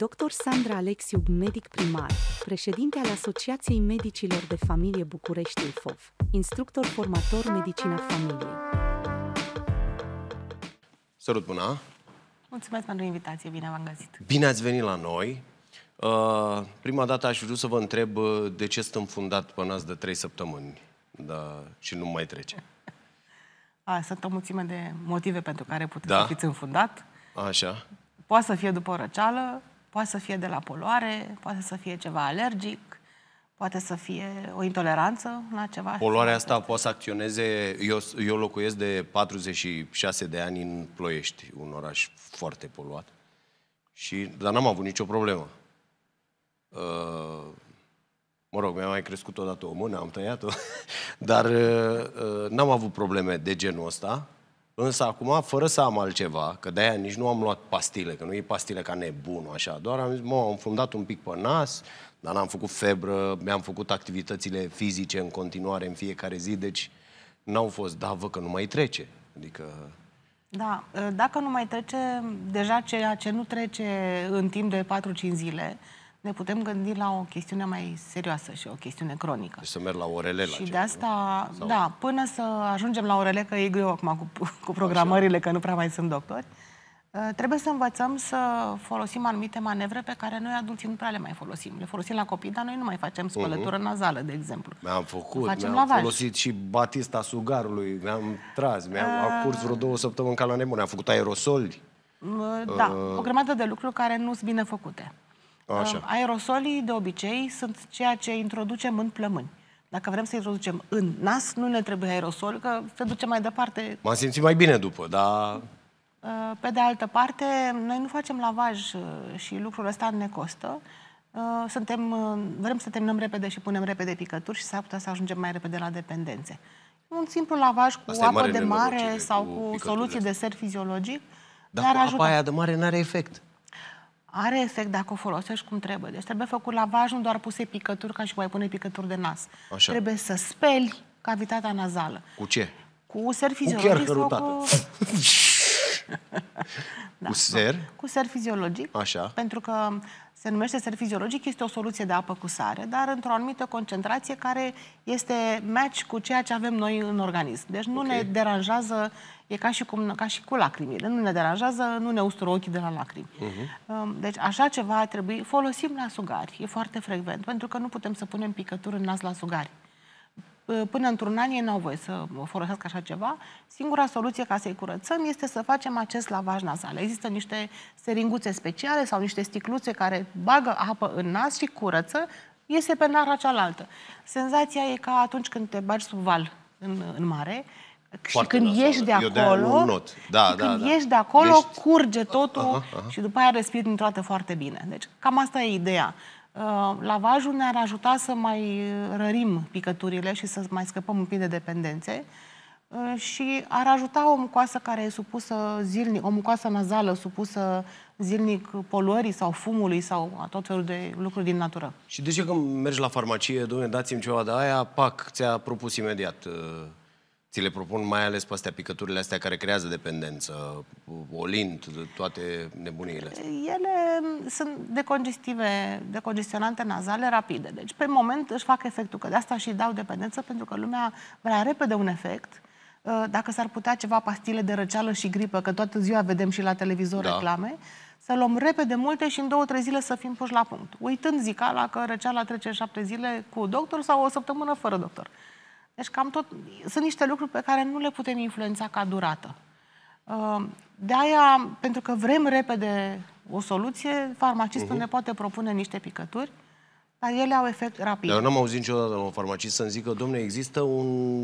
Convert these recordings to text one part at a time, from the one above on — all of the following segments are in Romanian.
Dr. Sandra Alexiu, medic primar, președinte al Asociației Medicilor de Familie București IFOV, instructor formator Medicina Familiei. Salut bună. Mulțumesc pentru invitație, bine v-am găsit! Bine ați venit la noi! Uh, prima dată aș vrea să vă întreb uh, de ce sunt fundat până de trei săptămâni da, și nu mai trece. A, sunt o mulțime de motive pentru care puteți da? să fiți înfundat. Așa. Poate să fie după răceală, Poate să fie de la poluare, poate să fie ceva alergic, poate să fie o intoleranță la ceva. Poluarea asta poate să acționeze... Eu, eu locuiesc de 46 de ani în Ploiești, un oraș foarte poluat, și, dar n-am avut nicio problemă. Uh, mă rog, mi-a mai crescut odată o mână, am tăiat-o, dar uh, uh, n-am avut probleme de genul ăsta. Însă acum, fără să am altceva, că de-aia nici nu am luat pastile, că nu e pastile ca nebun, așa, doar am zis, mă, am fundat un pic pe nas, dar n-am făcut febră, mi-am făcut activitățile fizice în continuare, în fiecare zi, deci n-au fost, da, vă că nu mai trece. Adică... Da, ă, dacă nu mai trece, deja ceea ce nu trece în timp de 4-5 zile, ne putem gândi la o chestiune mai serioasă și o chestiune cronică. Deci să merg la orele la Și de asta, da, Sau... da, până să ajungem la orele, că e greu acum cu, cu programările, Așa. că nu prea mai sunt doctori, ă, trebuie să învățăm să folosim anumite manevre pe care noi adulții nu prea le mai folosim. Le folosim la copii, dar noi nu mai facem mhm. spălătură uh-huh. nazală, de exemplu. Mi-am făcut, facem mi-am folosit și batista sugarului, mi-am tras, mi-am uh... curs vreo două săptămâni ca la nebun, am făcut aerosoli. Ă, da, o grămadă de lucruri care nu sunt bine făcute. Așa. Aerosolii, de obicei, sunt ceea ce introducem în plămâni. Dacă vrem să introducem în nas, nu ne trebuie aerosol, că se duce mai departe. M-am simțit mai bine după, dar... Ă, pe de altă parte, noi nu facem lavaj ă, și lucrul ăsta ne costă. Ă, suntem, vrem să terminăm repede și punem repede picături și s-ar putea să ajungem mai repede la dependențe. Un simplu lavaj cu Asta apă mare de mare sau cu, cu soluții de ser fiziologic. Dar cu apa aia de mare nu are efect are efect dacă o folosești cum trebuie. Deci trebuie făcut lavaj, nu doar puse picături ca și mai pune picături de nas. Așa. Trebuie să speli cavitatea nazală. Cu ce? Cu ser fiziologic cu sau cu... da, cu ser? Cu ser fiziologic. Așa. Pentru că se numește ser fiziologic, este o soluție de apă cu sare, dar într-o anumită concentrație care este match cu ceea ce avem noi în organism. Deci nu okay. ne deranjează E ca și, cum, ca și cu lacrimile. Nu ne deranjează, nu ne ustură ochii de la lacrimi. Uh-huh. Deci așa ceva ar trebui... Folosim la sugari, e foarte frecvent, pentru că nu putem să punem picături în nas la sugari. Până într-un an ei nu au voie să folosească așa ceva. Singura soluție ca să-i curățăm este să facem acest lavaj nasal. Există niște seringuțe speciale sau niște sticluțe care bagă apă în nas și curăță, iese pe nara cealaltă. Senzația e ca atunci când te bagi sub val în, în mare, foarte și când nasol. ieși de acolo, not. Da, da, când da. ieși de acolo, ești... curge totul aha, aha. și după aia respiri din toate foarte bine. Deci cam asta e ideea. Uh, lavajul ne-ar ajuta să mai rărim picăturile și să mai scăpăm un pic de dependențe uh, și ar ajuta o mucoasă care e supusă zilnic, o mucoasă nazală supusă zilnic poluării sau fumului sau a tot felul de lucruri din natură. Și de ce când mergi la farmacie, domnule, dați-mi ceva de aia, pac, ți-a propus imediat uh Ți le propun mai ales pe astea, picăturile astea care creează dependență, olint, toate nebuniile astea. Ele mm, sunt decongestive, decongestionante nazale rapide. Deci, pe moment își fac efectul, că de asta și dau dependență, pentru că lumea vrea repede un efect. Uh, dacă s-ar putea ceva pastile de răceală și gripă, că toată ziua vedem și la televizor da. reclame, să luăm repede multe și în două, trei zile să fim puși la punct. Uitând zicala că răceala trece șapte zile cu doctor sau o săptămână fără doctor. Deci cam tot, sunt niște lucruri pe care nu le putem influența ca durată. Uh, de aia, pentru că vrem repede o soluție, farmacistul uh-huh. ne poate propune niște picături, dar ele au efect rapid. Dar eu n-am auzit niciodată la un farmacist să-mi zică, domnule, există un,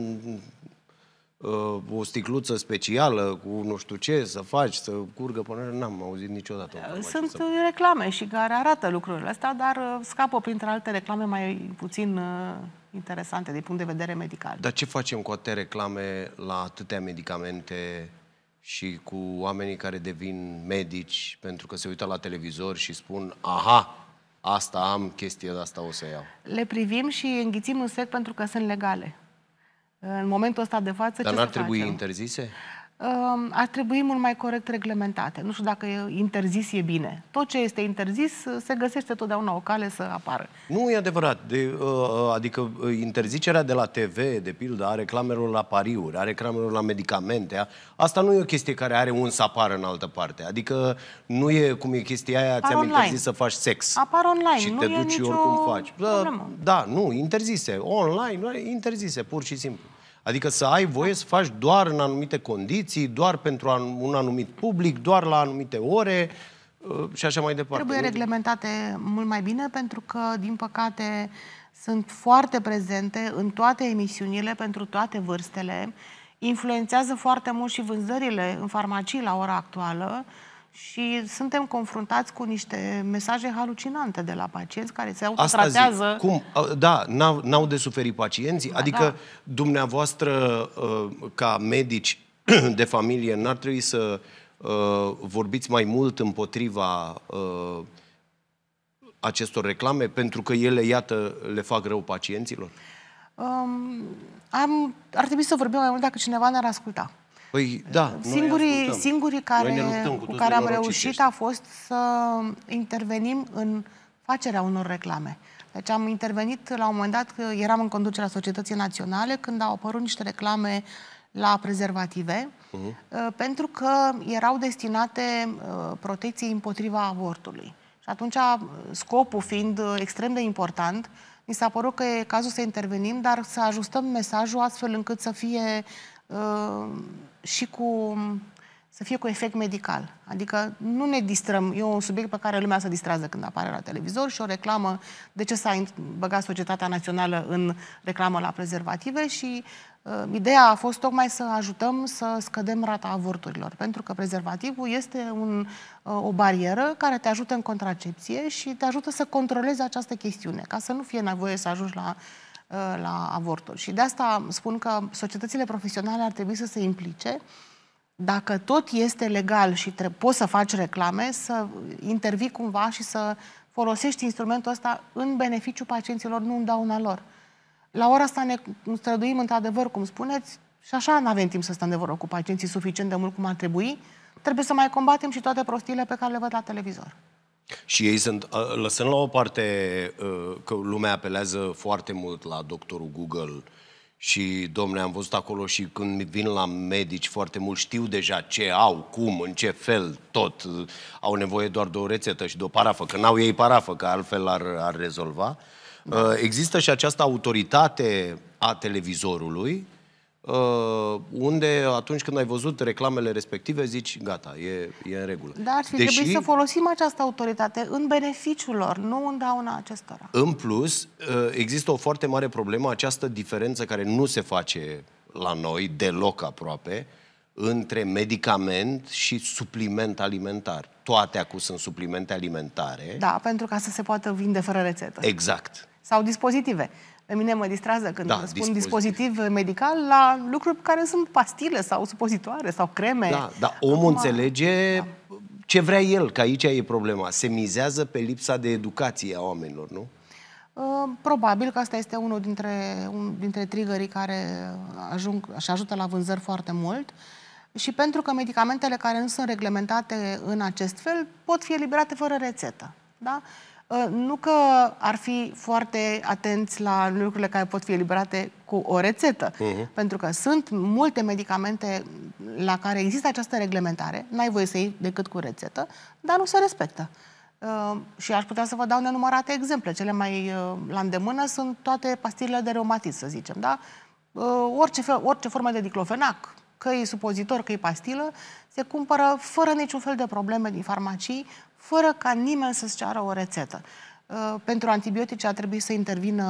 uh, o sticluță specială cu nu știu ce să faci, să curgă până... N-am auzit niciodată. Sunt să... reclame și care arată lucrurile astea, dar uh, scapă printre alte reclame mai puțin interesante din punct de vedere medical. Dar ce facem cu atâtea reclame la atâtea medicamente și cu oamenii care devin medici pentru că se uită la televizor și spun, aha, asta am, chestia de asta o să iau. Le privim și înghițim în sec pentru că sunt legale. În momentul ăsta de față, Dar ce n-ar trebui facem? interzise? ar trebui mult mai corect reglementate. Nu știu dacă e interzis e bine. Tot ce este interzis, se găsește totdeauna o cale să apară. Nu e adevărat. De, uh, uh, adică uh, interzicerea de la TV, de pildă, a reclamelor la pariuri, a reclamelor la medicamente, asta nu e o chestie care are un să apară în altă parte. Adică nu e cum e chestia aia, ți-am interzis să faci sex. Apar online. Și nu te duci oricum faci. Problemă. da, nu, interzise. Online, interzise, pur și simplu. Adică să ai voie să faci doar în anumite condiții, doar pentru un anumit public, doar la anumite ore uh, și așa mai departe. Trebuie deci- reglementate mult mai bine pentru că, din păcate, sunt foarte prezente în toate emisiunile, pentru toate vârstele, influențează foarte mult și vânzările în farmacii la ora actuală, și suntem confruntați cu niște mesaje halucinante de la pacienți care se autotratează. zic. Cum? Da, n-au de suferit pacienții? Da, adică da. dumneavoastră, ă, ca medici de familie, n-ar trebui să ă, vorbiți mai mult împotriva ă, acestor reclame pentru că ele, iată, le fac rău pacienților? Um, am, ar trebui să vorbim mai mult dacă cineva ne-ar asculta. Păi, da. Singurii, singurii care, cu, cu care am reușit a fost să intervenim în facerea unor reclame. Deci am intervenit la un moment dat, că eram în conducerea Societății Naționale, când au apărut niște reclame la prezervative, uh-huh. pentru că erau destinate uh, protecției împotriva avortului. Și atunci, uh, scopul fiind uh, extrem de important, mi s-a părut că e cazul să intervenim, dar să ajustăm mesajul astfel încât să fie uh, și cu să fie cu efect medical. Adică nu ne distrăm. E un subiect pe care lumea se distrează când apare la televizor și o reclamă. De ce s-a băgat Societatea Națională în reclamă la prezervative? Și uh, ideea a fost tocmai să ajutăm să scădem rata avorturilor. Pentru că prezervativul este un, uh, o barieră care te ajută în contracepție și te ajută să controlezi această chestiune, ca să nu fie nevoie să ajungi la uh, Uh, la avorturi. Și de asta spun că societățile profesionale ar trebui să se implice dacă tot este legal și poți să faci reclame, să intervii cumva și să folosești instrumentul ăsta în beneficiu pacienților, nu în dauna lor. La ora asta ne străduim într-adevăr, cum spuneți, și așa nu avem timp să stăm de vorbă cu pacienții suficient de mult cum ar trebui. Trebuie să mai combatem și toate prostiile pe care le văd la televizor. Și ei sunt, lăsând la o parte ă, că lumea apelează foarte mult la doctorul Google și, domne, am văzut acolo și când vin la medici foarte mult știu deja ce au, cum, în ce fel, tot. Au nevoie doar de o rețetă și de o parafă, că n-au ei parafă, că altfel ar, ar rezolva. Da. Ă, există și această autoritate a televizorului Uh, unde atunci când ai văzut reclamele respective, zici, gata, e, e în regulă. Dar ar fi Deși, trebuit să folosim această autoritate în beneficiul lor, nu în dauna acestora. În plus, uh, există o foarte mare problemă, această diferență care nu se face la noi, deloc aproape, între medicament și supliment alimentar. Toate acum sunt suplimente alimentare. Da, pentru ca să se poată vinde fără rețetă. Exact. Sau dispozitive. Pe mine mă distrează când da, spun dispozitiv. dispozitiv medical la lucruri care sunt pastile sau supozitoare sau creme. Da, dar omul Acum, înțelege da. ce vrea el, că aici e problema. Se mizează pe lipsa de educație a oamenilor, nu? Ă, probabil că asta este unul dintre, un, dintre trigării care ajung și ajută la vânzări foarte mult. Și pentru că medicamentele care nu sunt reglementate în acest fel pot fi eliberate fără rețetă. Da? Ă, nu că ar fi foarte atenți la lucrurile care pot fi eliberate cu o rețetă, uh-huh. pentru că sunt multe medicamente la care există această reglementare, n-ai voie să iei decât cu rețetă, dar nu se respectă. Uh, și aș putea să vă dau nenumărate exemple. Cele mai uh, la îndemână sunt toate pastilele de reumatism, să zicem, da? Uh, orice, fel, orice formă de diclofenac, că e supozitor, că e pastilă, se cumpără fără niciun fel de probleme din farmacii, fără ca nimeni să-ți ceară o rețetă. Uh, pentru antibiotice a trebuit să intervină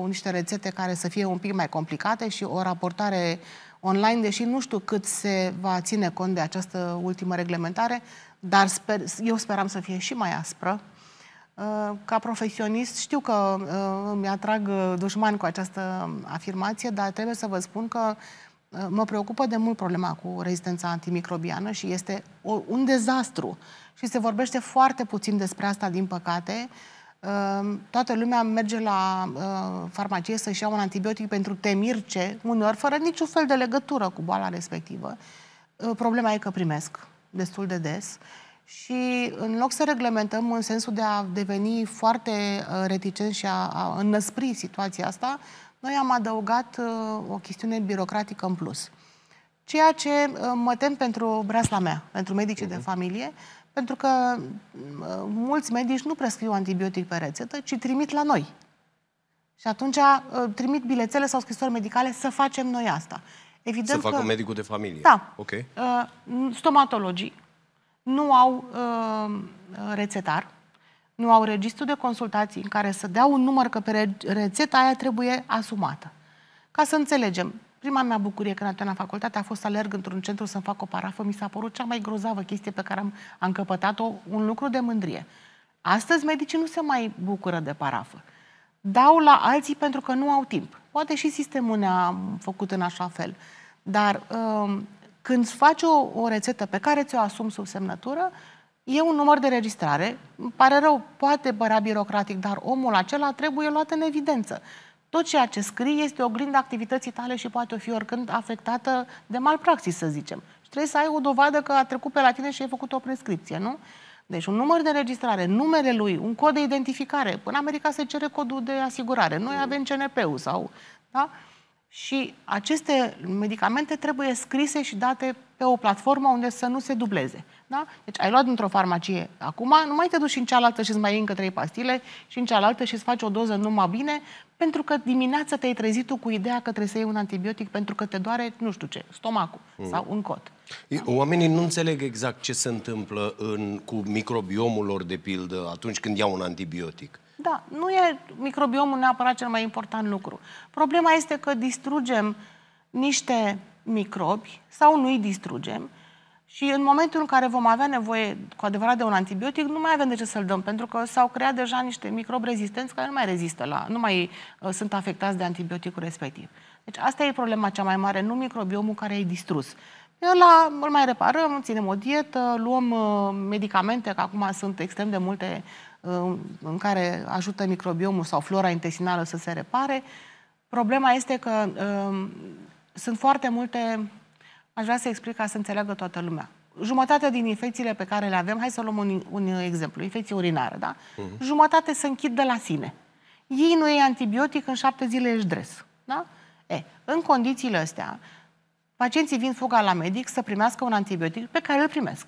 uh, niște rețete care să fie un pic mai complicate și o raportare online, deși nu știu cât se va ține cont de această ultimă reglementare, dar sper, eu speram să fie și mai aspră. Uh, ca profesionist știu că îmi atrag dușmani cu această afirmație, dar trebuie să vă spun că mă preocupă de mult problema cu rezistența antimicrobiană și este un dezastru și se vorbește foarte puțin despre asta, din păcate. Ehm, toată lumea merge la ehm, farmacie să-și ia un antibiotic pentru temirce, uneori fără niciun fel de legătură cu boala respectivă. Ehm, problema e că primesc destul de des și în loc să reglementăm în sensul de a deveni foarte reticenți și a, înăspri situația asta, noi am adăugat o chestiune birocratică în plus. Ceea ce mă tem pentru brasla mea, pentru medicii uh-huh. de mhm. familie, pentru că uh, mulți medici nu prescriu antibiotic pe rețetă, ci trimit la noi. Și atunci uh, trimit bilețele sau scrisori medicale să facem noi asta. Evident să facă că... medicul de familie. Da. Okay. Uh, stomatologii nu au rețetar, nu au registru de consultații în care să dea un număr că pe rețeta aia trebuie asumată. Ca să înțelegem, Prima mea bucurie când am la facultate a fost să alerg într-un centru să-mi fac o parafă. Mi s-a părut cea mai grozavă chestie pe care am, am căpătat-o, un lucru de mândrie. Astăzi medicii nu se mai bucură de parafă. Dau la alții pentru că nu au timp. Poate și sistemul ne-a făcut în așa fel. Dar um, când îți faci o, o rețetă pe care ți-o asum sub semnătură, E un număr de registrare, pare rău, poate părea birocratic, dar omul acela trebuie luat în evidență tot ceea ce scrii este oglinda activității tale și poate o fi oricând afectată de malpraxis, să zicem. Și trebuie să ai o dovadă că a trecut pe la tine și ai făcut o prescripție, nu? Deci un număr de înregistrare, numele lui, un cod de identificare. În America se cere codul de asigurare. Noi mm. avem CNP-ul sau... Da? Și aceste medicamente trebuie scrise și date pe o platformă unde să nu se dubleze. Da? Deci ai luat într-o farmacie acum, nu mai te duci în cealaltă și îți mai iei încă trei pastile și în cealaltă și îți faci o doză numai bine, pentru că dimineața te-ai trezit tu cu ideea că trebuie să iei un antibiotic pentru că te doare, nu știu ce, stomacul mm. sau un cot. Da. Oamenii nu înțeleg exact ce se întâmplă în, cu microbiomul lor, de pildă, atunci când iau un antibiotic. Da, nu e microbiomul neapărat cel mai important lucru. Problema este că distrugem niște microbi sau nu-i distrugem, și în momentul în care vom avea nevoie cu adevărat de un antibiotic, nu mai avem de ce să-l dăm, pentru că s-au creat deja niște microbi rezistenți care nu mai rezistă la, nu mai uh, sunt afectați de antibioticul respectiv. Deci asta e problema cea mai mare, nu microbiomul care e distrus. La, îl mai reparăm, ținem o dietă, luăm uh, medicamente, că acum sunt extrem de multe uh, în care ajută microbiomul sau flora intestinală să se repare. Problema este că sunt foarte multe Aș vrea să explic ca să înțeleagă toată lumea. Jumătate din infecțiile pe care le avem, hai să luăm un, un exemplu, infecție urinară, da? Uh-huh. Jumătate se închid de la sine. Ei nu iei antibiotic, în șapte zile își dres. Da? E, în condițiile astea, pacienții vin fuga la medic să primească un antibiotic pe care îl primesc.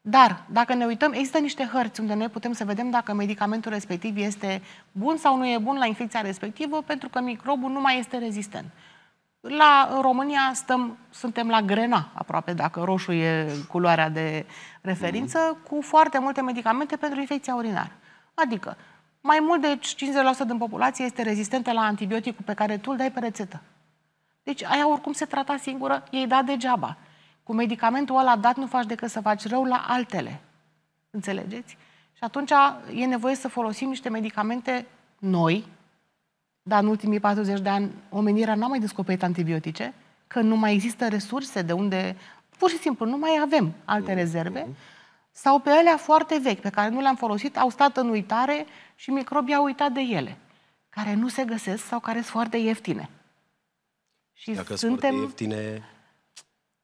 Dar, dacă ne uităm, există niște hărți unde noi putem să vedem dacă medicamentul respectiv este bun sau nu e bun la infecția respectivă, pentru că microbul nu mai este rezistent. La în România stăm, suntem la grena aproape, dacă roșu e culoarea de referință, mm-hmm. cu foarte multe medicamente pentru infecția urinară. Adică, mai mult de 50% din populație este rezistentă la antibioticul pe care tu îl dai pe rețetă. Deci aia oricum se trata singură, ei da degeaba. Cu medicamentul ăla dat nu faci decât să faci rău la altele. Înțelegeți? Și atunci e nevoie să folosim niște medicamente noi, dar în ultimii 40 de ani omenirea n-a mai descoperit antibiotice, că nu mai există resurse de unde, pur și simplu, nu mai avem alte mm-hmm. rezerve, mhm. sau pe alea foarte vechi, pe care nu le-am folosit, au stat în uitare și microbii au uitat de ele, care nu se găsesc sau care sunt foarte ieftine. Și Dacă suntem, ieftine,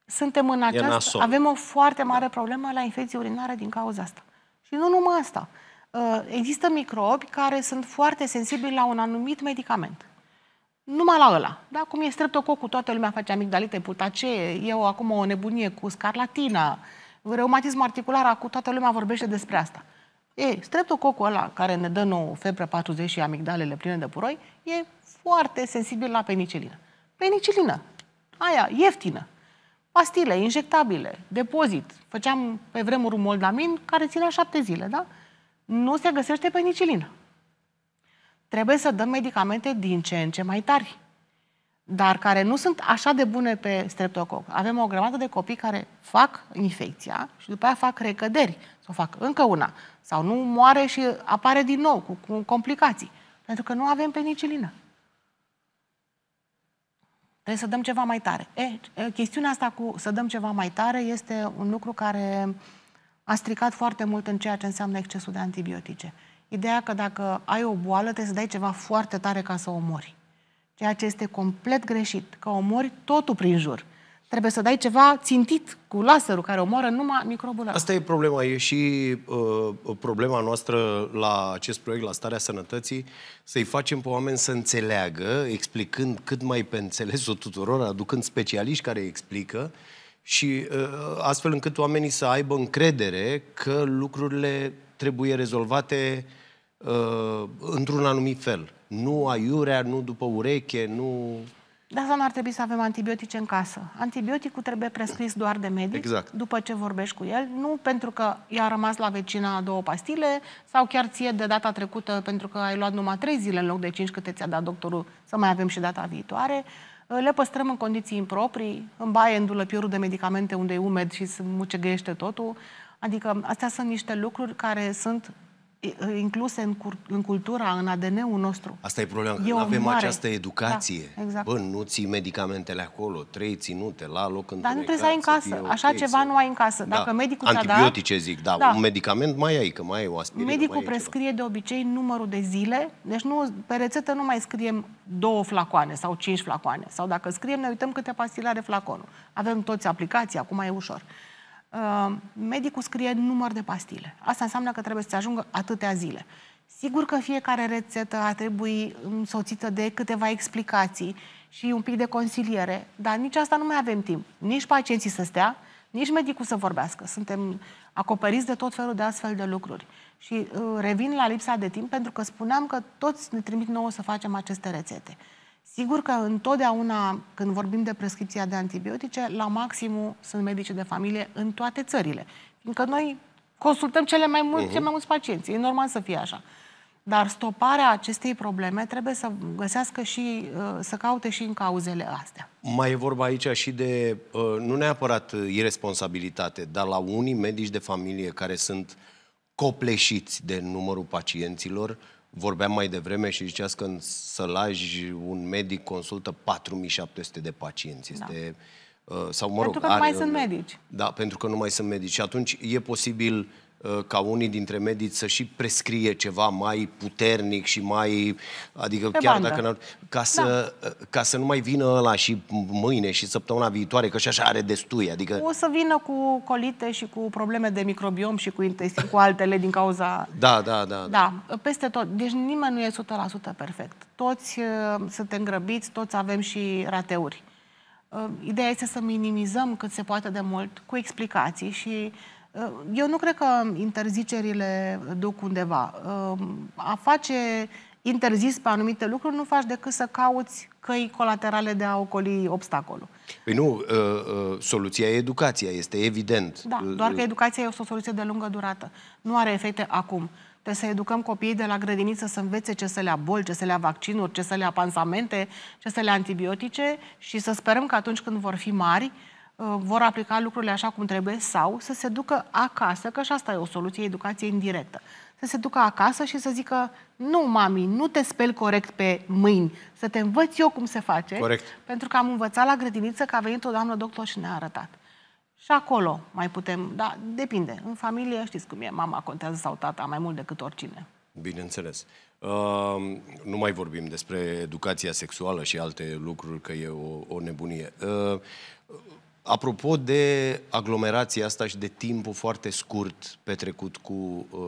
suntem în această... Avem o foarte mare problemă la infecții urinare din cauza asta. Și nu numai asta. Uh, există microbi care sunt foarte sensibili la un anumit medicament. Numai la ăla. Da? Cum e streptococul, toată lumea face amigdalite putacee, eu acum o nebunie cu scarlatina, reumatism articular, acum toată lumea vorbește despre asta. E, streptococul ăla care ne dă nouă febră 40 și amigdalele pline de puroi, e foarte sensibil la penicilină. Penicilină, aia, ieftină. Pastile, injectabile, depozit. Făceam pe vremuri un moldamin care ținea șapte zile, da? nu se găsește penicilină. Trebuie să dăm medicamente din ce în ce mai tari, dar care nu sunt așa de bune pe streptococ. Avem o grămadă de copii care fac infecția și după aia fac recăderi, sau fac încă una, sau nu moare și apare din nou cu, cu complicații, pentru că nu avem penicilină. Trebuie să dăm ceva mai tare. E, chestiunea asta cu să dăm ceva mai tare este un lucru care uh, a stricat foarte mult în ceea ce înseamnă excesul de antibiotice. Ideea că dacă ai o boală, trebuie să dai ceva foarte tare ca să o mori. Ceea ce este complet greșit, că omori totul prin jur. Trebuie să dai ceva țintit cu laserul care omoară numai microbul ăla. Asta e problema, e și uh, problema noastră la acest proiect, la starea sănătății, să-i facem pe oameni să înțeleagă, explicând cât mai pe înțelesul tuturor, aducând specialiști care explică, și uh, astfel încât oamenii să aibă încredere că lucrurile trebuie rezolvate uh, într-un anumit fel. Nu aiurea, nu după ureche, nu... Da, sau nu ar trebui să avem antibiotice în casă. Antibioticul trebuie prescris doar de medic exact. după ce vorbești cu el, nu pentru că i-a rămas la vecina două pastile sau chiar ție de data trecută pentru că ai luat numai trei zile în loc de cinci câte ți-a dat doctorul să mai avem și data viitoare. Uh, le păstrăm în condiții improprii, în baie în dulăpiorul de medicamente unde e umed și se mucegăiește totul. Adică astea sunt niște lucruri care sunt incluse în, cur- în cultura, în ADN-ul nostru. Asta e problema, că nu avem mare. această educație. Da, exact. Bă, nu ții medicamentele acolo, trei ținute, la loc în Dar nu trebuie să ai în casă, okay, așa ceva să... nu ai în casă. Dacă da. medicul Antibiotice, da, zic, da, da, un medicament mai ai, că mai ai o aspirină. Medicul prescrie ceva. de obicei numărul de zile, deci nu, pe rețetă nu mai scriem două flacoane sau cinci flacoane, sau dacă scriem ne uităm câte pastile are flaconul. Avem toți aplicații, acum e ușor medicul scrie număr de pastile. Asta înseamnă că trebuie să ajungă atâtea zile. Sigur că fiecare rețetă a trebui însoțită de câteva explicații și un pic de consiliere, dar nici asta nu mai avem timp. Nici pacienții să stea, nici medicul să vorbească. Suntem acoperiți de tot felul de astfel de lucruri. Și uh, revin la lipsa de timp pentru că spuneam că toți ne trimit nouă să facem aceste rețete. Sigur că întotdeauna când vorbim de prescripția de antibiotice, la maximum sunt medici de familie în toate țările. Fiindcă noi consultăm cele mai mulți, uh-huh. Mhm. cei mai mulți pacienți. E normal să fie așa. Dar stoparea acestei probleme trebuie să găsească și, uh, să caute și în cauzele astea. Mai e vorba aici și de, uh, nu neapărat irresponsabilitate, dar la unii medici de familie care sunt copleșiți de numărul pacienților, vorbeam mai devreme și ziceați că în Sălaj un medic consultă 4700 de pacienți. Da. Este, da. sau, mă rog, pentru că nu are, mai sunt medici. Da, pentru că nu mai sunt medici. Și atunci e posibil Uh, ca unii dintre medici să și prescrie ceva mai puternic și mai... Adică Pe chiar bandă. dacă... Ca da. să, da. ca să nu mai vină ăla și mâine și săptămâna viitoare, că și așa are destui. Adică... O să vină cu colite și cu probleme de microbiom și cu intestin, cu altele din cauza... Da, da, da. Da, da. peste tot. Deci nimeni nu e 100% perfect. Toți uh, suntem grăbiți, toți avem și rateuri. Uh, ideea este să minimizăm cât se poate de mult cu explicații și uh, Uh, eu nu cred că interzicerile duc undeva. Uh, a face interzis pe anumite lucruri, nu faci decât să cauți căi colaterale de a ocoli obstacolul. Păi nu, uh, soluția e educația, este evident. Da, doar că educația e o soluție de lungă durată. Nu are efecte acum. Trebuie să educăm copiii de la grădiniță să învețe ce să le boli, ce să le vaccinuri, ce să le pansamente, ce să le antibiotice și să sperăm că atunci când vor fi mari, uh, Uh, vor aplica lucrurile așa cum trebuie sau să se ducă acasă, că și asta e o soluție educație indirectă, să se ducă acasă și să zică nu, mami, nu te speli corect pe mâini, să te învăț eu cum se face, corect. pentru că am învățat la grădiniță că a venit o doamnă doctor și ne-a arătat. Și acolo mai putem, da, depinde. În familie știți cum e, mama contează sau tata mai mult decât oricine. Bineînțeles. Uh, nu mai vorbim despre educația sexuală și alte lucruri, că e o, o nebunie. Uh, Apropo de aglomerația asta și de timpul foarte scurt petrecut cu uh,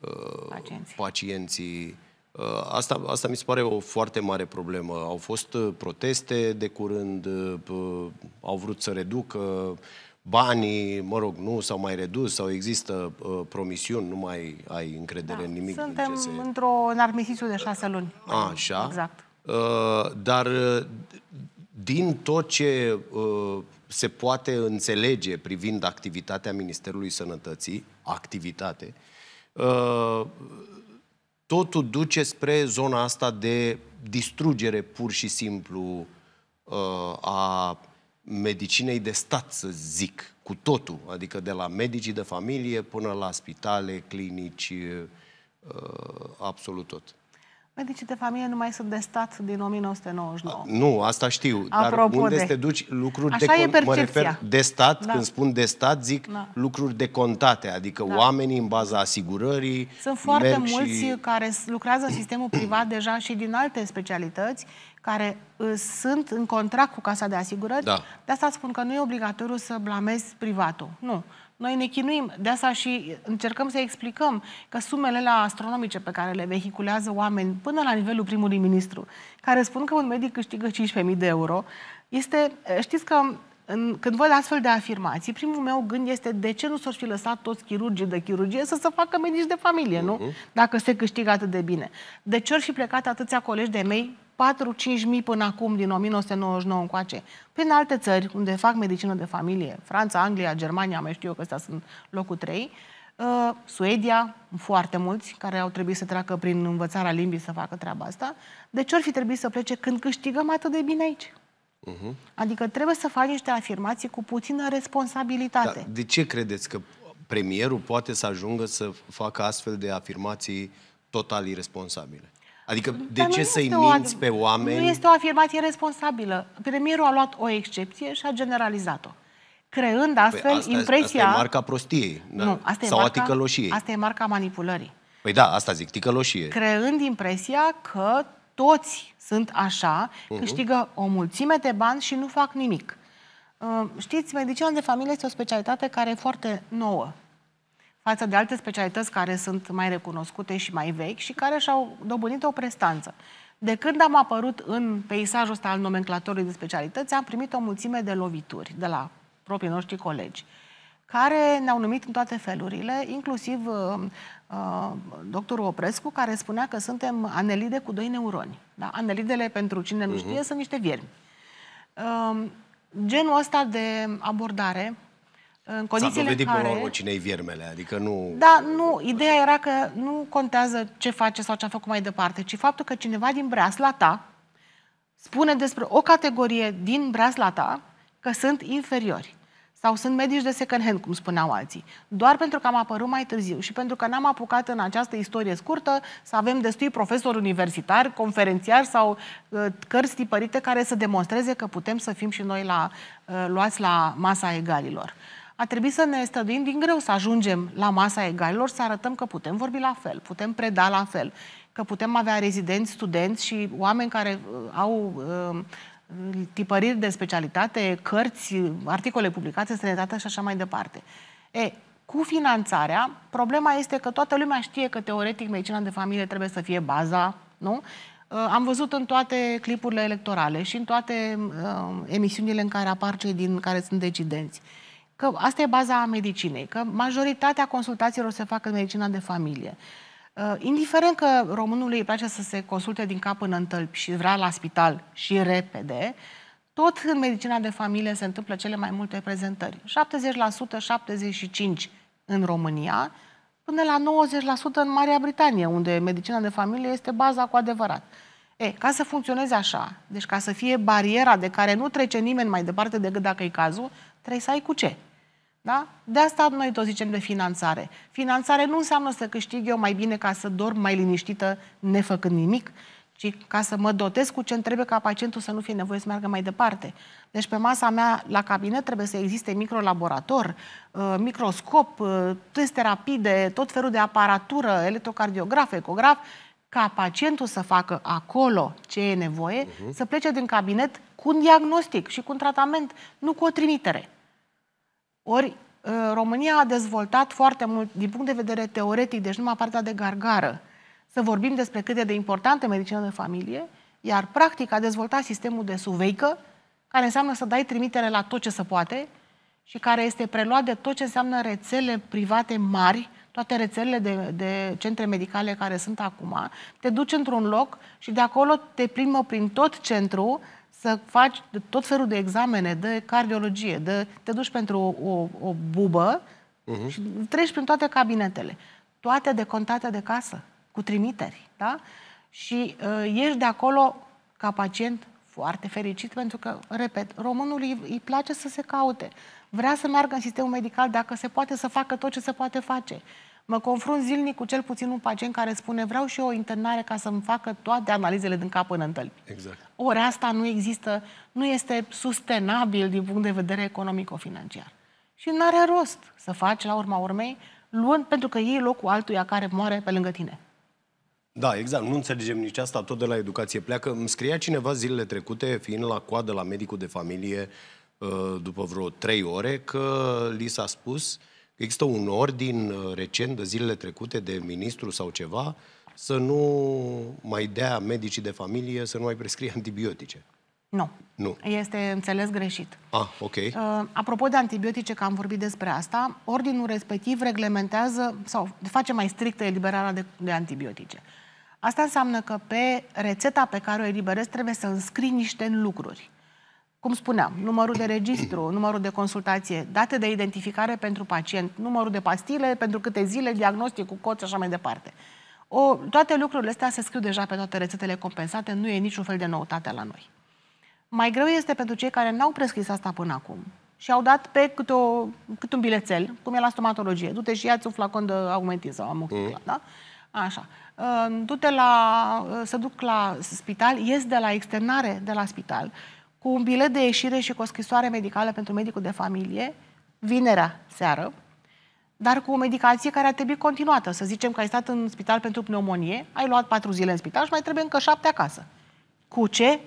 uh, pacienții, pacienții uh, asta, asta mi se pare o foarte mare problemă. Au fost uh, proteste de curând, uh, uh, au vrut să reducă banii, mă rog, nu s-au mai redus sau există uh, promisiuni, nu mai ai încredere da, în nimic. Suntem în se... într o armistițiu de șase luni. A, așa? Exact. Uh, dar uh, din tot ce uh, se poate înțelege privind activitatea Ministerului Sănătății, activitate, uh, totul duce spre zona asta de distrugere pur și simplu uh, a medicinei de stat, să zic, cu totul, adică de la medicii de familie până la spitale, clinici, uh, absolut tot. Medicii de familie nu mai sunt de stat din 1999. Nu, asta știu. Apropo dar unde de... te duci lucruri Așa de... E mă refer de stat, da. când spun de stat, zic da. lucruri de contate, adică da. oamenii în baza asigurării. Sunt foarte mulți și... care lucrează în sistemul privat deja și din alte specialități, care uh, sunt în contract cu casa de asigurări. Da. De asta spun că nu e obligatoriu să blamezi privatul. Nu. Noi ne chinuim, de asta și încercăm să explicăm că sumele la astronomice pe care le vehiculează oameni până la nivelul primului ministru, care spun că un medic câștigă 15.000 de euro, este, eh, știți că în, când văd astfel de afirmații, primul meu gând este de ce nu s-ar fi lăsat toți chirurgii de chirurgie să se facă medici de familie, uh-huh. nu? Mhm. Dacă se câștigă atât de bine. De ce ar fi plecat atâția colegi de mei 4-5 mii până acum, din 1999 încoace, prin alte țări unde fac medicină de familie, Franța, Anglia, Germania, mai știu eu că astea sunt locul 3, uh, Suedia, foarte mulți care au trebuit să treacă prin învățarea limbii să facă treaba asta. De Deci ar fi trebuit să plece când câștigăm atât de bine aici. Uh-huh. Adică trebuie să faci niște afirmații cu puțină responsabilitate. Dar de ce credeți că premierul poate să ajungă să facă astfel de afirmații total irresponsabile? Adică de ce să-i minți pe oameni? Nu este o afirmație responsabilă. Premierul a luat o excepție și a generalizat-o. Creând păi astfel păi asta, impresia... Asta e marca prostiei. Da? Nu, asta Sau marca, a ticăloșiei. Asta e marca manipulării. Păi da, asta zic, ticăloșie. Creând impresia că toți sunt așa, uh-huh. câștigă o mulțime de bani și nu fac nimic. Uh, știți, medicina de familie este o specialitate care e foarte nouă față de alte specialități care sunt mai recunoscute și mai vechi și care și-au dobândit o prestanță. De când am apărut în peisajul ăsta al nomenclatorului de specialități, am primit o mulțime de lovituri de la proprii noștri colegi, care ne-au numit în toate felurile, inclusiv uh, uh doctorul Oprescu, care spunea că suntem anelide cu doi neuroni. Da? Anelidele, pentru cine nu mhm. știe, uh-huh. sunt niște viermi. Uh, genul ăsta de abordare în condițiile S-a dovedit care... până la urmă cine-i viermele, adică nu... Da, nu, ideea era că nu contează ce face sau ce a făcut mai departe, ci faptul că cineva din breasla ta spune despre o categorie din breasla ta că sunt inferiori sau sunt medici de second hand, cum spuneau alții. Doar pentru că am apărut mai târziu și pentru că n-am apucat în această istorie scurtă să avem destui profesori universitari, conferențiari sau uh, cărți tipărite care să demonstreze că putem să fim și noi la, uh, luați la masa egalilor a trebuit să ne stăduim din greu să ajungem la masa egalilor, să arătăm că putem vorbi la fel, putem preda la fel, că putem avea rezidenți, studenți și oameni care uh, au uh, tipăriri de specialitate, cărți, articole publicate, sănătate și așa mai departe. E, cu finanțarea, problema este că toată lumea știe că teoretic medicina de familie trebuie să fie baza, nu? Uh, am văzut în toate clipurile electorale și în toate uh, emisiunile în care apar cei din care sunt decidenți. Uh, că asta e baza a medicinei, că majoritatea consultațiilor se fac în medicina de familie. Uh, indiferent că românului îi place să se consulte din cap până în tălpi și vrea la spital și repede, tot în medicina de familie se întâmplă cele mai multe prezentări. 70%, 75% în România, până la 90% în Marea Britanie, unde medicina de familie este baza cu adevărat. E, ca să funcționeze așa, deci ca să fie bariera de care nu trece nimeni mai departe decât dacă e cazul, trebuie să ai cu ce. Da? De asta noi tot zicem de finanțare. Finanțare nu înseamnă să câștig eu mai bine ca să dorm mai liniștită nefăcând nimic, ci ca să mă dotez cu ce trebuie ca pacientul să nu fie nevoie să meargă mai departe. Deci pe masa mea la cabinet trebuie să existe microlaborator, uh, microscop, uh, teste rapide, tot felul de aparatură, electrocardiograf, ecograf, ca pacientul să facă acolo ce e nevoie, uh-huh. să plece din cabinet cu un diagnostic și cu un tratament, nu cu o trimitere. Ori uh, România a dezvoltat foarte mult, din punct de vedere teoretic, deci numai partea de gargară, să vorbim despre cât de importantă medicina de familie, iar practic a dezvoltat sistemul de suveică, care înseamnă să dai trimitere la tot ce se poate și care este preluat de tot ce înseamnă rețele private mari, toate rețelele de, de centre medicale care sunt acum, te duci într-un loc și de acolo te primă prin tot centru să faci tot felul de examene de cardiologie, de te duci pentru o, o, o bubă uh-huh. și treci prin toate cabinetele, toate decontate de casă, cu trimiteri, da? Și uh, ești de acolo ca pacient foarte fericit, pentru că, repet, românul îi, îi place să se caute. Vrea să meargă în sistemul medical dacă se poate să facă tot ce se poate face. Uh, Mă confrunt zilnic cu cel puțin un pacient care spune vreau și eu o internare ca să-mi facă toate analizele din cap până în tălpi. Exact. Ori asta nu există, nu este sustenabil din punct de vedere economico-financiar. Și nu are rost să faci, la urma urmei, luând pentru că iei locul altuia care moare pe lângă tine. Da, exact. Nu înțelegem nici asta. Tot de la educație pleacă. Îmi scria cineva zilele trecute, fiind la coadă la medicul de familie ă, după vreo trei ore, că li s-a spus uh, Există un ordin uh, recent, de zilele trecute, de ministru sau ceva, să nu mai dea medicii de familie să nu mai prescrie antibiotice. Nu. Nu. Este înțeles greșit. Ah, ok. Uh, apropo de antibiotice, că am vorbit despre asta, ordinul respectiv reglementează sau face mai strictă eliberarea de, de antibiotice. Asta înseamnă că pe rețeta pe care o eliberez trebuie să înscrii niște lucruri cum spuneam, numărul de registru, numărul de consultație, date de identificare pentru pacient, numărul de pastile, pentru câte zile, diagnostic cu cod și așa mai departe. O, toate lucrurile astea se scriu deja pe toate rețetele compensate, nu e niciun fel de noutate la noi. Mai greu este pentru cei care n-au prescris asta până acum și au dat pe câte, o, cât un bilețel, cum e la stomatologie. Du-te și ia-ți un flacon de augmentin sau amucticla, mm. da? Așa. Du-te la, să duc la spital, ies de la externare de la spital cu un bilet de ieșire și cu o scrisoare medicală pentru medicul de familie, vinerea seară, dar cu o medicație care ar trebui continuată. Să zicem că ai stat în spital pentru pneumonie, ai luat patru zile în spital și mai trebuie încă șapte acasă. Cu ce?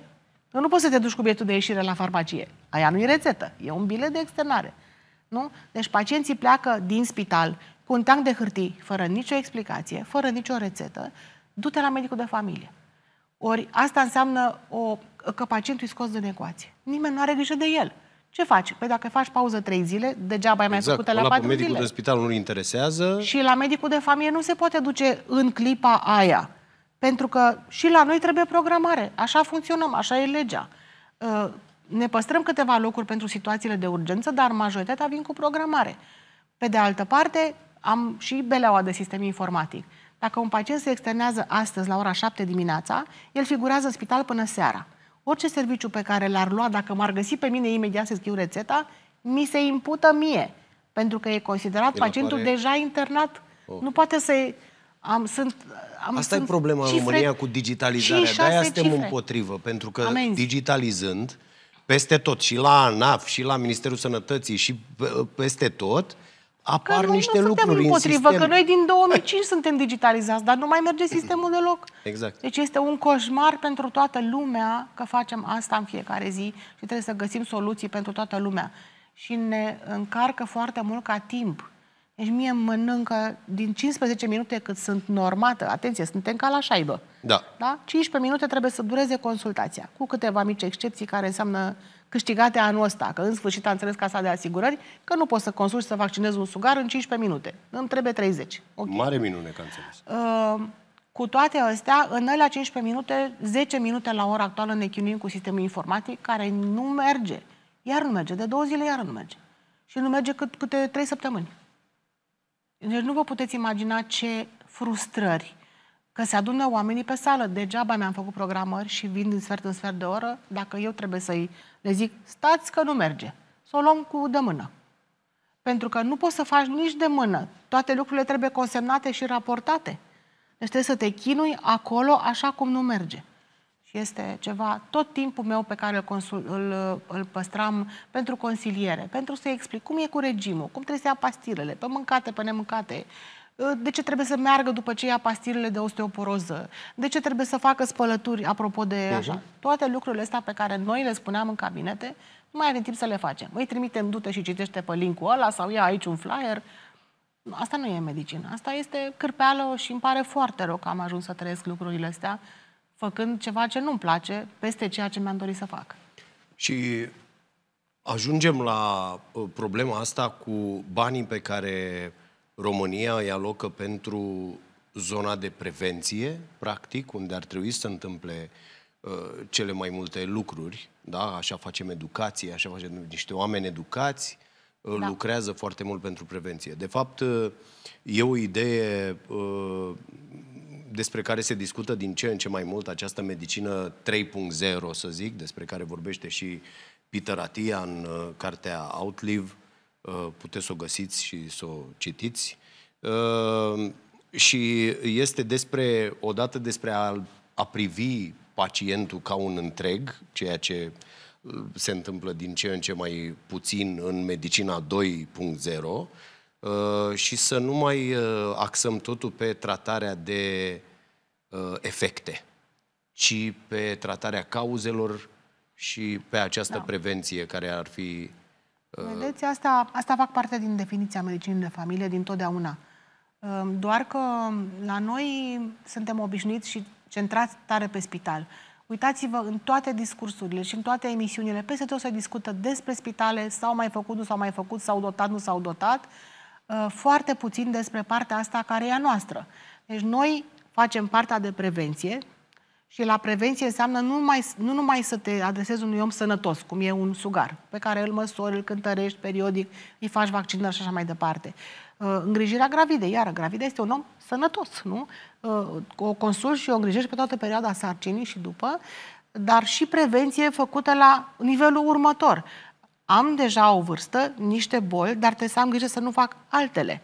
Nu, nu poți să te duci cu bietul de ieșire la farmacie. Aia nu e rețetă, e un bilet de externare. Nu? Deci pacienții pleacă din spital cu un tank de hârtii, fără nicio explicație, fără nicio rețetă, du-te la medicul de familie. Ori asta înseamnă o, că pacientul e scos din ecuație. Nimeni nu are grijă de el. Ce faci? Păi dacă faci pauză 3 zile, degeaba ai mai exact, făcut la 4 zile. medicul de spital nu-l interesează. Și la medicul de familie nu se poate duce în clipa aia. Pentru că și la noi trebuie programare. Așa funcționăm, așa e legea. Ă, ne păstrăm câteva locuri pentru situațiile de urgență, dar majoritatea vin cu programare. Pe de altă parte, am și beleaua de sistem informatic. Dacă un pacient se externează astăzi la ora 7 dimineața, el figurează în spital până seara. Orice serviciu pe care l-ar lua, dacă m-ar găsi pe mine imediat să scriu rețeta, mi se impută mie, pentru că e considerat el pacientul apare... deja internat. Okay. Nu poate să am, sunt, am, Asta sunt e problema cifre, în România cu digitalizarea. De-aia suntem cifre. împotrivă, pentru că Amenzi. digitalizând, peste tot, și la ANAF, și la Ministerul Sănătății, și peste tot, apar că noi niște nu lucruri în sistem. că noi din 2005 suntem digitalizați, dar nu mai merge sistemul deloc. Exact. Deci este un coșmar pentru toată lumea că facem asta în fiecare zi și trebuie să găsim soluții pentru toată lumea. Și ne încarcă foarte mult ca timp. Deci mie îmi mănâncă din 15 minute cât sunt normată, atenție, suntem ca la șaibă. Da. da? 15 minute trebuie să dureze consultația, cu câteva mici excepții care înseamnă câștigate anul ăsta, că în sfârșit a înțeles casa de asigurări că nu poți să consulți să vaccinezi un sugar în 15 minute. Îmi trebuie 30. Okay. Mare minune că înțeles. Uh, cu toate astea, în alea 15 minute, 10 minute la ora actuală ne chinuim cu sistemul informatic care nu merge. Iar nu merge. De două zile iar nu merge. Și nu merge cât, câte trei săptămâni. Deci nu vă puteți imagina ce frustrări că se adună oamenii pe sală. Degeaba mi-am făcut programări și vin din sfert în sfert de oră dacă eu trebuie să-i le zic stați că nu merge. Să o luăm cu de mână. Pentru că nu poți să faci nici de mână. Toate lucrurile trebuie consemnate și raportate. Deci trebuie să te chinui acolo așa cum nu merge. Și este ceva, tot timpul meu pe care îl, consul, îl, îl păstram pentru consiliere, pentru să-i explic cum e cu regimul, cum trebuie să ia pastilele, pe mâncate, pe nemâncate, Ă, de ce trebuie să meargă după ce ia pastilele de osteoporoză, de ce trebuie să facă spălături, apropo de Deja? așa. Toate lucrurile astea pe care noi le spuneam în cabinete, nu mai avem timp să le facem. Îi trimitem, du-te și citește pe linkul ăla sau ia aici un flyer. Asta nu e medicină, asta este cârpeală și îmi pare foarte rău că am ajuns să trăiesc lucrurile astea făcând ceva ce nu-mi place peste ceea ce mi-am dorit să fac. Și ajungem la uh, problema asta cu banii pe care România îi alocă pentru zona de prevenție, practic, unde ar trebui să întâmple uh, cele mai multe lucruri, da? Așa facem educație, așa facem niște oameni educați, uh, da. lucrează foarte mult pentru prevenție. De fapt, uh, e o idee uh, despre care se discută din ce în ce mai mult această medicină 3.0, să zic, despre care vorbește și Peter Atia în uh, cartea Outlive, Uh, puteți să o găsiți și să o citiți. Uh, și este despre, odată despre a, a privi pacientul ca un întreg, ceea ce uh, se întâmplă din ce în ce mai puțin în medicina 2.0 și să nu mai axăm totul pe tratarea de efecte, ci pe tratarea cauzelor și pe această da. prevenție care ar fi Vedeți, asta, asta fac parte din definiția medicinii de familie din totdeauna. Ehm, doar că la noi suntem obișnuiți și centrați tare pe spital. Uitați-vă în toate discursurile și în toate emisiunile, peste tot se discută despre spitale, s-au mai făcut, nu s-au mai făcut, s-au dotat, nu s-au dotat, ehm, foarte puțin despre partea asta care e a noastră. Deci noi facem partea de prevenție, și la prevenție înseamnă nu, mai, nu numai să te adresezi unui om sănătos, cum e un sugar, pe care îl măsori, îl cântărești periodic, îi faci vaccinări și așa mai departe. Uh, îngrijirea gravidei, iar gravida este un om sănătos, nu? Uh, o consulți și o îngrijești pe toată perioada sarcinii și după, dar și prevenție făcută la nivelul următor. Am deja o vârstă, niște boli, dar trebuie să am grijă să nu fac altele.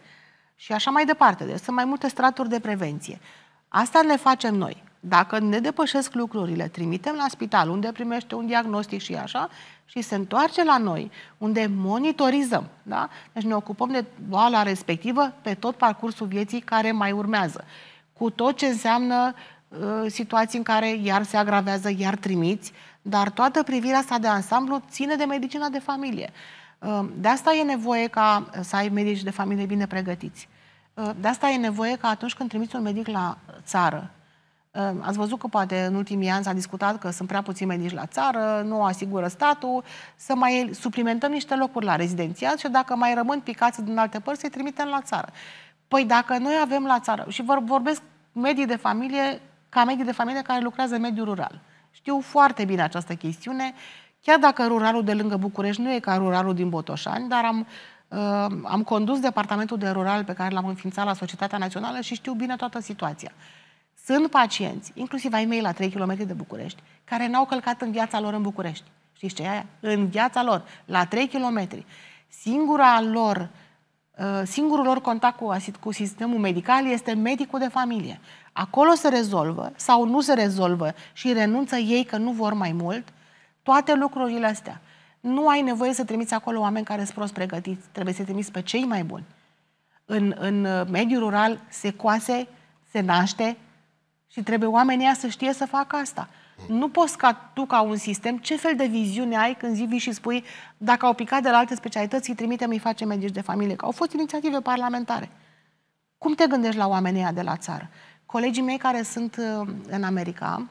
Și așa mai departe. Deci sunt mai multe straturi de prevenție. Asta le facem noi. Dacă ne depășesc lucrurile, trimitem la spital unde primește un diagnostic și așa și se întoarce la noi, unde monitorizăm. Da? Deci ne ocupăm de boala respectivă pe tot parcursul vieții care mai urmează. Cu tot ce înseamnă uh, situații în care iar se agravează, iar trimiți, dar toată privirea asta de ansamblu ține de medicina de familie. Uh, de asta e nevoie ca să ai medici de familie bine pregătiți. Ă, de asta e nevoie ca atunci când trimiți un medic la țară, Ehm, ați văzut că poate în ultimii ani s-a discutat că sunt prea puțini medici la țară, nu asigură statul, să mai suplimentăm niște locuri la rezidențiat și dacă mai rămân picați din alte părți, să-i trimitem la țară. Păi dacă noi avem la țară, și vorbesc medii de familie, ca medii de familie care lucrează în mediul rural. Știu foarte bine această chestiune, chiar dacă ruralul de lângă București nu e ca ruralul din Botoșani, dar am, ehm, am condus departamentul de rural pe care l-am înființat la Societatea Națională și știu bine toată situația. Sunt pacienți, inclusiv ai mei la 3 km de București, care n-au călcat în viața lor în București. Știți ce e aia? În viața lor, la 3 km. Singura lor, uh, singurul lor contact cu, cu sistemul medical este medicul de familie. Acolo se rezolvă sau nu se rezolvă și renunță ei că nu vor mai mult toate lucrurile astea. Nu ai nevoie să trimiți acolo oameni care sunt prost pregătiți. Trebuie să trimiți pe cei mai buni. În, în uh, mediul rural se coase, se naște, și trebuie oamenii să știe să facă asta. Nu poți ca tu, ca un sistem, ce fel de viziune ai când zivi și spui dacă au picat de la alte specialități, îi trimitem, îi facem medici de familie. Că au fost inițiative parlamentare. Cum te gândești la oamenii de la țară? Colegii mei care sunt uh, în America,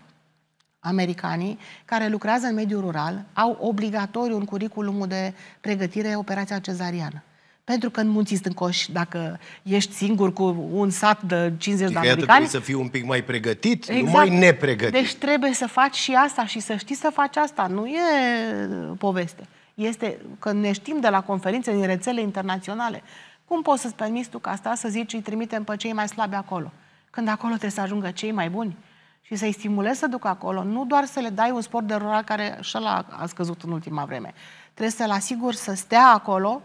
americanii, care lucrează în mediul rural, au obligatoriu în curiculumul de pregătire operația cezariană. Pentru că în munții stâncoși, dacă ești singur cu un sat de 50 de adică americani... trebuie să fii un pic mai pregătit, exact. nu mai nepregătit. Deci trebuie să faci și asta și să știi să faci asta. Nu e uh, poveste. Este că ne știm de la conferințe din rețele internaționale. Cum poți să-ți permiți tu ca asta să zici îi trimitem pe cei mai slabi acolo? Când acolo trebuie să ajungă cei mai buni și să-i stimulezi să ducă acolo, nu doar să le dai un sport de rural care și ăla a scăzut în ultima vreme. Trebuie să-l asiguri să stea acolo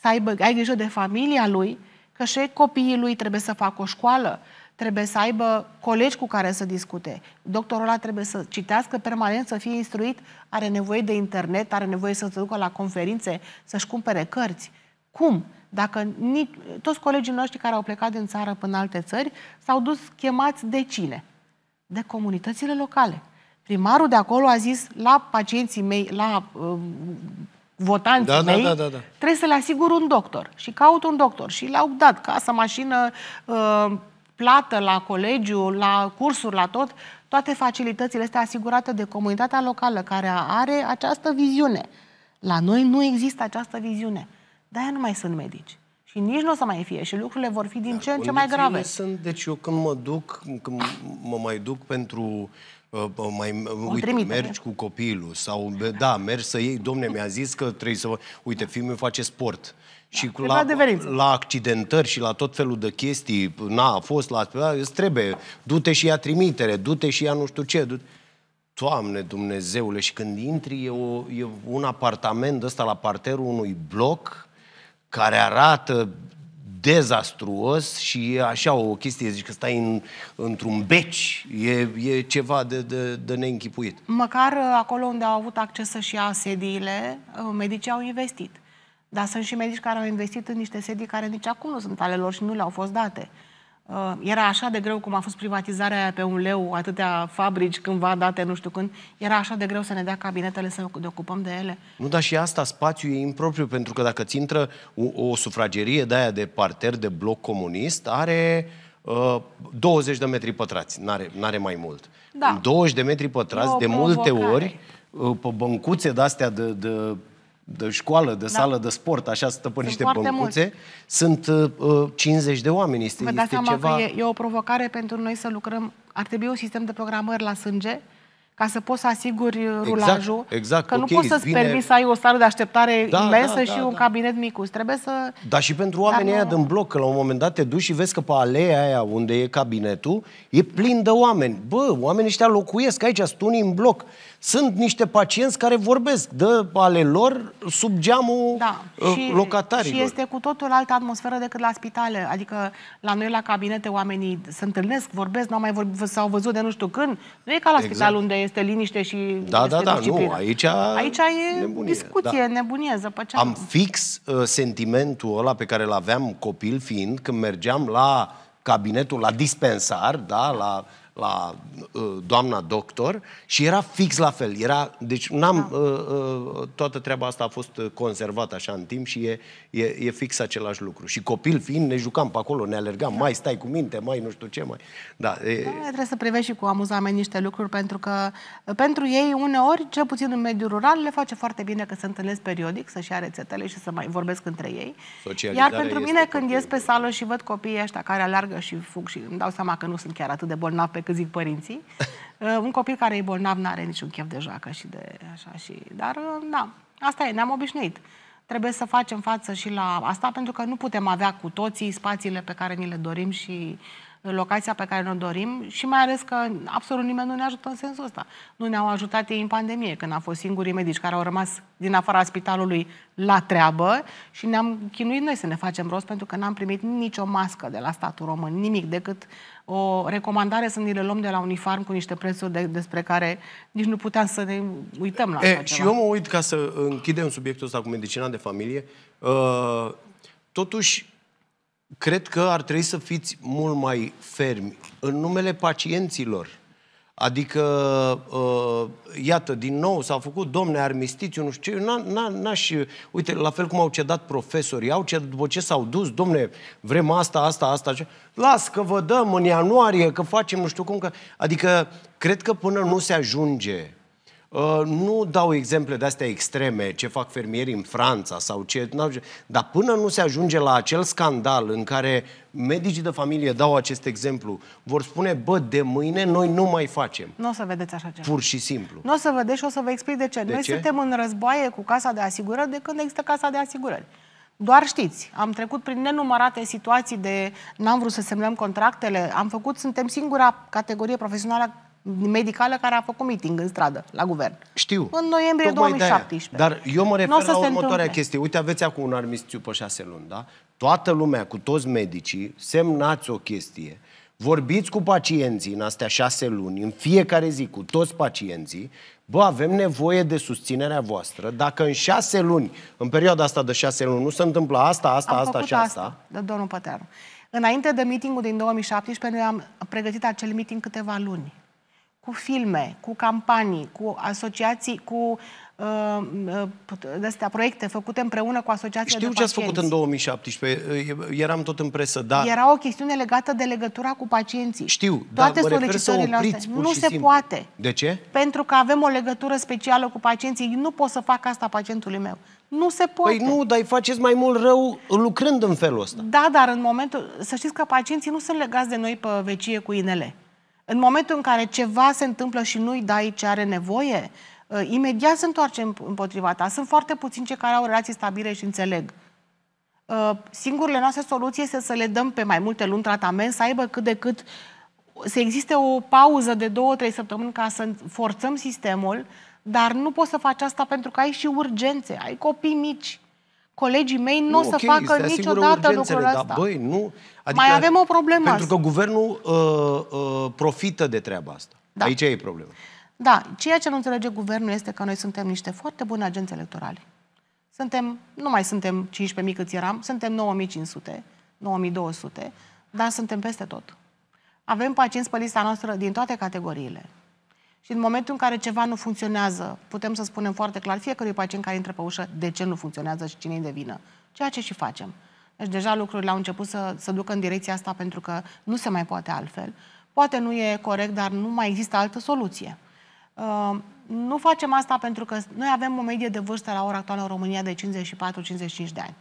să aibă, ai grijă de familia lui, că și copiii lui trebuie să facă o școală, trebuie să aibă colegi cu care să discute. Doctorul ăla trebuie să citească permanent, să fie instruit, are nevoie de internet, are nevoie să se ducă la conferințe, să-și cumpere cărți. Cum? Dacă nici, toți colegii noștri care au plecat din țară până în alte țări s-au dus chemați de cine? De comunitățile locale. Primarul de acolo a zis la pacienții mei, la uh, votanții da, da mei, da, da, da, da. trebuie să le asigur un doctor. Și caut un doctor. Și le-au dat casă, mașină, uh, plată la colegiu, la cursuri, la tot. Toate facilitățile este asigurate de comunitatea locală care are această viziune. La noi nu există această viziune. De-aia nu mai sunt medici. Și nici nu o să mai fie. Și lucrurile vor fi din Dar ce în ce mai grave. Sunt, deci eu când mă duc, când mă mai duc pentru uh, mai, uite, mergi cu copilul sau, da, mergi să iei, domne, mi-a zis că trebuie să, uite, fiul meu face sport. Da, și da, la, la accidentări și la tot felul de chestii, n a fost, la, da, îți trebuie, du-te și ia trimitere, du-te și ia nu știu ce, du -te. Doamne Dumnezeule, și când intri e, o, e un apartament ăsta la parterul unui bloc care arată dezastruos și e așa o chestie, zici că stai în, într-un beci, e, e ceva de, de, de neînchipuit. Măcar uh, acolo unde au avut acces și ia sediile, uh, medicii au investit. Dar sunt și medici care au investit în niște sedii care nici acum nu sunt ale lor și nu le-au fost date. Uh, era așa de greu cum a fost privatizarea aia pe un leu, atâtea fabrici cândva date, nu știu când, era așa de greu să ne dea cabinetele să ne ocupăm de ele. Nu, dar și asta, spațiul e impropriu, pentru că dacă ți intră o, o sufragerie de aia de parter, de bloc comunist, are uh, 20 de metri pătrați, n-are, n-are mai mult. Da. 20 de metri pătrați, de multe ori, uh, pe băncuțe de-astea de, de de școală, de da. sală, de sport, așa stă pe niște băncuțe, mulți. sunt uh, 50 uh, de oameni. Este, Vă dați este ceva... că e, e o provocare pentru noi să lucrăm. Ar trebui un sistem de programări la sânge ca să poți să asiguri uh, exact, rulajul. Exact, că okay, nu poți să-ți bine... permiți să ai o sală de așteptare da, da imensă da, da, și da, un da. cabinet mic, Trebuie să... Dar și pentru oamenii Dar nu... din bloc, că la un moment dat te duci și vezi că pe aleea aia unde e cabinetul, e plin de oameni, Bă, oamenii ăștia locuiesc aici, sunt unii în bloc. Sunt niște pacienți care vorbesc de ale lor sub geamul da. Uh, și, locatarilor. Și este cu totul altă atmosferă decât la spitale. Adică la noi la cabinete oamenii se întâlnesc, vorbesc, nu au mai s-au văzut de nu știu când. Nu e ca la exact. spital unde este liniște și Da, este da, da, disciplină. nu. Aici, aici e nebunie, da. discuție, da. nebunie, zăpăceam. Am fix uh, sentimentul ăla pe care l aveam copil fiind când mergeam la cabinetul, la dispensar, da, la la uh, doamna doctor și era fix la fel. Era, deci n-am, da. uh, uh, toată treaba asta a fost conservată așa în timp și e, e, e fix același lucru. Și copil fiind, ne jucam pe acolo, ne alergam, da. mai stai cu minte, mai nu știu ce, mai... Da, e... da trebuie să privești și cu amuzament niște lucruri, pentru că uh, pentru ei uneori, cel puțin în mediul rural, le face foarte bine că se întâlnesc periodic, să-și ia rețetele și să mai vorbesc între ei. Iar pentru mine, când ies pe sală și văd copiii ăștia care alergă și fug și îmi dau seama că nu sunt chiar atât de bolnav pe că zic părinții. Uh, un copil care e bolnav nu are niciun chef de joacă și de așa și... Dar, uh, da, asta e, ne-am obișnuit. Trebuie să facem față și la asta, pentru că nu putem avea cu toții spațiile pe care ni le dorim și locația pe care ne-o dorim și mai ales că absolut nimeni nu ne ajută în sensul ăsta. Nu ne-au ajutat ei în pandemie, când au fost singurii medici care au rămas din afara spitalului la treabă și ne-am chinuit noi să ne facem rost pentru că n-am primit nicio mască de la statul român, nimic decât o recomandare să ni le luăm de la uniform cu niște prețuri de, despre care nici nu puteam să ne uităm la e, așa Și ceva. eu mă uit ca să închidem subiectul ăsta cu medicina de familie. Uh, totuși, cred că ar trebui să fiți mult mai fermi în numele pacienților. Adică, uh, iată, din nou s-a făcut, domne, armistițiu, nu știu ce, n și, Uite, la fel cum au cedat profesorii, au cedat, după ce s-au dus, domne, vrem asta, asta, asta, ce... las că vă dăm în ianuarie, că facem nu știu cum, că... Adică, cred că până nu se ajunge Uh, nu dau exemple de-astea extreme, ce fac fermierii în Franța sau ce... Dar până nu se ajunge la acel scandal în care medicii de familie dau acest exemplu, vor spune, bă, de mâine noi nu mai facem. Nu o să vedeți așa ceva. Pur și simplu. Nu o să vedeți și o să vă explic de ce. De noi ce? suntem în războaie cu casa de asigurări de când există casa de asigurări. Doar știți, am trecut prin nenumărate situații de n-am vrut să semnăm contractele, am făcut, suntem singura categorie profesională medicală care a făcut meeting în stradă, la guvern. Știu. În noiembrie Tocmai 2017. Dar eu mă refer la următoarea chestie. Uite, aveți acum un armistițiu pe șase luni, da? Toată lumea, cu toți medicii, semnați o chestie. Vorbiți cu pacienții în astea șase luni, în fiecare zi, cu toți pacienții, bă, avem nevoie de susținerea voastră. Dacă în șase luni, în perioada asta de șase luni, nu se întâmplă asta, asta, am asta și asta... asta de domnul Păteanu. Înainte de meetingul din 2017, noi am pregătit acel meeting câteva luni cu filme, cu campanii, cu asociații, cu uh, uh astea, proiecte făcute împreună cu asociația Știu de ce ați făcut în 2017, eram tot în presă, dar Era o chestiune legată de legătura cu pacienții. Știu, Toate dar mă să opriți, Nu se simplu. poate. De ce? Pentru că avem o legătură specială cu pacienții. Nu pot să fac asta pacientului meu. Nu se păi poate. Păi nu, dar îi faceți mai mult rău lucrând în felul ăsta. Da, dar în momentul... Să știți că pacienții nu sunt legați de noi pe vecie cu inele. În momentul în care ceva se întâmplă și nu-i dai ce are nevoie, uh, imediat se întoarce împotriva ta. Sunt foarte puțini cei care au relații stabile și înțeleg. Uh, singurele noastre soluții este să le dăm pe mai multe luni tratament, să aibă cât de cât să existe o pauză de două, trei săptămâni ca să forțăm sistemul, dar nu poți să faci asta pentru că ai și urgențe, ai copii mici, colegii mei nu, nu o să okay, facă niciodată lucrul ăsta. Dar, băi, nu, adică, Mai avem o problemă Pentru că guvernul uh, uh, profită de treaba asta. Da. Aici e problema. Da, ceea ce nu înțelege guvernul este că noi suntem niște foarte buni agenți electorali. Suntem, nu mai suntem 15.000 câți eram, suntem 9500, 9200, dar suntem peste tot. Avem pacienți pe lista noastră din toate categoriile. Și în momentul în care ceva nu funcționează, putem să spunem foarte clar fiecărui pacient care intră pe ușă de ce nu funcționează și cine-i de vină. Ceea ce și facem. Deci deja lucrurile au început să, să ducă în direcția asta pentru că nu se mai poate altfel. Poate nu e corect, dar nu mai există altă soluție. Uh, nu facem asta pentru că noi avem o medie de vârstă la ora actuală în România de 54-55 de ani.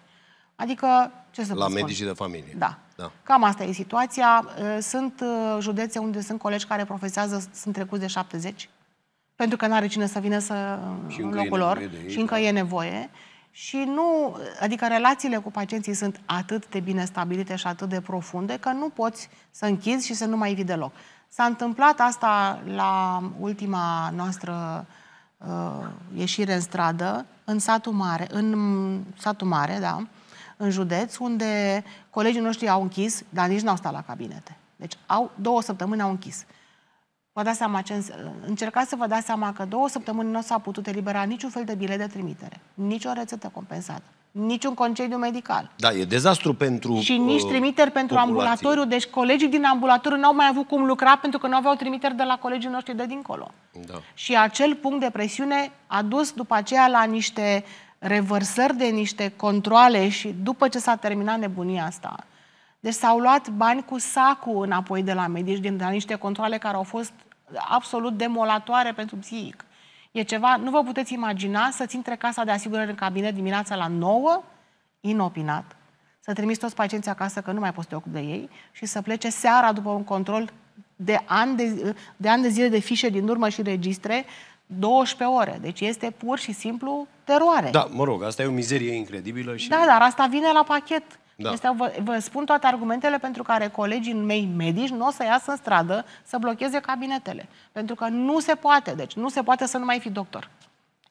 Adică, ce să La medicii spun? de familie. Da. da. Cam asta e situația. Ă, sunt ă, județe unde sunt colegi care profesează, sunt trecuți de 70, pentru că nu are cine să vină să, și în locul lor ei, și încă da. e nevoie. Și nu, adică relațiile cu pacienții sunt atât de bine stabilite și atât de profunde că nu poți să închizi și să nu mai vii deloc. S-a întâmplat asta la ultima noastră uh, ieșire în stradă, în satul mare, în satul mare, da, în județ, unde colegii noștri au închis, dar nici n-au stat la cabinete. Deci au două săptămâni au închis. Vă dați seama ce Încercați să vă dați seama că două săptămâni nu s-a putut elibera niciun fel de bilet de trimitere, nicio rețetă compensată, niciun concediu medical. Da, e dezastru pentru Și nici uh, trimiteri uh, pentru populație. ambulatoriu, deci colegii din ambulatoriu n-au mai avut cum lucra pentru că nu aveau trimiteri de la colegii noștri de dincolo. Da. Și acel punct de presiune a dus după aceea la niște uh, revărsări de niște controle și după ce s-a terminat nebunia asta. Deci s-au luat bani cu sacul înapoi de la medici, din la niște controle care au fost absolut demolatoare pentru psihic. E ceva, nu vă puteți imagina să-ți intre casa de asigurări în cabinet dimineața la 9, inopinat, să trimiți toți pacienții acasă că nu mai poți să te ocupi de ei și să plece seara după un control de ani de, de, an de zile de fișe din urmă și registre, 12 ore. Deci este pur și simplu teroare. Da, mă rog, asta e o mizerie incredibilă. Și... Da, dar asta vine la pachet. Da. Este, vă, vă spun toate argumentele pentru care colegii mei medici nu o să iasă în stradă să blocheze cabinetele. Pentru că nu se poate. Deci nu se poate să nu mai fi doctor.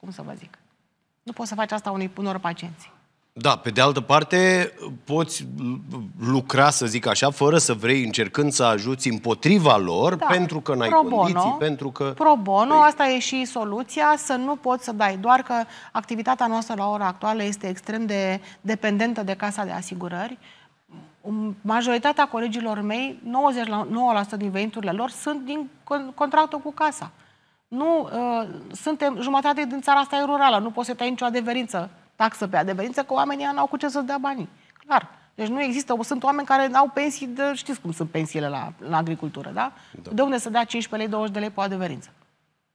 Cum să vă zic? Nu poți să faci asta unui, unor pacienți. Da, pe de altă parte, poți lucra, să zic așa, fără să vrei, încercând să ajuți împotriva lor, da. pentru că n-ai bono, condiții, pentru că... Pro bono, păi... asta e și soluția, să nu poți să dai, doar că activitatea noastră la ora actuală este extrem de dependentă de casa de asigurări. Um, majoritatea colegilor mei, 99% din veniturile lor, sunt din contractul cu casa. Nu, uh, suntem, jumătate din țara asta e rurală, nu poți să tai nicio adeverință taxă pe adeverință, că oamenii n-au cu ce să dea banii. Clar. Deci nu există, sunt oameni care au pensii, de, știți cum sunt pensiile la, la agricultură, da? da? De unde să dea 15 lei, 20 de lei pe adeverință?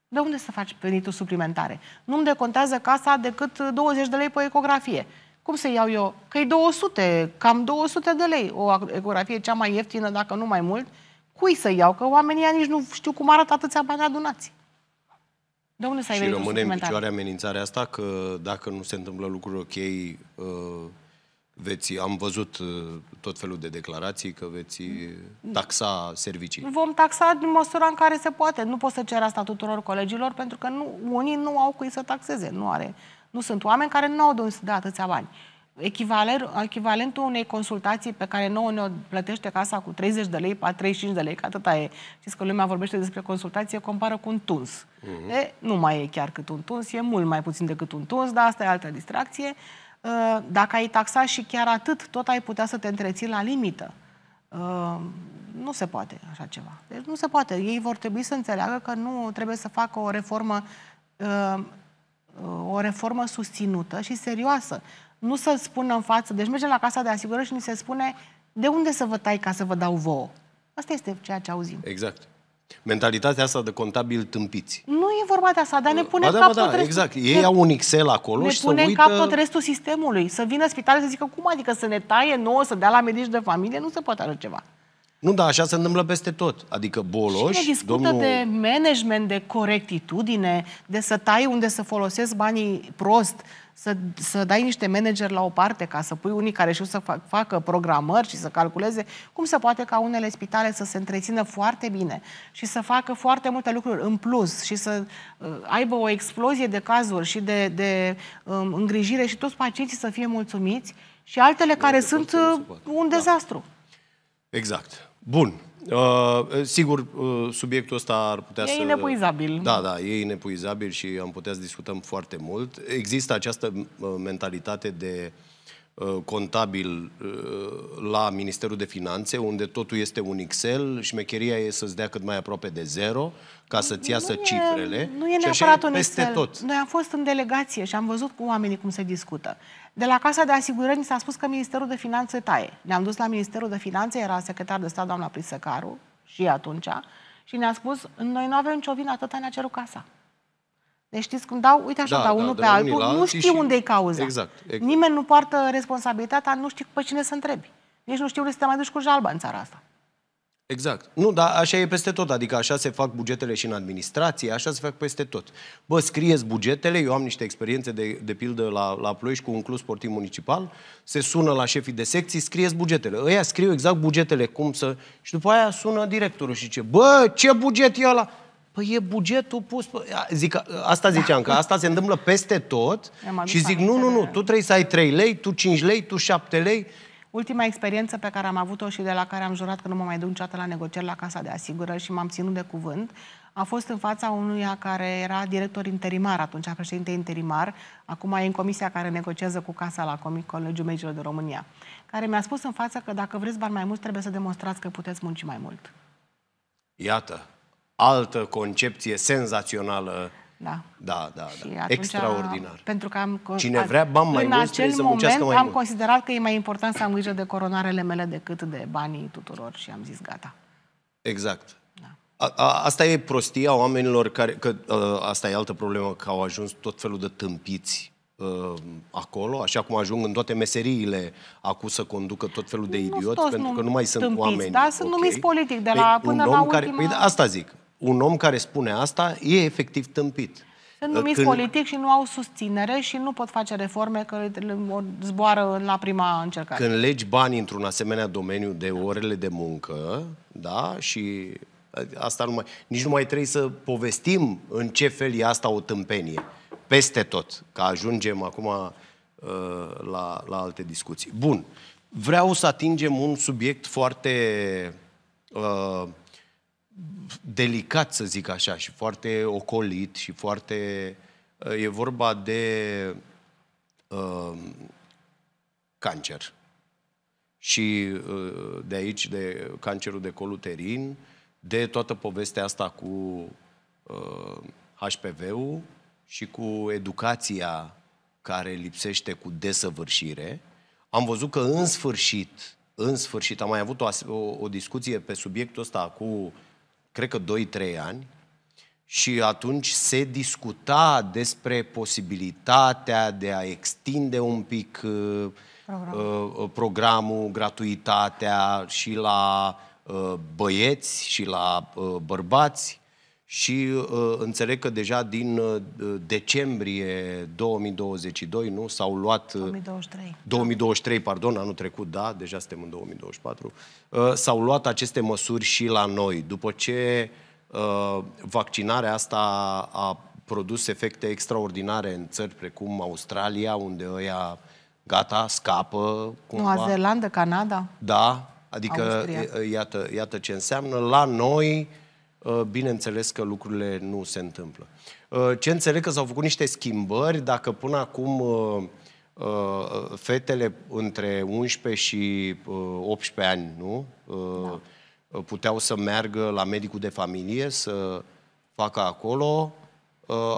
De unde să faci venituri suplimentare? Nu-mi decontează casa decât 20 de lei pe ecografie. Cum să iau eu? Că e 200, cam 200 de lei o ecografie cea mai ieftină, dacă nu mai mult. Cui să iau? Că oamenii nici nu știu cum arată atâția bani adunați. Domnul și rămâne în picioare amenințarea asta că dacă nu se întâmplă lucruri ok, uh, veți, am văzut uh, tot felul de declarații că veți uh, mm. taxa servicii. Vom taxa în măsura în care se poate. Nu pot să cer asta tuturor colegilor, pentru că nu, unii nu au cui să taxeze. Nu, are, nu sunt oameni care nu au de unde să dea atâția bani echivalentul unei consultații pe care nouă ne-o plătește casa cu 30 de lei, 35 de lei, că atâta e. Știți că lumea vorbește despre consultație, compară cu un tuns. Uh-huh. E, nu mai e chiar cât un tuns, e mult mai puțin decât un tuns, dar asta e altă distracție. Ă, dacă ai taxat și chiar atât, tot ai putea să te întreții la limită. Ă, nu se poate așa ceva. Deci nu se poate. Ei vor trebui să înțeleagă că nu trebuie să facă o reformă ă, o reformă susținută și serioasă nu să-l spună în față. Deci mergem la casa de asigurări și ni se spune de unde să vă tai ca să vă dau vouă. Asta este ceea ce auzim. Exact. Mentalitatea asta de contabil tâmpiți. Nu e vorba de asta, dar ne pune ba da, da, restul. Exact. Ei ne, au un Excel acolo ne și pune să uită... cap tot restul sistemului. Să vină spitalul să zică cum adică să ne taie nouă, să dea la medici de familie, nu se poate așa ceva. Nu, dar așa se întâmplă peste tot. Adică boloși, și discută domnul... de management, de corectitudine, de să tai unde să folosesc banii prost, să, să dai niște manageri la o parte ca să pui unii care știu să fac, facă programări și să calculeze cum se poate ca unele spitale să se întrețină foarte bine și să facă foarte multe lucruri în plus și să uh, aibă o explozie de cazuri și de, de um, îngrijire și toți pacienții să fie mulțumiți și altele care sunt uh, un da. dezastru. Da. Exact. Bun. Uh, sigur, uh, subiectul ăsta ar putea e să... E inepuizabil. Da, da, e inepuizabil și am putea să discutăm foarte mult. Există această uh, mentalitate de uh, contabil uh, la Ministerul de Finanțe, unde totul este un Excel, și mecheria e să-ți dea cât mai aproape de zero, ca să-ți iasă nu e, cifrele. Nu e neapărat și așa un peste Excel. tot. Noi am fost în delegație și am văzut cu oamenii cum se discută. De la Casa de Asigurări mi s-a spus că Ministerul de Finanțe taie. Ne-am dus la Ministerul de Finanțe, era secretar de stat doamna Prisăcaru și atunci, și ne-a spus, noi nu avem nicio vină, atâta ne-a cerut casa. Deci știți cum dau, uite așa, da, dau da, unul da, pe altul, nu știu și... unde e cauza. Exact, exact. Nimeni nu poartă responsabilitatea, nu știu pe cine să întrebi. Nici nu știu unde să te mai duci cu jalba în țara asta. Exact. Nu, dar așa e peste tot, adică așa se fac bugetele și în administrație, așa se fac peste tot. Bă, scrieți bugetele, eu am niște experiențe de, de pildă la, la Ploiești cu un club sportiv municipal, se sună la șefii de secții, scrieți bugetele. Ăia scriu exact bugetele, cum să... Și după aia sună directorul și ce? bă, ce buget e ăla? Păi e bugetul pus... Pă... Zic, asta ziceam, că asta se întâmplă peste tot și zic, nu, nu, nu, tu trebuie să ai 3 lei, tu 5 lei, tu 7 lei. Ultima experiență pe care am avut-o și de la care am jurat că nu mă mai duc niciodată la negocieri la Casa de Asigurări și m-am ținut de cuvânt, a fost în fața unuia care era director interimar, atunci președinte interimar, acum e în comisia care negociază cu Casa la Colegiul Medicilor de România, care mi-a spus în față că dacă vreți bani mai mult trebuie să demonstrați că puteți munci mai mult. Iată, altă concepție senzațională da. Da, da, da. Și atunci, Extraordinar. Pentru că am, Cine vrea bani mai mulți, acel să moment mai am mult. considerat că e mai important să am grijă de coronarele mele decât de banii tuturor și am zis gata. Exact. Da. A, a, asta e prostia oamenilor care, că a, ă, asta e altă problemă, că au ajuns tot felul de tâmpiți ă, acolo, așa cum ajung în toate meseriile acum să conducă tot felul de idioți, pentru că nu mai sunt tâmpiți, oameni. Da, sunt okay. numiți politic de la păi, până la ultima... care, păi, asta zic un om care spune asta e efectiv tâmpit. Sunt numiți Când... politic și nu au susținere și nu pot face reforme că zboară la prima încercare. Când legi bani într-un asemenea domeniu de orele de muncă, da, și ă, asta nu mai, nici nu mai trebuie să povestim în ce fel e asta o tâmpenie. Peste tot, că ajungem acum uh, la, la alte discuții. Bun, vreau să atingem un subiect foarte uh, delicat, să zic așa, și foarte ocolit și foarte... Uh, e vorba de uh, cancer. Și uh, de aici, de cancerul de coluterin, de toată povestea asta cu uh, HPV-ul și cu educația care lipsește cu desăvârșire. Am văzut că în sfârșit, în sfârșit, am mai avut o, o, o discuție pe subiectul ăsta cu uh, cred că 2-3 ani, și atunci se discuta despre posibilitatea de a extinde un pic uh, programul, uh, gratuitatea și la uh, băieți și la uh, bărbați și uh, înțeleg că deja din uh, decembrie 2022, nu, s-au luat... 2023. Uh, 2023, pardon, anul trecut, da, deja suntem în 2024, uh, s-au luat aceste măsuri și la noi. După ce uh, vaccinarea asta a produs efecte extraordinare în țări precum Australia, unde ăia gata, scapă. Cumva. Noua Zeelandă, Canada. Da, adică Austria. iată, iată ce înseamnă. La noi Uh, bineînțeles că lucrurile nu se întâmplă. Uh, ce înțeleg că s-au făcut niște schimbări, dacă până acum uh, fetele între 11 și 18 ani, nu? Da. Puteau să meargă la medicul de familie, să facă acolo.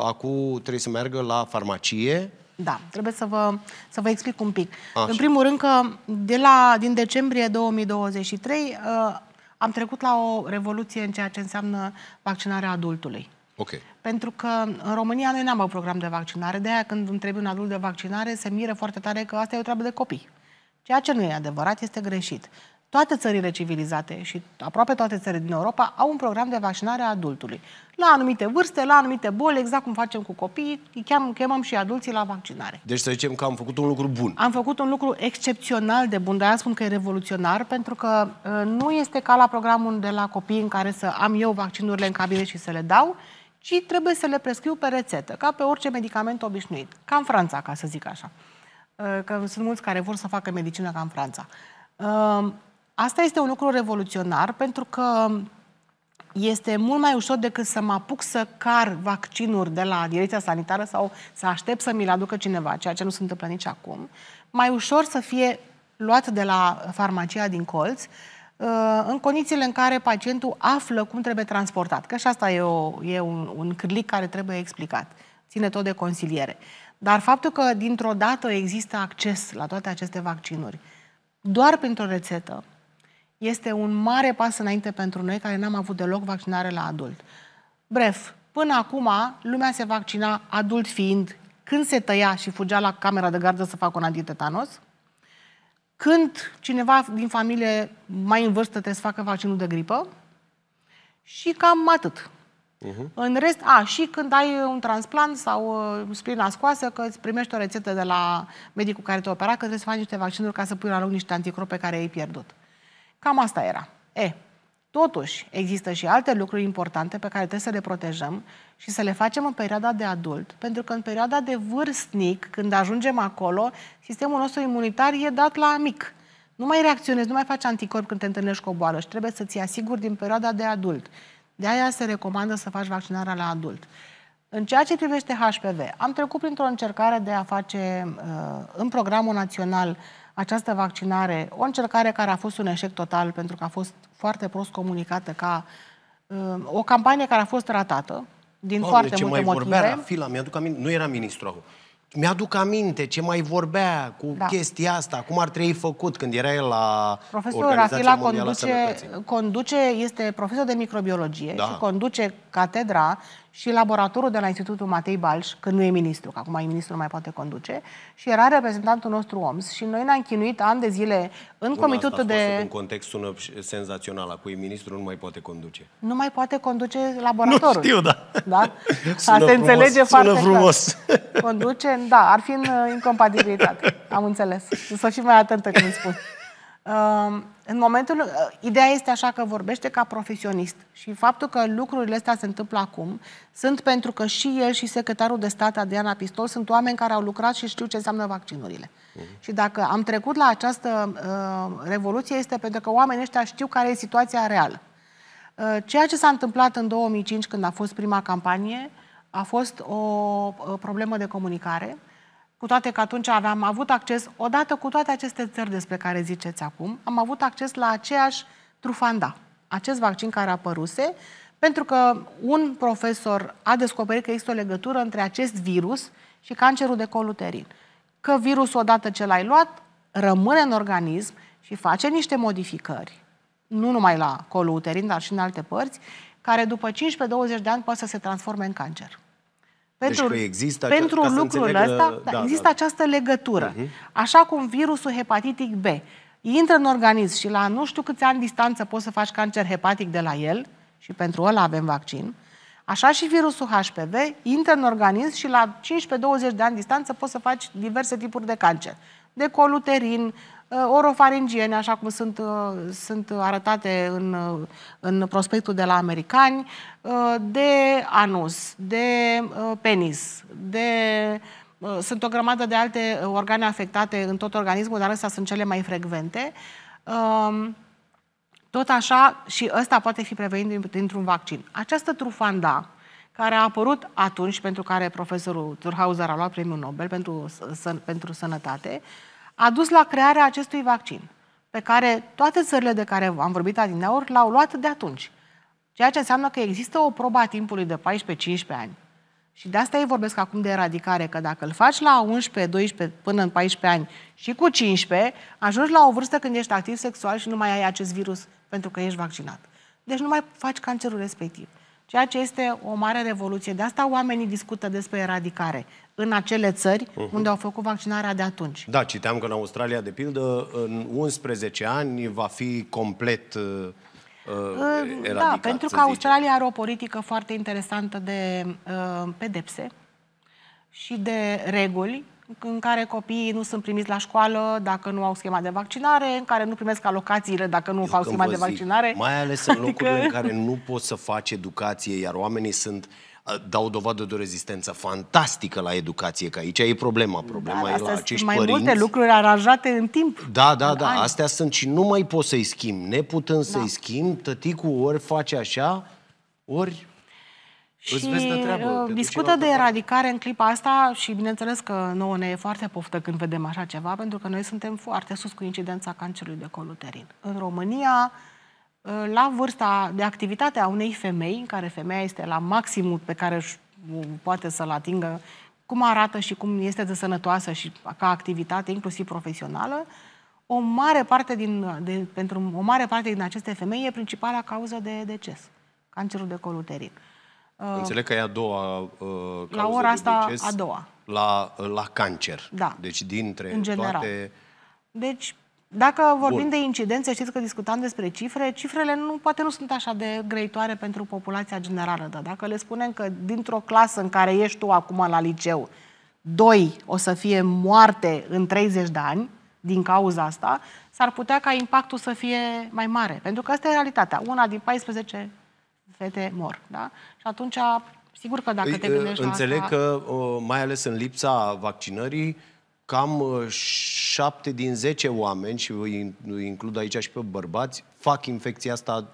Acum trebuie să meargă la farmacie. Da, trebuie să vă, să vă explic un pic. Așa. În primul rând că de la, din decembrie 2023 am trecut la o revoluție în ceea ce înseamnă vaccinarea adultului. Okay. Pentru că în România noi n-am un program de vaccinare, de aia când trebuie un adult de vaccinare se miră foarte tare că asta e o treabă de copii. Ceea ce nu e adevărat este greșit toate țările civilizate și aproape toate țările din Europa au un program de vaccinare a adultului. La anumite vârste, la anumite boli, exact cum facem cu copiii, îi chem, chemăm și adulții la vaccinare. Deci să zicem că am făcut un lucru bun. Am făcut un lucru excepțional de bun, de-aia spun că e revoluționar, pentru că uh, nu este ca la programul de la copii în care să am eu vaccinurile în cabine și să le dau, ci trebuie să le prescriu pe rețetă, ca pe orice medicament obișnuit. Ca în Franța, ca să zic așa. Uh, că sunt mulți care vor să facă medicină ca în Franța uh, Asta este un lucru revoluționar pentru că este mult mai ușor decât să mă apuc să car vaccinuri de la direcția sanitară sau să aștept să mi le aducă cineva, ceea ce nu se întâmplă nici acum. Mai ușor să fie luat de la farmacia din colț, uh, în condițiile în care pacientul află cum trebuie transportat. Că și asta e, o, e un, un clic care trebuie explicat. Ține tot de consiliere. Dar faptul că dintr-o dată există acces la toate aceste vaccinuri, doar printr-o rețetă, este un mare pas înainte pentru noi care n-am avut deloc vaccinare la adult. Bref, până acum lumea se vaccina adult fiind când se tăia și fugea la camera de gardă să facă un antitetanos, când cineva din familie mai în vârstă trebuie să facă vaccinul de gripă și cam atât. Uhum. În rest, a, și când ai un transplant sau uh, splina scoasă, că îți primești o rețetă de la medicul care te opera, că trebuie să faci niște vaccinuri ca să pui la loc niște anticorpi pe care ai pierdut. Cam asta era. E, totuși, există și alte lucruri importante pe care trebuie să le protejăm și să le facem în perioada de adult, pentru că în perioada de vârstnic, când ajungem acolo, sistemul nostru imunitar e dat la mic. Nu mai reacționezi, nu mai faci anticorp când te întâlnești cu o boală și trebuie să-ți asiguri din perioada de adult. De aia se recomandă să faci vaccinarea la adult. În ceea ce privește HPV, am trecut printr-o încercare de a face uh, în programul național uh, această vaccinare, o încercare care a fost un eșec total pentru că a fost foarte prost comunicată ca uh, o campanie care a fost ratată din Doamne, foarte ce multe mai motive. Vorbea, fila, mi-aduc aminte, nu era ministru Mi-aduc aminte ce mai vorbea cu da. chestia asta, cum ar trebui făcut când era el la Profesorul Rafila conduce, conduce, este profesor de microbiologie da. și conduce catedra și laboratorul de la Institutul Matei Balș, când nu e ministru, că acum e ministru, nu mai poate conduce, și era reprezentantul nostru OMS și noi ne-am chinuit ani de zile în comitetul de... În context sună senzațional, acum ministru nu mai poate conduce. Nu mai poate conduce laboratorul. Nu știu, da. da? Sună a se frumos, înțelege foarte sună frumos. Conduce, da, ar fi în uh, incompatibilitate. Am înțeles. Să fii mai atentă când spun. În momentul, uh, ideea este așa că vorbește ca profesionist și faptul că lucrurile astea se întâmplă acum sunt pentru că și el și secretarul de stat Adriana Pistol sunt oameni care au lucrat și știu ce înseamnă vaccinurile. Uh-huh. Și dacă am trecut la această uh, revoluție este pentru că oamenii ăștia știu care e situația reală. Uh, ceea ce s-a întâmplat în 2005 când a fost prima campanie a fost o, o problemă de comunicare. Uh, cu toate că atunci aveam avut acces, odată cu toate aceste țări despre care ziceți acum, am avut acces la aceeași trufanda, acest vaccin care apăruse, pentru că un profesor a descoperit că există o legătură între acest virus și cancerul de coluterin. Că virusul, odată ce l-ai luat, rămâne în organism și face niște modificări, nu numai la coluterin, dar și în alte părți, care după 15-20 de ani poate să se transforme în cancer. Pentru, deci că există pentru ca lucrul ăsta da, da, există da, această legătură. Uh-huh. Așa cum virusul hepatitic B intră în organism și la nu știu câți ani distanță poți să faci cancer hepatic de la el, și pentru ăla avem vaccin, așa și virusul HPV intră în organism și la 15-20 de ani distanță poți să faci diverse tipuri de cancer. De coluterin, Uh, orofaringiene, așa cum sunt, uh, sunt arătate în, uh, în prospectul de la americani, de anus, de penis, de sunt o grămadă de alte organe afectate în tot organismul, dar astea sunt cele mai frecvente. Um, tot așa, și ăsta poate fi prevenit dintr-un vaccin. Această trufanda, care a apărut atunci, pentru care profesorul Turhauser a luat premiul Nobel pentru, pentru sănătate, a dus la crearea acestui vaccin, pe care toate țările de care am vorbit adineauri l-au luat de atunci. Ceea ce înseamnă că există o probă a timpului de 14-15 ani. Și de asta ei vorbesc acum de eradicare, că dacă îl faci la 11, 12, până în 14 ani și cu 15, ajungi la o vârstă când ești activ sexual și nu mai ai acest virus pentru că ești vaccinat. Deci nu mai faci cancerul respectiv. Ceea ce este o mare revoluție. De asta oamenii discută despre eradicare în acele țări uh-huh. unde au făcut vaccinarea de atunci. Da, citeam că în Australia, de pildă, în 11 ani va fi complet uh, uh da, eradicat. Da, pentru că Australia are o politică foarte interesantă de uh, pedepse și de reguli în care copiii nu sunt primiți la școală dacă nu au schema de vaccinare, în care nu primesc alocațiile dacă nu Eu fac schema de vaccinare. Mai ales în adică... în care nu poți să faci educație, iar oamenii sunt uh, dau dovadă de o rezistență fantastică la educație, că aici e problema. Problema da, e la acești mai părinți. multe lucruri aranjate în timp. Da, da, da. Ani. Astea sunt și nu mai poți să-i schimb. Neputând da. să-i schimb, tăticul ori face așa, ori și îți vezi de treabă, uh, discută de eradicare în clipa asta și bineînțeles că nouă ne e foarte poftă când vedem așa ceva, pentru că noi suntem foarte sus cu incidența cancerului de coluterin. În România, Ă, la vârsta de activitate a unei femei, în care femeia este la maximul pe care poate să-l atingă, cum arată și cum este de sănătoasă și ca activitate, inclusiv profesională, o mare parte din, de, pentru o mare parte din aceste femei e principala cauză de deces, cancerul de col ă, Înțeleg că e a doua uh, cauză La ora de asta, deces, a doua. La, la cancer. Da. Deci dintre în general. toate... Deci dacă vorbim Bun. de incidențe, știți că discutam despre cifre, cifrele nu, poate nu sunt așa de greitoare pentru populația generală, dar dacă le spunem că dintr-o clasă în care ești tu acum la liceu, doi o să fie moarte în 30 de ani din cauza asta, s-ar putea ca impactul să fie mai mare. Pentru că asta e realitatea. Una din 14 fete mor. Da? Și atunci, sigur că dacă păi, te gândești Înțeleg la asta... că, uh, mai ales în lipsa vaccinării, cam 7 uh, din 10 oameni, și îi includ aici și pe bărbați, fac infecția asta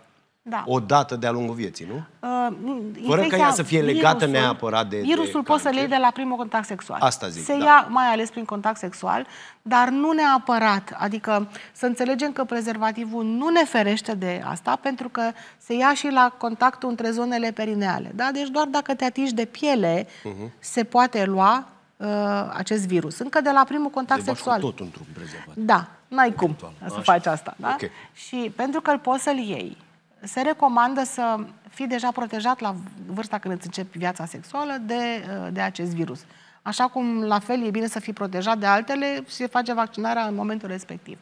da. o dată de-a lungul vieții, nu? Uh, Fără ca ea să fie legată virusul, neapărat de Virusul poți să le iei de la primul contact sexual. Asta zic, Se da. ia mai ales prin contact sexual, dar nu neapărat. Adică să înțelegem că prezervativul nu ne ferește de asta, pentru că se ia și la contactul între zonele perineale. Da? Deci doar dacă te atingi de piele, uh-huh. se poate lua uh, acest virus. Încă de la primul contact de sexual. tot într-un prezervativ. Da, n-ai cum Eventual. să Așa. faci asta. Da? Okay. Și pentru că îl poți să-l iei, se recomandă să fii deja protejat la vârsta când îți începi viața sexuală de, uh, de acest virus. Așa cum la fel e bine să fii protejat de altele și se face vaccinarea în momentul respectiv.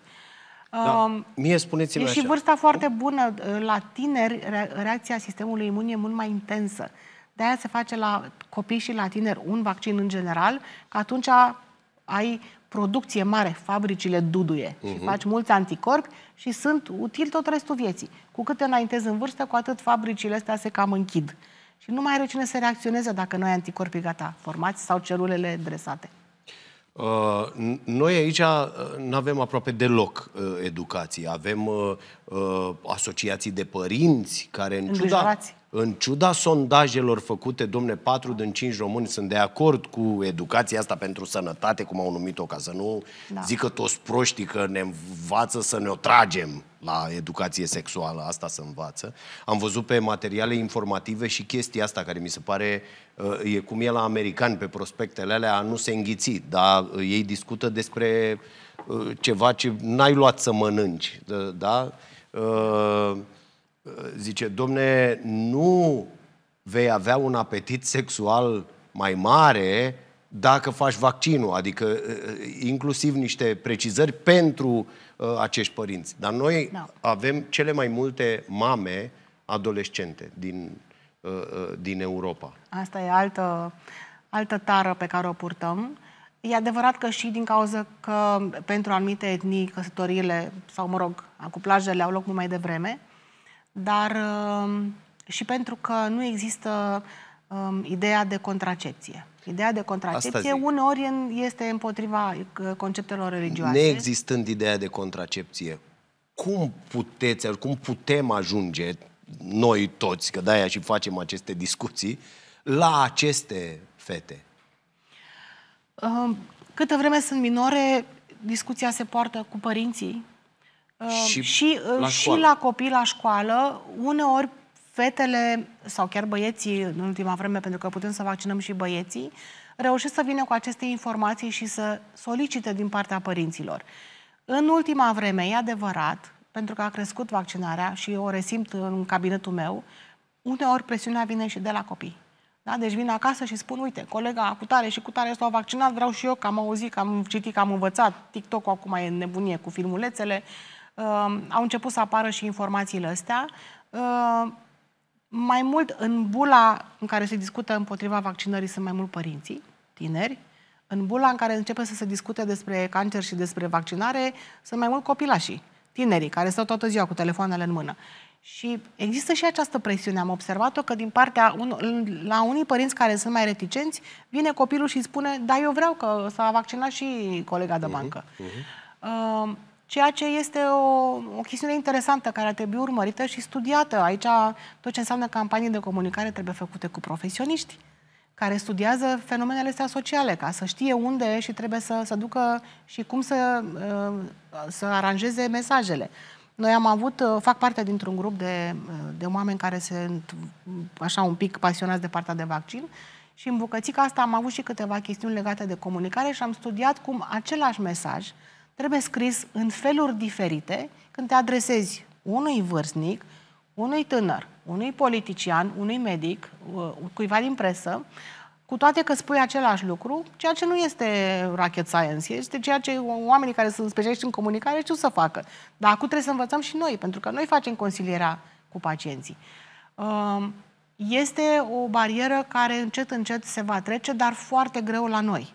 Da. Um, Mie spuneți-mi E așa. și vârsta foarte bună. Uh, la tineri, reacția sistemului imun e mult mai intensă. De-aia se face la copii și la tineri un vaccin în general, că atunci ai producție mare, fabricile duduie uh-huh. și mhm. faci mulți anticorpi și sunt util tot restul vieții. Cu cât te înaintezi în vârstă, cu atât fabricile astea se cam închid. Și nu mai are cine să reacționeze dacă noi anticorpii gata formați sau celulele dresate. Uh, noi aici uh, nu avem aproape deloc uh, educație. Avem uh, uh, asociații de părinți care, în ciuda în ciuda sondajelor făcute, domne, 4 din 5 români sunt de acord cu educația asta pentru sănătate, cum au numit-o, ca să nu da. zică toți proștii că ne învață să ne o tragem la educație sexuală, asta se învață. Am văzut pe materiale informative și chestia asta care mi se pare uh, e cum e la americani pe prospectele alea, nu se înghiți, dar uh, ei discută despre uh, ceva ce n-ai luat să mănânci, da? zice, domne, nu vei avea un apetit sexual mai mare dacă faci vaccinul, adică inclusiv niște precizări pentru acești părinți. Dar noi no. Da. avem cele mai multe mame adolescente din, din Europa. Asta e altă, altă tară pe care o purtăm. E adevărat că și din cauza că pentru anumite etnii căsătorile sau, mă rog, acuplajele au loc mult mai devreme, uh, dar um, și pentru că nu există um, ideea de contracepție. Ideea de contracepție uneori este împotriva uh, conceptelor religioase. Neexistând ideea de contracepție, cum puteți, cum putem ajunge noi toți, că de-aia și facem aceste discuții, la aceste fete? Um, câtă vreme sunt minore, discuția se poartă cu părinții, și, și, uh, la, și la copii la școală, uneori fetele sau chiar băieții în ultima vreme, pentru că putem să vaccinăm și băieții, reușesc să vină cu aceste informații și să solicite din partea părinților. În ultima vreme, e adevărat, pentru că a crescut vaccinarea și eu o resimt în cabinetul meu, uneori presiunea vine și de la copii. Da? Deci vin acasă și spun, uite, colega cu tare și cu tare s-au vaccinat, vreau și eu, că am auzit, că am citit, că am învățat, TikTok-ul acum e nebunie cu filmulețele, uh, au început să apară și informațiile astea. Mai mult, în bula în care se discută împotriva vaccinării sunt mai mult părinții, tineri, în bula în care începe să se discute despre cancer și despre vaccinare, sunt mai mult copilașii, tinerii, care stau toată ziua cu telefoanele în mână. Și există și această presiune. Am observat-o că din partea un, la unii părinți care sunt mai reticenți, vine copilul și spune, da, eu vreau că s-a vaccinat și colega de mhm, bancă. Uh-huh. Uh-huh. uh huh uh huh ceea ce este o, o chestiune interesantă care ar trebui urmărită și studiată. Aici tot ce înseamnă campanii de comunicare trebuie făcute cu profesioniști care studiază fenomenele astea sociale, ca să știe unde și trebuie să, să ducă și cum să, uh, să aranjeze mesajele. Noi am avut, uh, fac parte dintr-un grup de, uh, de oameni care sunt așa un pic pasionați de partea de vaccin și în bucățica asta am avut și câteva chestiuni legate de comunicare și am studiat cum același mesaj uh, trebuie scris în feluri diferite când te adresezi unui vârstnic, unui tânăr, unui politician, unui medic, uh, cuiva din presă, cu toate că spui același lucru, ceea ce nu este rocket science, este ceea ce oamenii care sunt specialiști în comunicare știu să facă. Dar acum trebuie să învățăm și noi, pentru că noi facem consilierea cu pacienții. Um, este o barieră care încet, încet se va trece, dar foarte greu la noi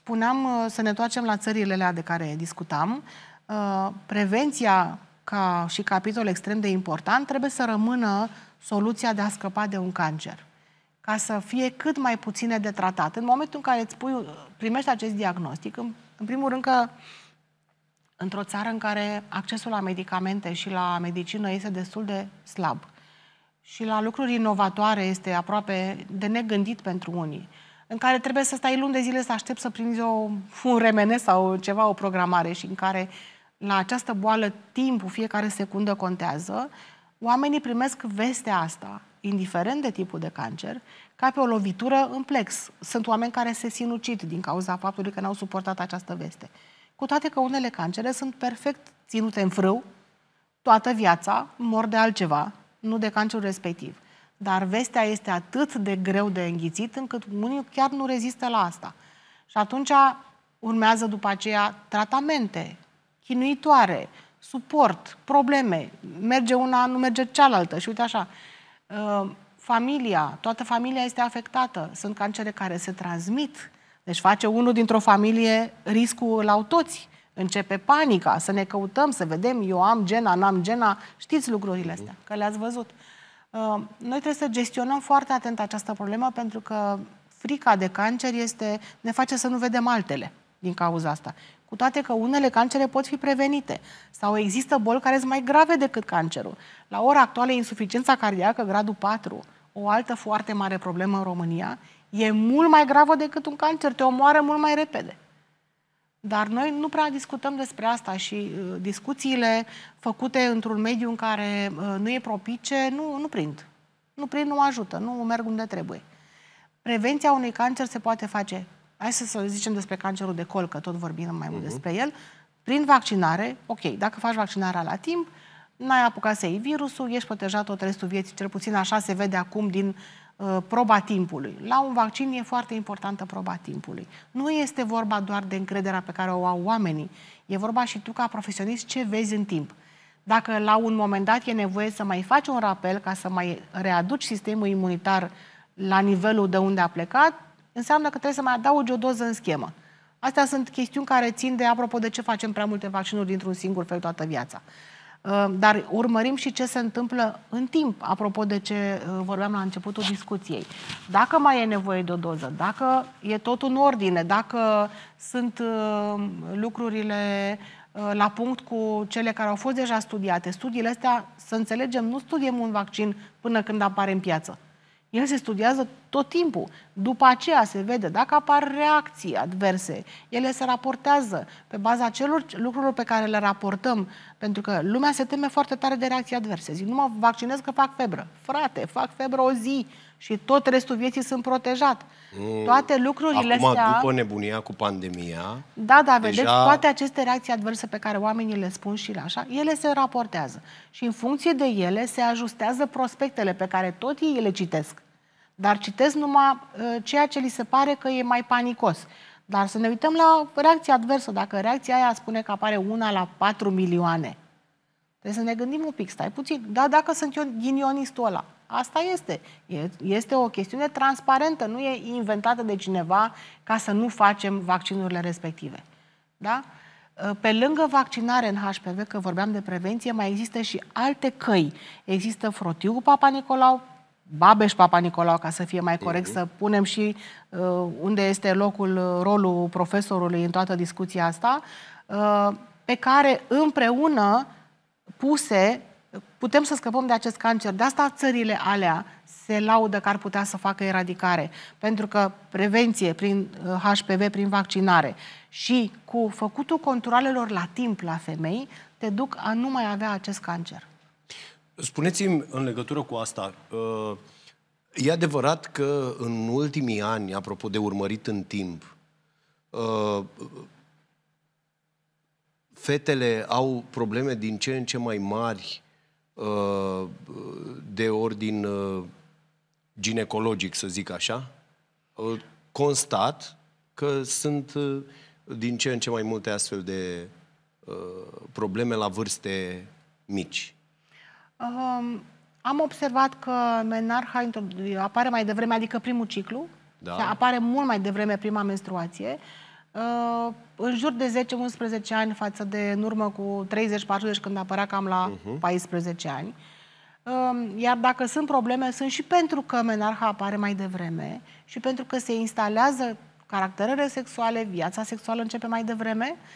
spuneam uh, să ne toacem la țările de care discutam, uh, prevenția ca și capitol extrem de important trebuie să rămână soluția de a scăpa de un cancer ca să fie cât mai puține de tratat. În momentul în care îți pui, uh, primești acest diagnostic, în, în primul rând că într-o țară în care accesul la medicamente și la medicină este destul de slab și la lucruri inovatoare este aproape de negândit pentru unii, uh, în care trebuie să stai luni de zile să aștepți să prinzi o, un remene sau ceva, o programare și în care la această boală timpul, fiecare secundă contează, oamenii primesc vestea asta, indiferent de tipul de cancer, ca pe o lovitură în plex. Sunt oameni care se sinucid din cauza faptului că n-au suportat această veste. Cu toate că unele cancere sunt perfect ținute în frâu toată viața, mor de altceva, nu de cancerul respectiv. Dar vestea este atât de greu de înghițit încât unii chiar nu rezistă la asta. Și atunci urmează după aceea tratamente chinuitoare, suport, probleme, merge una, nu merge cealaltă și uite așa. Uh, familia, toată familia este afectată. Sunt cancere care se transmit. Deci face unul dintr-o familie, riscul la toți. Începe panica, să ne căutăm, să vedem, eu am gena, n-am gena. Știți lucrurile astea, că le-ați văzut. Ă, noi trebuie să gestionăm foarte atent această problemă pentru că frica de cancer este, ne face să nu vedem altele din cauza asta. Cu toate că unele cancere pot fi prevenite sau există boli care sunt mai grave decât cancerul. La ora actuală, insuficiența cardiacă, gradul 4, o altă foarte mare problemă în România, e mult mai gravă decât un cancer, te omoară mult mai repede. Dar noi nu prea discutăm despre asta și uh, discuțiile făcute într-un mediu în care uh, nu e propice nu, nu prind. Nu prind, nu ajută, nu merg unde trebuie. Prevenția unui cancer se poate face, hai să, să zicem despre cancerul de col, că tot vorbim mai mult uh-huh. despre el, prin vaccinare, ok, dacă faci vaccinarea la timp, n-ai apucat să iei virusul, ești protejat tot restul vieții, cel puțin așa se vede acum din Uh, proba timpului. La un vaccin e foarte importantă proba timpului. Nu este vorba doar de încrederea pe care o au oamenii, e vorba și tu ca profesionist ce vezi în timp. Dacă la un moment dat e nevoie să mai faci un rapel ca să mai readuci sistemul imunitar la nivelul de unde a plecat, înseamnă că trebuie să mai adaugi o doză în schemă. Astea sunt chestiuni care țin de, apropo de ce facem prea multe vaccinuri dintr-un singur fel toată viața. Ă, dar urmărim și ce se întâmplă în timp, apropo de ce ă, vorbeam la începutul discuției. Dacă mai e nevoie de o doză, dacă e tot în ordine, dacă sunt ă, lucrurile la punct cu cele care au fost deja studiate. Studiile astea, să înțelegem, nu studiem un vaccin până când apare în piață. El se studiază tot timpul. După aceea se vede dacă apar reacții adverse, ele se raportează pe baza celor lucrurilor pe care le raportăm, pentru că lumea se teme foarte tare de reacții adverse. Zic, nu mă vaccinez că fac febră. Frate, fac febră o zi și tot restul vieții sunt protejat. Mm. Toate lucrurile Acum, astea... după nebunia cu pandemia... Da, da, vedeți, deja... toate aceste reacții adverse pe care oamenii le spun și la așa, ele se raportează. Și în funcție de ele se ajustează prospectele pe care tot ei le citesc. Dar citesc numai ă, ceea ce li se pare că e mai panicos. Dar să ne uităm la reacția adversă. Dacă reacția aia spune că apare una la 4 milioane, trebuie să ne gândim un pic, stai puțin. Da, dacă sunt eu ghinionistul ăla, Asta este. Este o chestiune transparentă, nu e inventată de cineva ca să nu facem vaccinurile respective. Da? Ă, pe lângă vaccinare în HPV, că vorbeam de prevenție, mai există și alte căi. Există frotiu cu Papa Nicolau, Babeș Papa Nicolau, ca să fie mai corect, uh-huh. să punem și uh, unde este locul, uh, rolul profesorului în toată discuția asta, uh, pe care împreună puse putem să scăpăm de acest cancer. De asta țările alea se laudă că ar putea să facă eradicare. Pentru că prevenție prin HPV, uh, prin vaccinare și cu făcutul controlelor la timp la femei, te duc a nu mai avea acest cancer. Spuneți-mi în legătură cu asta, uh, e adevărat că în ultimii ani, apropo de urmărit în timp, uh, fetele au probleme din ce în ce mai mari uh, de ordin ginecologic, să zic așa. Constat că sunt din ce în ce mai multe astfel de probleme la vârste mici. Um, am observat că menarha apare mai devreme, adică primul ciclu, da. apare mult mai devreme prima menstruație, uh, în jur de 10-11 ani față de în urmă cu 30-40 când apărea cam la uh-huh. Mhm. 14 ani. Um, iar dacă sunt probleme, sunt și pentru că menarha apare mai devreme și pentru că se instalează caracterele sexuale, viața sexuală începe mai devreme uh,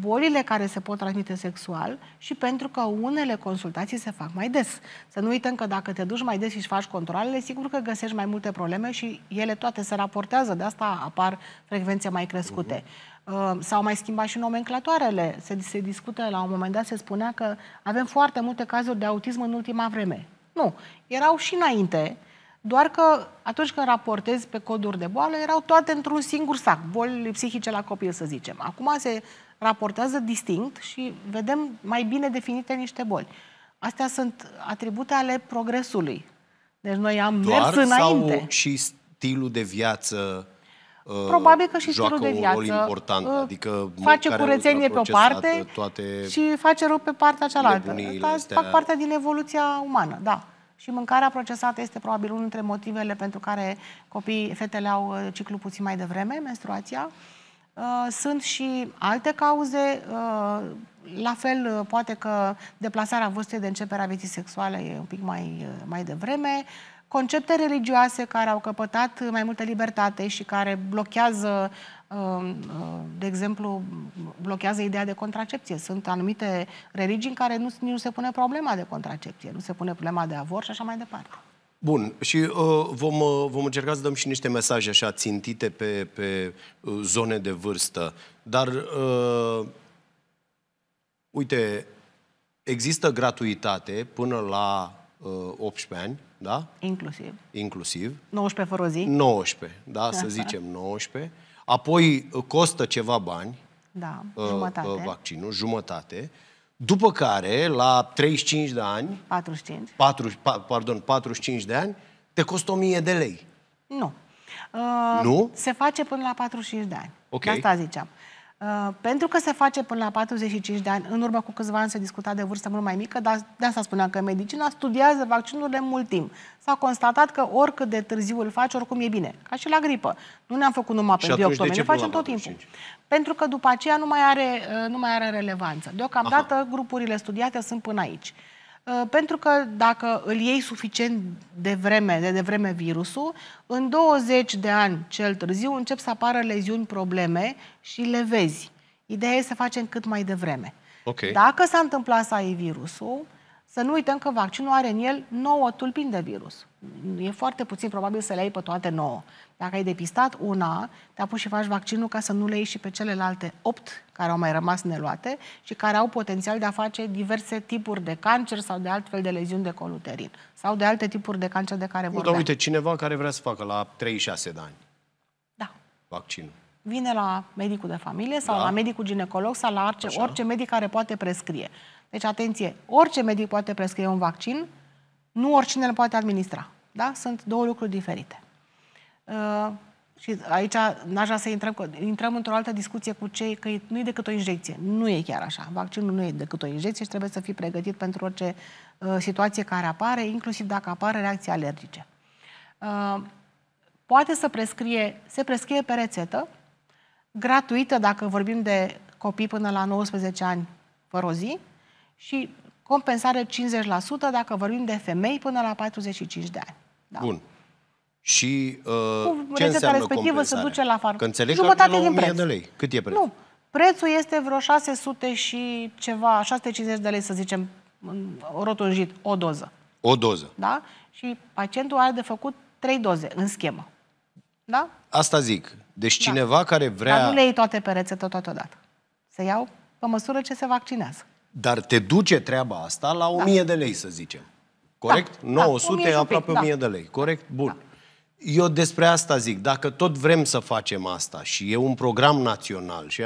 bolile care se pot transmite sexual și pentru că unele consultații se fac mai des. Să nu uităm că dacă te duci mai des și faci controlele, sigur că găsești mai multe probleme și ele toate se raportează, de asta apar frecvențe mai crescute. Uh-huh. S-au mai schimbat și nomenclatoarele. Se, se discută, la un moment dat se spunea că avem foarte multe cazuri de autism în ultima vreme. Nu, erau și înainte, doar că atunci când raportezi pe coduri de boală, erau toate într-un singur sac, bolile psihice la copil, să zicem. Acum se raportează distinct și vedem mai bine definite niște boli. Astea sunt atribute ale progresului. Deci noi am Doar mers înainte. Sau și stilul de viață uh, Probabil că și stilul de viață important, uh, adică face curățenie pe o uh, parte toate și face rău pe partea cealaltă. Asta fac parte din evoluția umană, da. Și mâncarea procesată este probabil unul dintre motivele pentru care copiii, fetele au ciclu puțin mai devreme, menstruația. Uh, sunt și alte cauze, uh, la fel, uh, poate că deplasarea vârstei de începere a vieții sexuale e un pic mai, mai devreme, concepte religioase care au căpătat mai multă libertate și care blochează, um, de exemplu, blochează ideea de contracepție. Sunt anumite religii în care nu, nu se pune problema de contracepție, nu se pune problema de avort și așa mai departe. Bun, și uh, vom, uh, vom încerca să dăm și niște mesaje așa țintite pe, pe uh, zone de vârstă. Dar, uh, uite, există gratuitate până la uh, 18 ani, da? Inclusiv. Inclusiv. 19 fără o zi. 19, da, să zicem 19. Apoi uh, costă ceva bani da, uh, jumătate. Uh, vaccinul, jumătate. Uh, după care, la 35 de ani... 45. 4, pa, pardon, 45 de ani, te costă 1000 de lei. Nu. Uh, nu? Se face până la 45 de ani. Ok. De asta ziceam. Uh, pentru că se face până la 45 de ani, în urmă cu câțiva ani se discuta de vârstă mult mai mică, dar de asta spuneam că medicina studiază vaccinurile mult timp. S-a constatat că oricât de târziu îl faci, oricum e bine. Ca și la gripă. Nu ne-am făcut numai pe 2 octombrie, ne facem tot timpul. Pentru că după aceea nu mai are, uh, nu mai are relevanță. Deocamdată Aha. grupurile studiate sunt până aici. Uh, pentru că dacă îl iei suficient de vreme, de devreme virusul, în 20 de ani cel târziu încep să apară leziuni, probleme și le vezi. Ideea e să facem cât mai devreme. Okay. Dacă s-a întâmplat să ai virusul, să nu uităm că vaccinul are în el 9 tulpini de virus. E foarte puțin probabil să le ai pe toate 9. Dacă ai depistat una, te apuci și faci vaccinul ca să nu le iei și pe celelalte opt care au mai rămas neluate și care au potențial de a face diverse tipuri de cancer sau de altfel de leziuni de coluterin sau de alte tipuri de cancer de care vorbeam. Dar uite, cineva care vrea să facă la 36 de ani da. vaccinul vine la medicul de familie sau da. la medicul ginecolog sau la orice, orice medic care poate prescrie. Deci, atenție, orice medic poate prescrie un vaccin, nu oricine îl poate administra. Da? Sunt două lucruri diferite. Uh, și aici n-aș vrea să intrăm, intrăm într-o altă discuție cu cei că nu e decât o injecție. Nu e chiar așa. Vaccinul nu e decât o injecție și trebuie să fii pregătit pentru orice uh, situație care apare, inclusiv dacă apare reacții alergice. Uh, poate să prescrie, se prescrie pe rețetă, gratuită dacă vorbim de copii până la 19 ani fără o zi și compensare 50% dacă vorbim de femei până la 45 de ani. Da. Bun. Și uh, cu ce înseamnă respectivă se duce la farm. Că înțeleg Jumătate că din preț. de lei. Cât e prețul? Nu. Prețul este vreo 600 și ceva, 650 de lei, să zicem, rotunjit, o doză. O doză. Da? Și pacientul are de făcut trei doze în schemă. Da? Asta zic. Deci da. cineva da. care vrea... Dar nu le iei toate pe rețetă totodată. Se iau pe măsură ce se vaccinează. Dar te duce treaba asta la 1000 da. de lei, să zicem. Corect? Da. 900, da. aproape 1000 da. de lei. Corect? Bun. Da. Eu despre asta zic, dacă tot vrem să facem asta și e un program național, și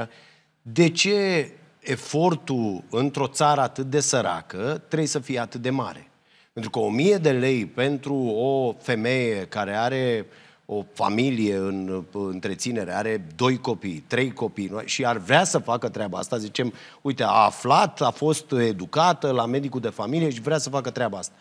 de ce efortul într-o țară atât de săracă trebuie să fie atât de mare? Pentru că 1000 de lei pentru o femeie care are o familie în întreținere, are doi copii, trei copii și ar vrea să facă treaba asta, zicem, uite, a aflat, a fost educată la medicul de familie și vrea să facă treaba asta.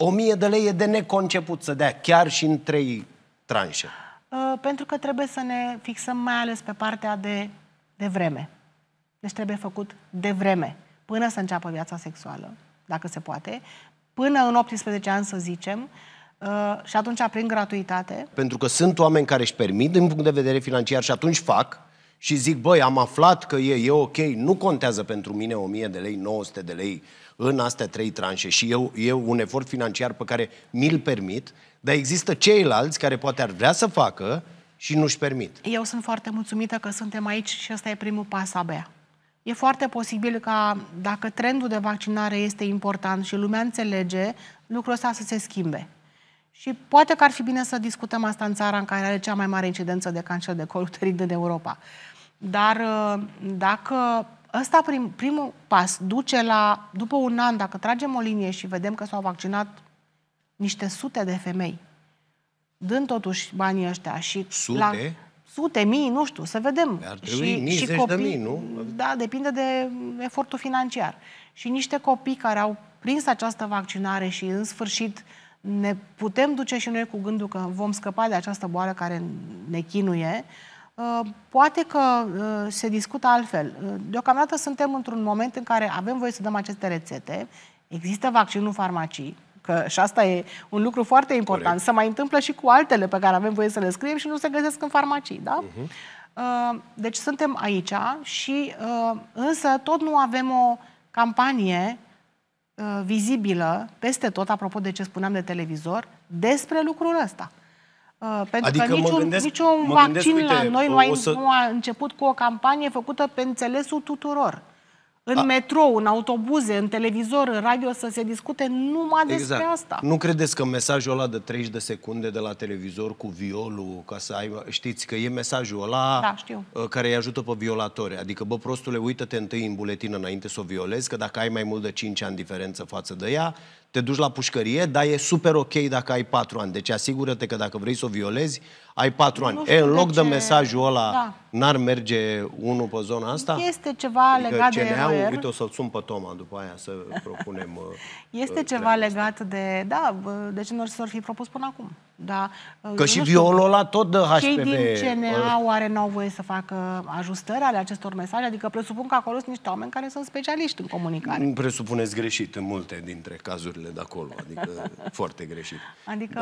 O mie de lei e de neconceput să dea, chiar și în trei tranșe. Uh, pentru că trebuie să ne fixăm mai ales pe partea de, de vreme. Deci trebuie făcut de vreme, până să înceapă viața sexuală, dacă se poate, până în 18 ani, să zicem, uh, și atunci prin gratuitate. Pentru că sunt oameni care își permit din punct de vedere financiar și atunci fac și zic, băi, am aflat că e, e ok, nu contează pentru mine 1000 de lei, 900 de lei, în astea trei tranșe și eu, eu un efort financiar pe care mi-l permit, dar există ceilalți care poate ar vrea să facă și nu-și permit. Eu sunt foarte mulțumită că suntem aici și ăsta e primul pas abia. E foarte posibil ca, dacă trendul de vaccinare este important și lumea înțelege, lucrul ăsta să se schimbe. Și poate că ar fi bine să discutăm asta în țara în care are cea mai mare incidență de cancer de col uterin din Europa. Dar uh, dacă Ăsta, prim, primul pas, duce la, după un an, dacă tragem o linie și vedem că s-au vaccinat niște sute de femei, dând totuși banii ăștia și... Sute? La, sute, mii, nu știu, să vedem. Ar trebui și, mii, și copii, de mii, nu? Da, depinde de efortul financiar. Și niște copii care au prins această vaccinare și în sfârșit ne putem duce și noi cu gândul că vom scăpa de această boală care ne chinuie, uh, Uh, poate că uh, se discută altfel. Uh, deocamdată suntem într-un moment în care avem voie să dăm aceste rețete, există vaccinul în farmacii, că și asta e un lucru foarte important, Corect. să mai întâmplă și cu altele pe care avem voie să le scriem și nu se găsesc în farmacii, da? Uh-huh. Deci suntem aici și însă tot nu avem o campanie vizibilă peste tot, apropo de ce spuneam de televizor, despre lucrul ăsta. Uh, pentru adică că niciun, gândesc, niciun vaccin gândesc, uite, la noi nu a, să... nu a început cu o campanie făcută pe înțelesul tuturor. În a... metrou, în autobuze, în televizor, în radio să se discute numai exact. despre asta. Nu credeți că mesajul ăla de 30 de secunde de la televizor cu violul, ca să ai, știți că e mesajul ăla da, știu. Uh, care îi ajută pe violatori. Adică, bă, prostule, uită-te întâi în buletin înainte să o violezi, că dacă ai mai mult de 5 ani diferență față de ea, te duci la pușcărie, dar e super ok dacă ai patru ani. Deci asigură-te că dacă vrei să o violezi, ai patru ani. E, în loc de, ce... mesajul ăla, da. n-ar merge unul pe zona asta? Este ceva adică legat de CNA-ul, uite, o să-l sun pe Toma după aia să propunem... Uh, este ceva legat asta. de... Da, de ce nu s-ar fi propus până acum? Da. Uh, că și violul ăla tot de HPV. Cei din uh. CNA oare n-au voie să facă ajustări ale acestor mesaje? Adică presupun că acolo sunt niște oameni care sunt specialiști în comunicare. Mm, Presupuneți greșit în multe dintre cazurile de acolo. Adică foarte greșit. Adică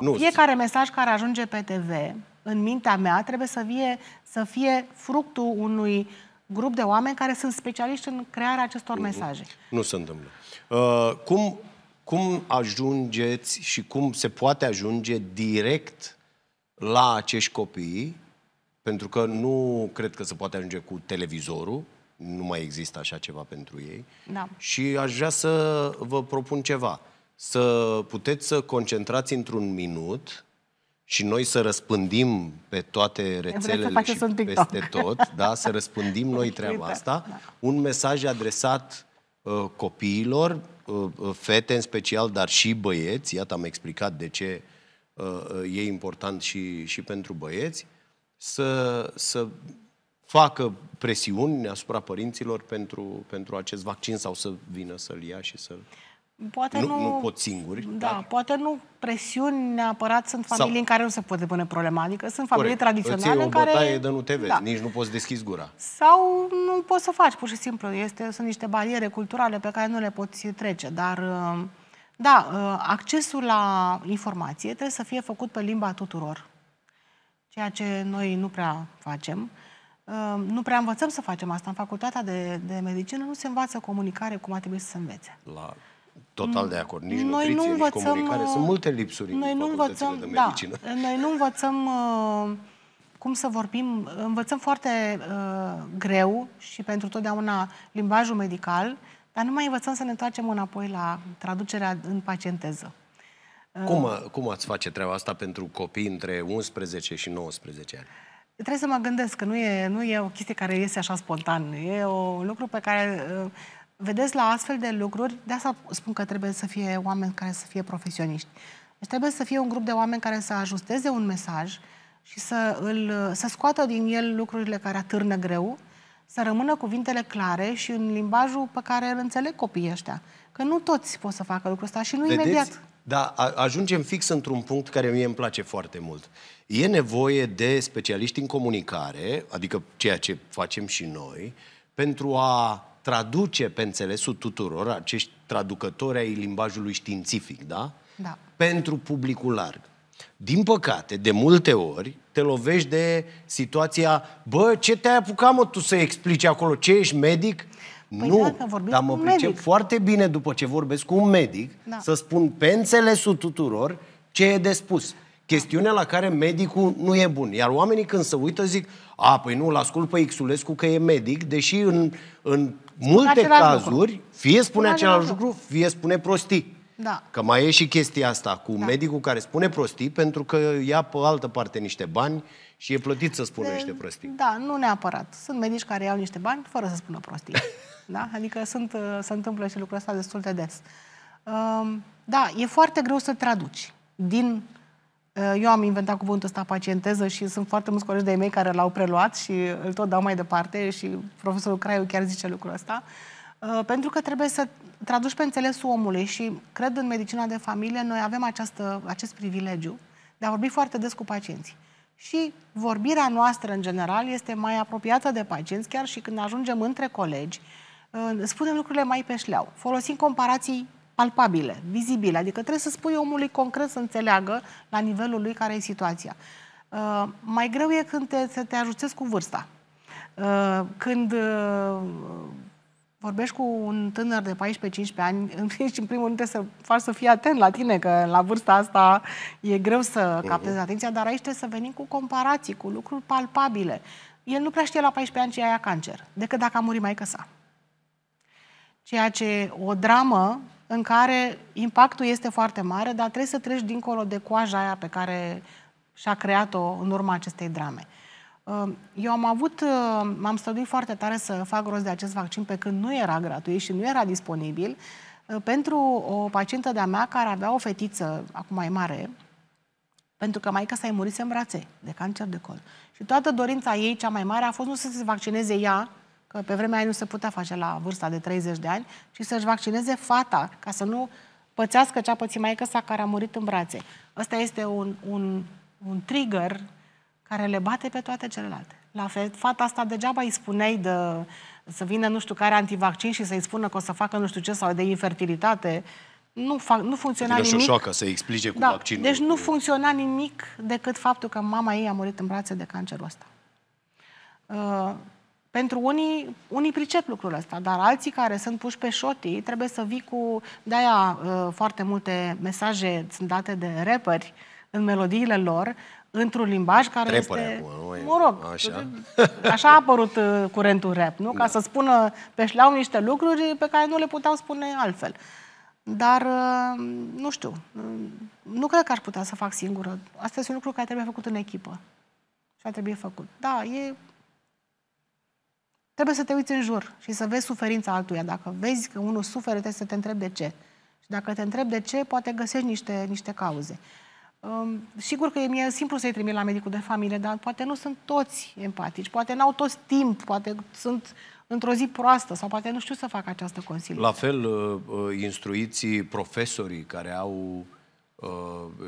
da. fiecare mesaj care ajunge pe TV, în mintea mea, trebuie să fie, să fie fructul unui grup de oameni care sunt specialiști în crearea acestor mesaje. Nu, nu se întâmplă. Uh, cum, cum ajungeți și cum se poate ajunge direct la acești copii? Pentru că nu cred că se poate ajunge cu televizorul, nu mai există așa ceva pentru ei. Da. Și aș vrea să vă propun ceva. Să puteți să concentrați într-un minut și noi să răspândim pe toate rețelele și peste tot, da, să răspândim noi treaba da. asta, un mesaj adresat uh, copiilor, uh, uh, fete în special, dar și băieți, iată am explicat de ce uh, uh, e important și, și pentru băieți, să, să facă presiuni asupra părinților pentru, pentru acest vaccin sau să vină să-l ia și să-l Poate nu, nu, nu pot singuri. Da, dar... poate nu presiuni neapărat. Sunt familii Sau... în care nu se poate pune problema. Adică sunt familii Corect. tradiționale în care... Îți de nu te vezi, da. nici nu poți deschizi gura. Sau nu poți să faci, pur și simplu. Este, sunt niște bariere culturale pe care nu le poți trece, dar... Uh, da, uh, accesul la informație trebuie să fie făcut pe limba tuturor, ceea ce noi nu prea facem. Uh, nu prea învățăm să facem asta. În facultatea de, de medicină nu se învață comunicare cum a trebuit să se învețe. La Total de acord. Nici noi nutriție, nu învățăm, nici comunicare. Sunt multe lipsuri noi în nu învățăm, de da, medicină. Da, noi nu învățăm uh, cum să vorbim. Învățăm foarte uh, greu și pentru totdeauna limbajul medical, dar nu mai învățăm să ne întoarcem înapoi la traducerea în pacienteză. Uh, cum, uh, cum ați face treaba asta pentru copii între 11 și 19 ani? Trebuie să mă gândesc că nu e, nu e o chestie care iese așa spontan. E un lucru pe care uh, vedeți la astfel de lucruri, de asta spun că trebuie să fie oameni care să fie profesioniști. Deci trebuie să fie un grup de oameni care să ajusteze un mesaj și să, îl, să scoată din el lucrurile care atârnă greu, să rămână cuvintele clare și în limbajul pe care îl înțeleg copiii ăștia. Că nu toți pot să facă lucrul ăsta și nu Vedeți? imediat. Da, ajungem fix într-un punct care mie îmi place foarte mult. E nevoie de specialiști în comunicare, adică ceea ce facem și noi, pentru a traduce pe înțelesul tuturor acești traducători ai limbajului științific, da? Da. Pentru publicul larg. Din păcate, de multe ori, te lovești de situația bă, ce te-ai apucat, mă, tu să explici acolo? Ce ești medic? Păi nu, da, dar mă pricep medic. foarte bine după ce vorbesc cu un medic da. să spun pe înțelesul tuturor ce e de spus. Chestiunea la care medicul nu e bun. Iar oamenii când se uită zic, a, păi nu, l ascult pe Xulescu că e medic, deși în, în multe cazuri, lucru. fie spune, spune același lucru. lucru, fie spune prostii. Da. Că mai e și chestia asta cu da. medicul care spune prostii pentru că ia pe altă parte niște bani și e plătit să spună niște prostii. Da, nu neapărat. Sunt medici care iau niște bani fără să spună prostii. da? Adică sunt, uh, se întâmplă și lucrul ăsta destul de des. Um, da, e foarte greu să traduci din Eh, eu am inventat cuvântul ăsta pacienteză și sunt foarte mulți colegi de ei mei care l-au preluat și îl tot dau mai departe și profesorul Craiu chiar zice lucrul ăsta. Eh, pentru că trebuie să traduci pe înțelesul omului și cred în medicina de familie, noi avem această, acest privilegiu de a vorbi foarte des cu pacienții. Și vorbirea noastră, în general, este mai apropiată de pacienți, chiar și când ajungem între colegi, eh, spunem lucrurile mai pe șleau. Folosim comparații palpabile, vizibile. Adică trebuie să spui omului concret să înțeleagă la nivelul lui care e situația. Uh, mai greu e când te, să te ajutezi cu vârsta. Uh, când uh, vorbești cu un tânăr de 14-15 ani, ești în primul rând trebuie să faci să fii atent la tine, că la vârsta asta e greu să mhm. captezi atenția, dar aici trebuie să venim cu comparații, cu lucruri palpabile. El nu prea știe la 14 ani ce aia cancer, decât dacă a murit mai sa. Ceea ce o dramă în care impactul este foarte mare, dar trebuie să treci dincolo de coaja aia pe care și-a creat-o în urma acestei drame. Ehm, eu am avut, ehm, m-am străduit foarte tare să fac rost de acest vaccin pe când nu era gratuit și nu era disponibil ehm, pentru o pacientă de-a mea care avea o fetiță, acum mai mare, pentru că maica s-a murit în brațe de cancer de col. Și toată dorința ei cea mai mare a fost nu să se vaccineze ea, că pe vremea aia nu se putea face la vârsta de 30 de ani, și să-și vaccineze fata, ca să nu pățească ce a pățit maică sa care a murit în brațe. Ăsta este un, un, un trigger care le bate pe toate celelalte. La fel, fata asta degeaba îi spuneai de, să vină nu știu care antivaccin și să-i spună că o să facă nu știu ce sau de infertilitate. Nu, fac, nu funcționa adică nimic. șoșoacă să explice cu da, vaccinul. Deci nu funcționa nimic decât faptul că mama ei a murit în brațe de cancerul ăsta. Uh, pentru unii, unii pricep lucrul ăsta, dar alții care sunt puși pe șotii trebuie să vii cu... De-aia uh, foarte multe mesaje sunt date de rapperi în melodiile lor, într-un limbaj care Trepă este... Acum, mă rog, așa. așa a apărut uh, curentul rap, nu? Ca da. să spună pe șleau niște lucruri pe care nu le puteau spune altfel. Dar, uh, nu știu, nu cred că aș putea să fac singură. Asta este un lucru care trebuie făcut în echipă. Și a trebuit făcut. Da, e Trebuie să te uiți în jur și să vezi suferința altuia. Dacă vezi că unul suferă, trebuie să te întrebi de ce. Și dacă te întrebi de ce, poate găsești niște, niște cauze. Um, sigur că mi-e simplu să-i trimit la medicul de familie, dar poate nu sunt toți empatici, poate n-au toți timp, poate sunt într-o zi proastă sau poate nu știu să fac această consiliere. La fel, uh, uh, instruiții profesorii care au uh,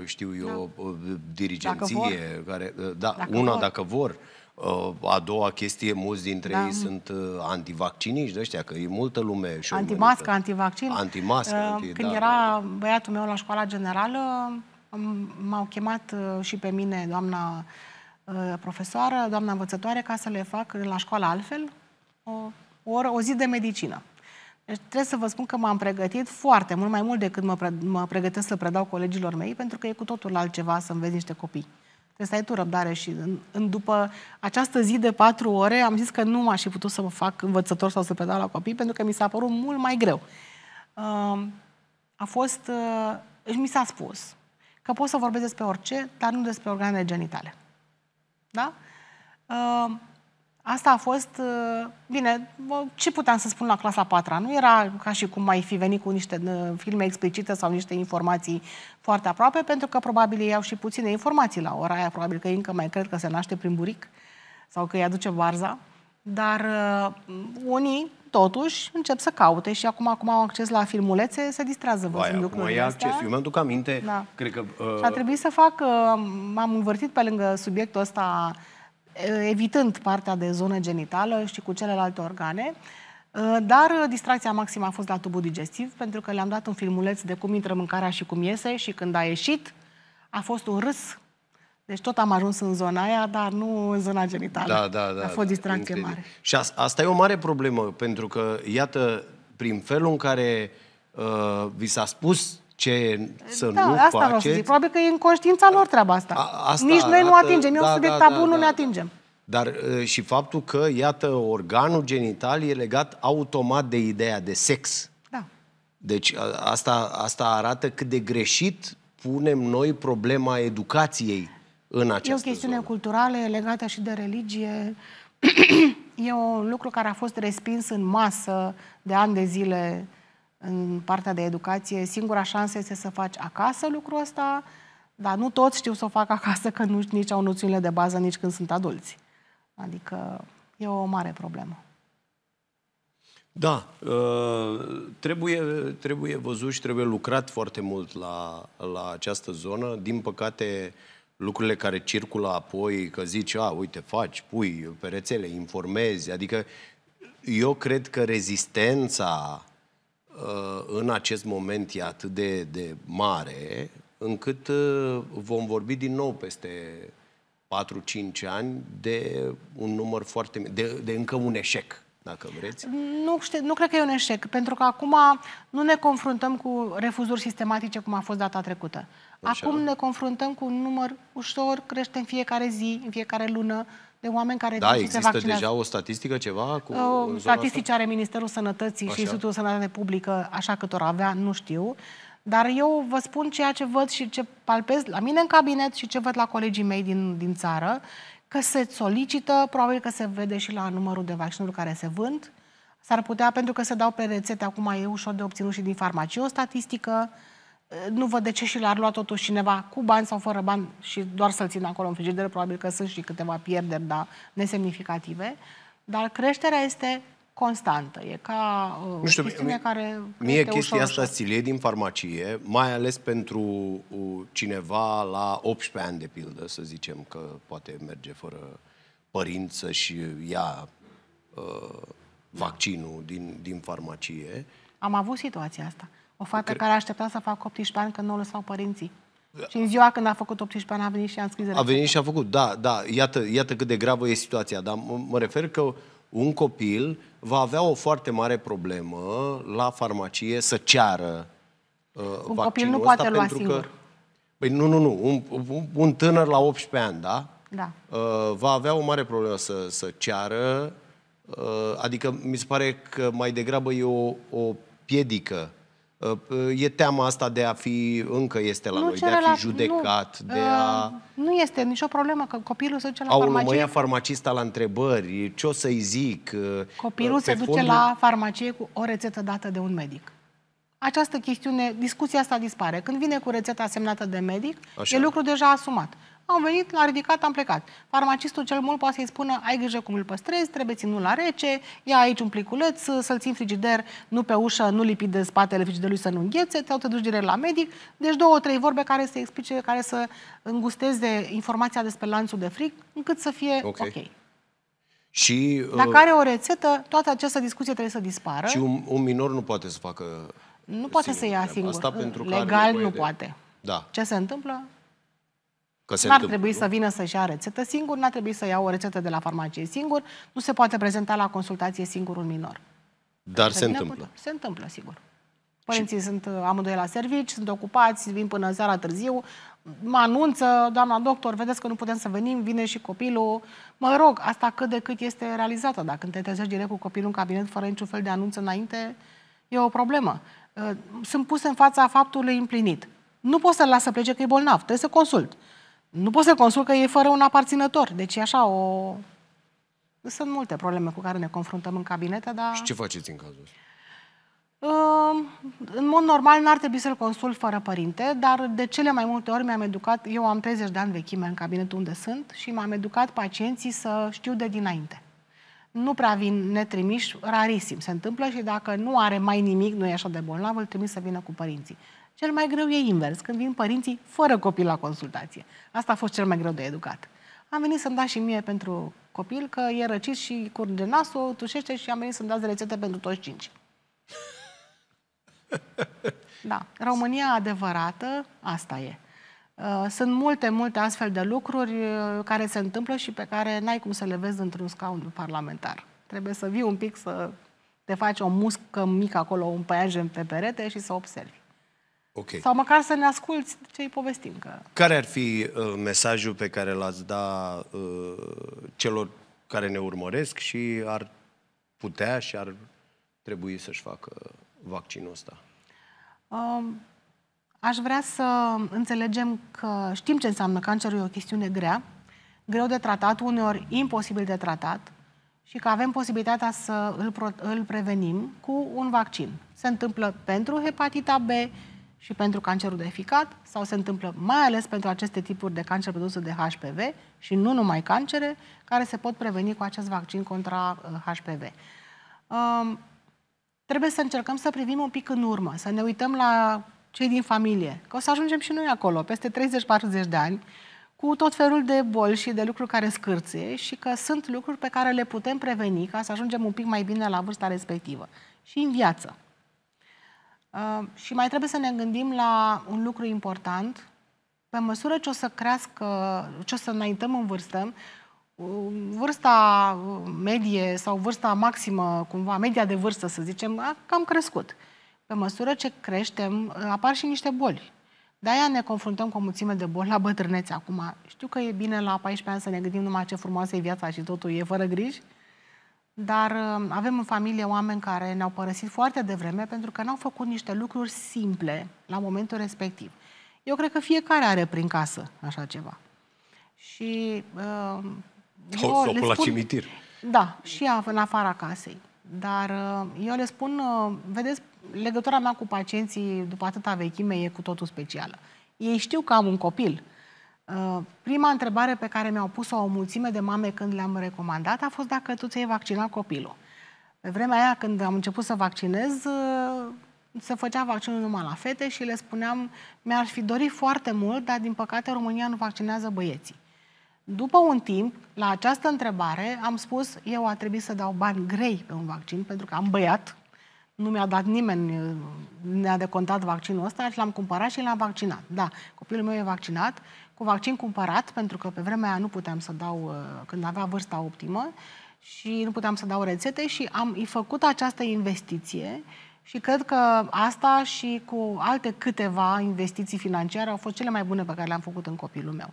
știu eu, da. dirigenție, care, da, dacă una vor. dacă vor, Uh, a doua chestie, mulți dintre da. ei sunt uh, antivacciniști de ăștia, că e multă lume și Antimască, antivaccin. Antimască. Uh, Anti, Când da, era da, da. băiatul meu la școala generală, m-au chemat și pe mine doamna profesoară, doamna învățătoare, ca să le fac la școală altfel o, o, oră, o zi de medicină. Deci trebuie să vă spun că m-am pregătit foarte mult, mai mult decât mă, pre- mă pregătesc să predau colegilor mei, pentru că e cu totul altceva să înveți niște copii. Trebuie să ai tu răbdare și în, în, după această zi de patru ore am zis că nu m-aș fi putut să mă fac învățător sau să pedau la copii pentru că mi s-a părut mult mai greu. Uh, a fost, uh, mi s-a spus că pot să vorbesc despre orice, dar nu despre organele genitale. Da? Uh, Asta a fost, uh, bine, ce puteam să spun la clasa 4 Nu era ca și cum mai fi venit cu niște uh, filme explicite sau niște informații foarte aproape, pentru că probabil ei au și puține informații la ora aia, probabil că încă mai cred că se naște prin buric sau că îi aduce barza, dar uh, unii totuși încep să caute și acum, acum au acces la filmulețe, se distrează văzând lucrurile acces. Astea. Eu mi-aduc aminte, da. cred că... Uh... Și a uh, trebuit să fac, uh, m-am învârtit pe lângă subiectul ăsta Eh, evitând partea de zonă genitală și cu celelalte organe. Eh, dar eh, distracția maximă a fost la tubul digestiv, pentru că le-am dat un filmuleț de cum intră mâncarea și cum iese și când a ieșit, a fost un râs. Deci tot am ajuns în zona aia, dar nu în zona genitală. Da, da, da. A fost da, distracție da, mare. Și a, asta e o mare problemă, pentru că, iată, prin felul în care uh, vi s-a spus ce să da, nu asta faceți. Asta zic. Probabil că e în conștiința lor treaba asta. A, asta Nici noi nu atingem. E da, un subiect da, da, tabu, da, nu da. ne atingem. Dar uh, și faptul că, iată, organul genital e legat automat de ideea de sex. Da. Deci asta, asta arată cât de greșit punem noi problema educației în această E o chestiune zonă. culturală, legată și de religie. e un lucru care a fost respins în masă de ani de zile în partea de educație, singura șansă este să faci acasă lucrul ăsta, dar nu toți știu să o fac acasă, că nu nici au noțiunile de bază nici când sunt adulți. Adică e o mare problemă. Da, ă, trebuie, trebuie văzut și trebuie lucrat foarte mult la, la această zonă. Din păcate, lucrurile care circulă apoi, că zici, a, uite, faci, pui pe rețele, informezi, adică eu cred că rezistența Uh, în acest moment e atât de, de mare, încât uh, vom vorbi din nou peste 4-5 ani de un număr foarte de, de încă un eșec, dacă vreți. Nu, știu, nu cred că e un eșec, pentru că acum nu ne confruntăm cu refuzuri sistematice cum a fost data trecută. Așa. Acum ne confruntăm cu un număr ușor, crește în fiecare zi, în fiecare lună, de oameni care da, există se vaccinează. deja o statistică ceva? Cu uh, statistici are Ministerul Sănătății așa. și Institutul Sănătate Publică, așa ori avea, nu știu. Dar eu vă spun ceea ce văd și ce palpez la mine în cabinet și ce văd la colegii mei din, din țară, că se solicită, probabil că se vede și la numărul de vaccinuri care se vând. S-ar putea, pentru că se dau pe rețete, acum e ușor de obținut și din farmacie o statistică nu văd de ce și l-ar lua totuși cineva cu bani sau fără bani și doar să-l țină acolo în frigider, probabil că sunt și câteva pierderi, dar nesemnificative, dar creșterea este constantă. E ca uh, nu știu, chestiune mie, care... Mie chestia ușor. asta stilie din farmacie, mai ales pentru uh, cineva la 18 ani, de pildă, să zicem că poate merge fără părință și ia uh, vaccinul din, din farmacie. Am avut situația asta. O fată care care așteptat să facă 18 ani, când nu o lăsau părinții. Da. Și în ziua când a făcut 18 ani a venit și a înscris A venit și a făcut, da, da. Iată, iată cât de gravă e situația. Dar mă refer că un copil va avea o foarte mare problemă la farmacie să ceară uh, un copil nu poate lua singur. Că, Păi nu, nu, nu. Un, un, un tânăr la 18 ani, da? Da. Uh, va avea o mare problemă să, să ceară. Uh, adică mi se pare că mai degrabă e o, o piedică Uh, e teama asta de a fi, încă este la nu noi, de a fi judecat, nu, uh, de a... Nu este nicio problemă că copilul se duce la farmacie. Mă ia farmacista la întrebări, ce o să-i zic? Uh, copilul se duce fondul... la farmacie cu o rețetă dată de un medic. Această chestiune, discuția asta dispare. Când vine cu rețeta semnată de medic, Așa. e lucru deja asumat. Am venit, l-a ridicat, am plecat. Farmacistul cel mult poate să-i spună, ai grijă cum îl păstrezi, trebuie ținut la rece, ia aici un pliculeț, să-l ții în frigider, nu pe ușă, nu lipi de spatele frigiderului să nu înghețe, te-au te duci direct la medic. Deci două, trei vorbe care să explice, care să îngusteze informația despre lanțul de fric, încât să fie ok. okay. Și, Dacă uh, are o rețetă, toată această discuție trebuie să dispară. Și un, un minor nu poate să facă Nu poate singur. să ia singur. Asta pentru Legal nu de... poate. Da. Ce se întâmplă? Că se n-ar trebui să vină să-și ia rețetă singur, n-ar trebui să ia o rețetă de la farmacie singur, nu se poate prezenta la consultație singur un minor. Dar se întâmplă. Cu... Se întâmplă, sigur. Părinții și... sunt uh, amândoi la servici, sunt ocupați, vin până seara târziu, mă anunță, doamna doctor, vedeți că nu putem să venim, vine și copilul. Mă rog, asta cât de cât este realizată. Dacă te trezești direct cu copilul în cabinet fără niciun fel de anunț înainte, e o problemă. Uh, sunt puse în fața faptului împlinit. Nu poți să-l las să plece că e bolnav, trebuie să consult. Nu poți să-l consult că e fără un aparținător. Deci e așa o... Sunt multe probleme cu care ne confruntăm în cabinete, dar... Și ce faceți în cazul ăsta? În mod normal n-ar trebui să-l consul fără părinte, dar de cele mai multe ori mi-am educat, eu am 30 de ani vechime în cabinetul unde sunt și m-am educat pacienții să știu de dinainte. Nu prea vin netrimiși, rarisim se întâmplă și dacă nu are mai nimic, nu e așa de bolnav, îl trimis să vină cu părinții. Cel mai greu e invers, când vin părinții fără copil la consultație. Asta a fost cel mai greu de educat. Am venit să-mi dați și mie pentru copil, că e răcit și curge nasul, tușește și am venit să-mi dați rețete pentru toți cinci. Da, România adevărată, asta e. Uh, sunt multe, multe astfel de lucruri uh, care se întâmplă și pe care n-ai cum să le vezi într-un scaun parlamentar. Trebuie să vii un pic să te faci o muscă mică acolo, un păianjen pe perete și să observi. Okay. Sau măcar să ne asculți ce îi povestim. Că... Care ar fi uh, mesajul pe care l-ați da uh, celor care ne urmăresc și ar putea și ar trebui să-și facă vaccinul ăsta? Uh, aș vrea să înțelegem că știm ce înseamnă cancerul, e o chestiune grea, greu de tratat, uneori imposibil de tratat și că avem posibilitatea să îl, îl prevenim cu un vaccin. Se întâmplă pentru hepatita B, și pentru cancerul de ficat sau se întâmplă mai ales pentru aceste tipuri de cancer produse de HPV și nu numai cancere care se pot preveni cu acest vaccin contra HPV. Uh, um, trebuie să încercăm să privim un pic în urmă, să ne uităm la cei din familie, că o să ajungem și noi acolo, peste 30-40 de ani, cu tot felul de boli și de lucruri care scârție și că sunt lucruri pe care le putem preveni ca să ajungem un pic mai bine la vârsta respectivă și în viață. Uh, și mai trebuie să ne gândim la un lucru important. Pe măsură ce o să crească, ce o să înaintăm în vârstă, uh, vârsta uh, medie sau vârsta maximă, cumva, media de vârstă, să zicem, a cam crescut. Pe măsură ce creștem, apar și niște boli. De-aia ne confruntăm cu o mulțime de boli la bătrânețe acum. Știu că e bine la 14 ani să ne gândim numai ce frumoasă e viața și totul e fără griji, dar um, avem în familie oameni care ne-au părăsit foarte devreme pentru că n-au făcut niște lucruri simple la momentul respectiv. Eu cred că fiecare are prin casă așa ceva. Și uh, eu le spun, la cimitir. Da, și în afara casei. Dar uh, eu le spun, uh, vedeți, legătura mea cu pacienții după atâta vechime e cu totul specială. Ei știu că am un copil, uh, Uh, prima întrebare pe care mi-au pus-o o mulțime de mame când le-am recomandat a fost dacă tu ți-ai vaccinat copilul. Pe vremea aia, când am început să vaccinez, uh, se făcea vaccinul numai la fete și le spuneam, mi-ar fi dorit foarte mult, dar din păcate România nu vaccinează băieții. După un timp, la această întrebare, am spus, eu a trebuit să dau bani grei pe un vaccin, pentru că am băiat, nu mi-a dat nimeni, uh, ne-a decontat vaccinul ăsta și l-am cumpărat și l-am vaccinat. Da, copilul meu e vaccinat cu vaccin cumpărat, pentru că pe vremea aia nu puteam să dau, uh, când avea vârsta optimă, și nu puteam să dau rețete și am făcut această investiție și cred că asta și cu alte câteva investiții financiare au fost cele mai bune pe care le-am făcut în copilul meu.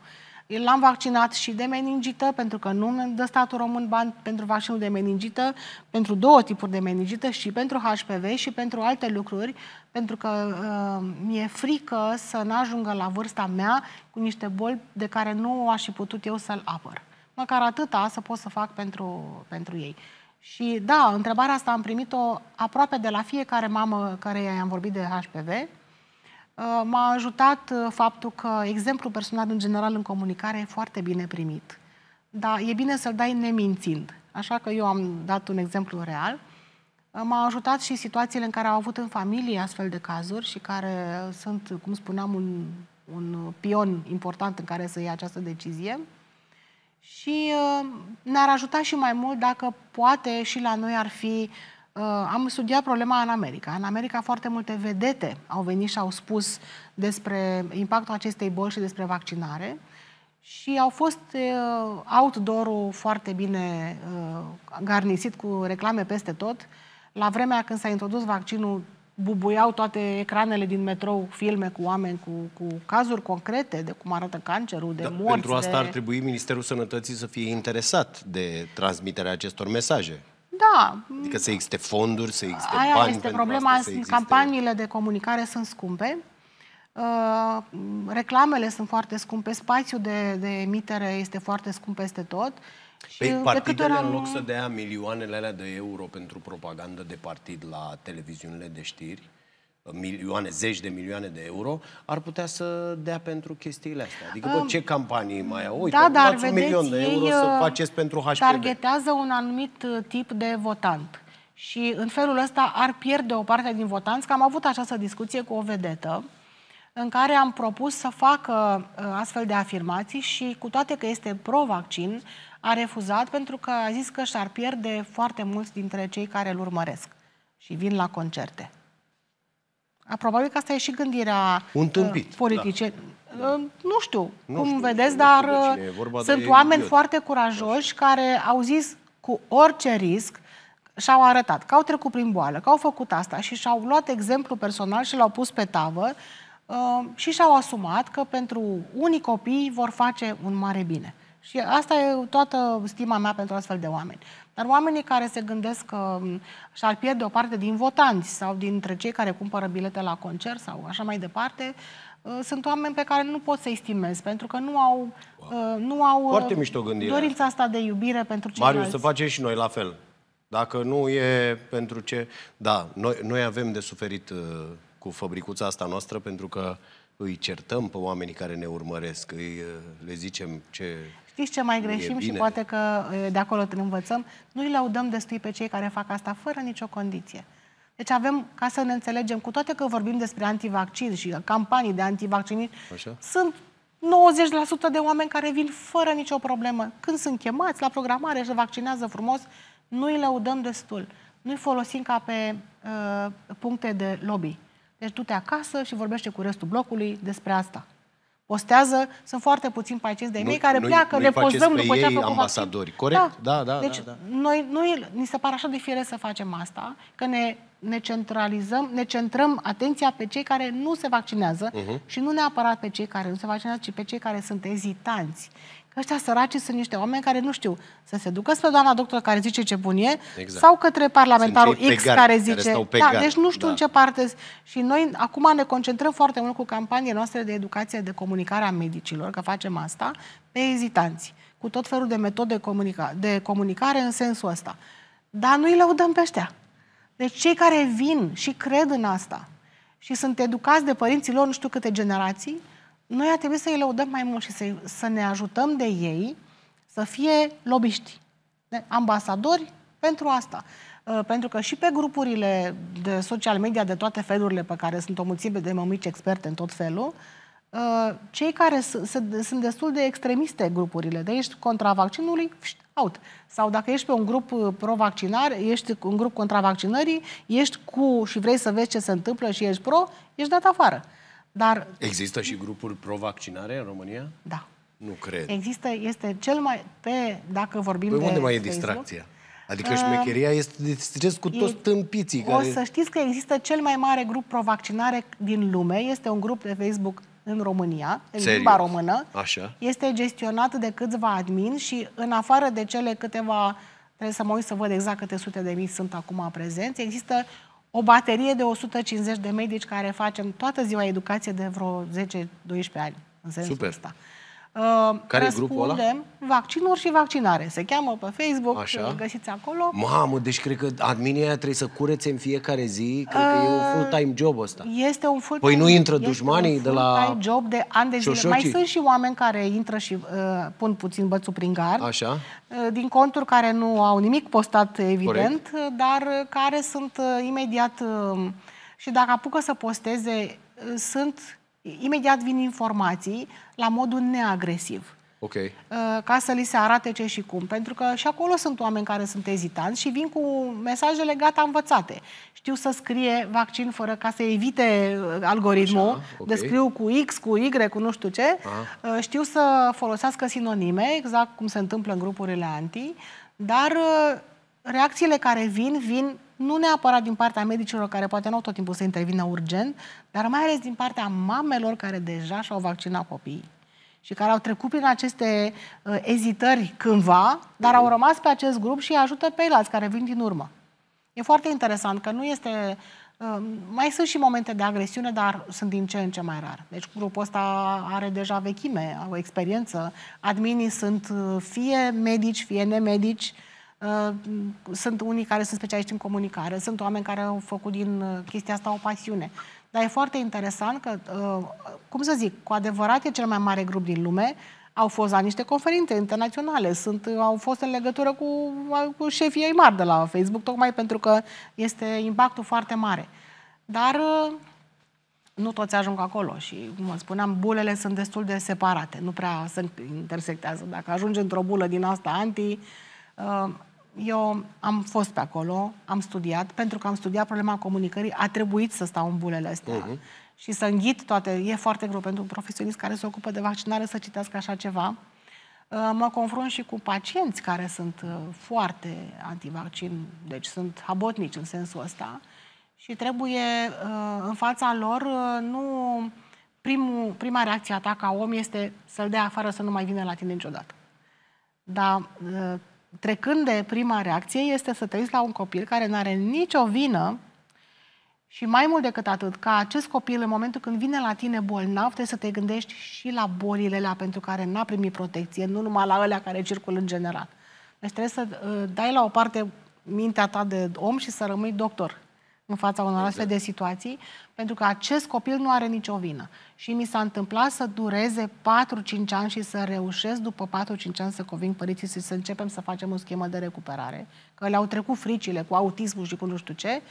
L-am vaccinat și de meningită, pentru că nu ne dă statul român bani pentru vaccinul de meningită, pentru două tipuri de meningită, și pentru HPV și pentru alte lucruri, pentru că uh, mi-e frică să n-ajungă la vârsta mea cu niște boli de care nu aș fi putut eu să-l apăr. Măcar atâta să pot să fac pentru, pentru ei. Și da, întrebarea asta am primit-o aproape de la fiecare mamă care i-am vorbit de HPV, Uh, m-a ajutat uh, faptul că exemplul personal în general în comunicare e foarte bine primit. Dar e bine să-l dai nemințind. Așa că eu am dat un exemplu real. Uh, m-a ajutat și situațiile în care au avut în familie astfel de cazuri și care sunt, cum spuneam, un, un pion important în care să iei această decizie. Și ne-ar ajuta și mai mult dacă poate și la noi ar fi uh, Uh, am studiat problema în America. În America foarte multe vedete au venit și au spus despre impactul acestei boli și despre vaccinare și au fost uh, outdoor-ul foarte bine uh, garnisit cu reclame peste tot. La vremea când s-a introdus vaccinul, bubuiau toate ecranele din metrou filme cu oameni cu, cu cazuri concrete de cum arată cancerul, de da, morți. Pentru asta de... ar trebui Ministerul Sănătății să fie interesat de transmiterea acestor mesaje. Da. Adică să existe fonduri, să existe Aia bani este problema. Asta, existe... Campaniile de comunicare sunt scumpe. Uh, reclamele sunt foarte scumpe, spațiul de, de emitere este foarte scump peste tot. Păi și partidele, am... în loc să dea milioanele alea de euro pentru propagandă de partid la televiziunile de știri, milioane, zeci de milioane de euro, ar putea să dea pentru chestiile astea. Adică, um, bă, ce campanii mai au? Uite, da, dar vedeți, un milion de euro să uh, faceți pentru HPV. targetează un anumit uh, tip de votant. Și în felul ăsta ar pierde o parte din votanți, că am avut această discuție cu o vedetă în care am propus să facă uh, astfel de afirmații și cu toate că este pro-vaccin, a refuzat pentru că a zis că și-ar pierde foarte mulți dintre cei care îl urmăresc și vin la concerte. A, probabil că asta e și gândirea Un uh, da. politice. Da. Nu știu nu cum știu, vedeți, nu dar uh, vorba, sunt oameni idiot. foarte curajoși care au zis cu orice risc și-au arătat că au trecut prin boală, că au făcut asta și și-au luat exemplu personal și l-au pus pe tavă și și-au asumat că pentru unii copii vor face un mare bine. Și asta e toată stima mea pentru astfel de oameni. Dar oamenii care se gândesc că um, și-ar pierde o parte din votanți sau dintre cei care cumpără bilete la concert sau așa mai departe, uh, sunt oameni pe care nu pot să-i stimez pentru că nu au, wow. Uh, nu au uh, Foarte mișto gândire. dorința asta de iubire pentru ceilalți. Marius, să facem și noi la fel. Dacă nu e pentru ce... Da, noi, noi avem de suferit cu fabricuța asta noastră pentru că îi certăm pe oamenii care ne urmăresc, îi, le zicem ce Știți ce mai greșim și poate că de acolo te învățăm? Nu-i laudăm destui pe cei care fac asta fără nicio condiție. Deci avem, ca să ne înțelegem, cu toate că vorbim despre antivaccin și campanii de antivacciniri, sunt 90% de oameni care vin fără nicio problemă. Când sunt chemați la programare și vaccinează frumos, nu îi lăudăm destul. Nu îi folosim ca pe uh, puncte de lobby. Deci du-te acasă și vorbește cu restul blocului despre asta postează, sunt foarte puțini pacienți de mei care pleacă, le pozăm după ce a făcut ambasadori, vaccin. corect? Da, da, da. Deci da, da. Noi, noi ni se pare așa de fire să facem asta, că ne, ne centralizăm, ne centrăm atenția pe cei care nu se vaccinează uh-huh. și nu neapărat pe cei care nu se vaccinează, ci pe cei care sunt ezitanți. Că ăștia săraci sunt niște oameni care nu știu să se ducă spre doamna doctor care zice ce bun e exact. sau către parlamentarul X gar, care zice... Care da, gar. deci nu știu da. în ce parte... Și noi acum ne concentrăm foarte mult cu campaniile noastre de educație, de comunicare a medicilor, că facem asta, pe ezitanți, cu tot felul de metode de, comunica, de comunicare în sensul ăsta. Dar nu îi lăudăm pe ăștia. Deci cei care vin și cred în asta și sunt educați de părinții lor nu știu câte generații, noi ar trebui să-i lăudăm mai mult și să, să ne ajutăm de ei să fie lobiști, ambasadori pentru asta. Uh, pentru că și pe grupurile de social media de toate felurile pe care sunt o mulțime de mămici experte în tot felul, uh, cei care sunt destul de extremiste grupurile, de ești contra vaccinului, out. Sau dacă ești pe un grup uh, pro-vaccinar, ești un grup contra vaccinării, ești cu și vrei să vezi ce se întâmplă și ești pro, ești dat afară. Dar... Există și grupuri pro-vaccinare în România? Da. Nu cred. Există, este cel mai... Pe, dacă vorbim păi de unde mai e distracția? Adică uh, șmecheria um, este distrez cu toți tâmpiții. O care... să știți că există cel mai mare grup pro-vaccinare din lume. Este un grup de Facebook în România, în Serios? limba română. Așa. Este gestionat de câțiva admin și în afară de cele câteva... Trebuie să mă uit să văd exact câte sute de mii sunt acum prezenți. Există o baterie de 150 de medici care facem toată ziua educație de vreo 10-12 ani. În sensul Super. Ăsta. Care grupul ăla? Vaccinuri și vaccinare. Se cheamă pe Facebook, Așa. îl găsiți acolo. Mamă, deci cred că adminia trebuie să curețe în fiecare zi. Cred uh, că e un ă, full-time job ăsta. Este un full-time Păi nu intră dușmanii de la job de ani de zile. Mai sunt și oameni care intră și uh, pun puțin bățul prin gard. Așa. Uh, din conturi care nu au nimic postat, evident, Corect. dar care sunt uh, imediat... Uh, și dacă apucă să posteze, uh, sunt Imediat vin informații la modul neagresiv. Okay. Uh, ca să li se arate ce și cum. Pentru că și acolo sunt oameni care sunt ezitanți și vin cu mesajele gata învățate. Știu să scrie vaccin fără ca să evite uh, algoritmul. Așa, okay. Descriu cu X, cu Y, cu nu știu ce. Aha. Uh, știu să folosească sinonime, exact cum se întâmplă în grupurile anti. Dar reacțiile care vin, vin nu neapărat din partea medicilor care poate nu au tot timpul să intervină urgent, dar mai ales din partea mamelor care deja și-au vaccinat copiii și care au trecut prin aceste uh, ezitări cândva, dar au rămas pe acest grup și ajută pe ceilalți care vin din urmă. E foarte interesant că nu este... Uh, mai sunt și momente de agresiune, dar sunt din ce în ce mai rar. Deci grupul ăsta are deja vechime, au experiență. Adminii sunt uh, fie medici, fie nemedici, uh, Uh, sunt unii care sunt specialiști în comunicare, sunt oameni care au făcut din uh, chestia asta o pasiune. Dar e foarte interesant că, uh, cum să zic, cu adevărat e cel mai mare grup din lume, au fost la niște conferințe internaționale, sunt, au fost în legătură cu, cu șefii ei mari de la Facebook, tocmai pentru că este impactul foarte mare. Dar nu toți ajung acolo și, cum spuneam, bulele sunt destul de separate, nu prea se intersectează. Dacă ajungi într-o bulă din asta anti, eu am fost pe acolo, am studiat, pentru că am studiat problema comunicării, a trebuit să stau în bulele astea. Uh-huh. Și să înghit toate, e foarte greu pentru un profesionist care se ocupă de vaccinare să citească așa ceva. Uh, mă confrunt și cu pacienți care sunt uh, foarte antivaccin, deci sunt habotnici în sensul ăsta și trebuie uh, în fața lor nu... Primul, prima reacție a ta ca om este să-l dea afară să nu mai vină la tine niciodată. Dar trecând de prima reacție, este să te uiți la un copil care nu are nicio vină și mai mult decât atât, ca acest copil, în momentul când vine la tine bolnav, trebuie să te gândești și la bolile alea pentru care n-a primit protecție, nu numai la alea care circulă în general. Deci trebuie să uh, dai la o parte mintea ta de om și să rămâi doctor în fața unor exact. astfel de situații, pentru că acest copil nu are nicio vină și mi s-a întâmplat să dureze 4-5 ani și să reușesc după 4-5 ani să conving părinții și să începem să facem o schemă de recuperare. Că le-au trecut fricile cu autismul și cu nu știu ce,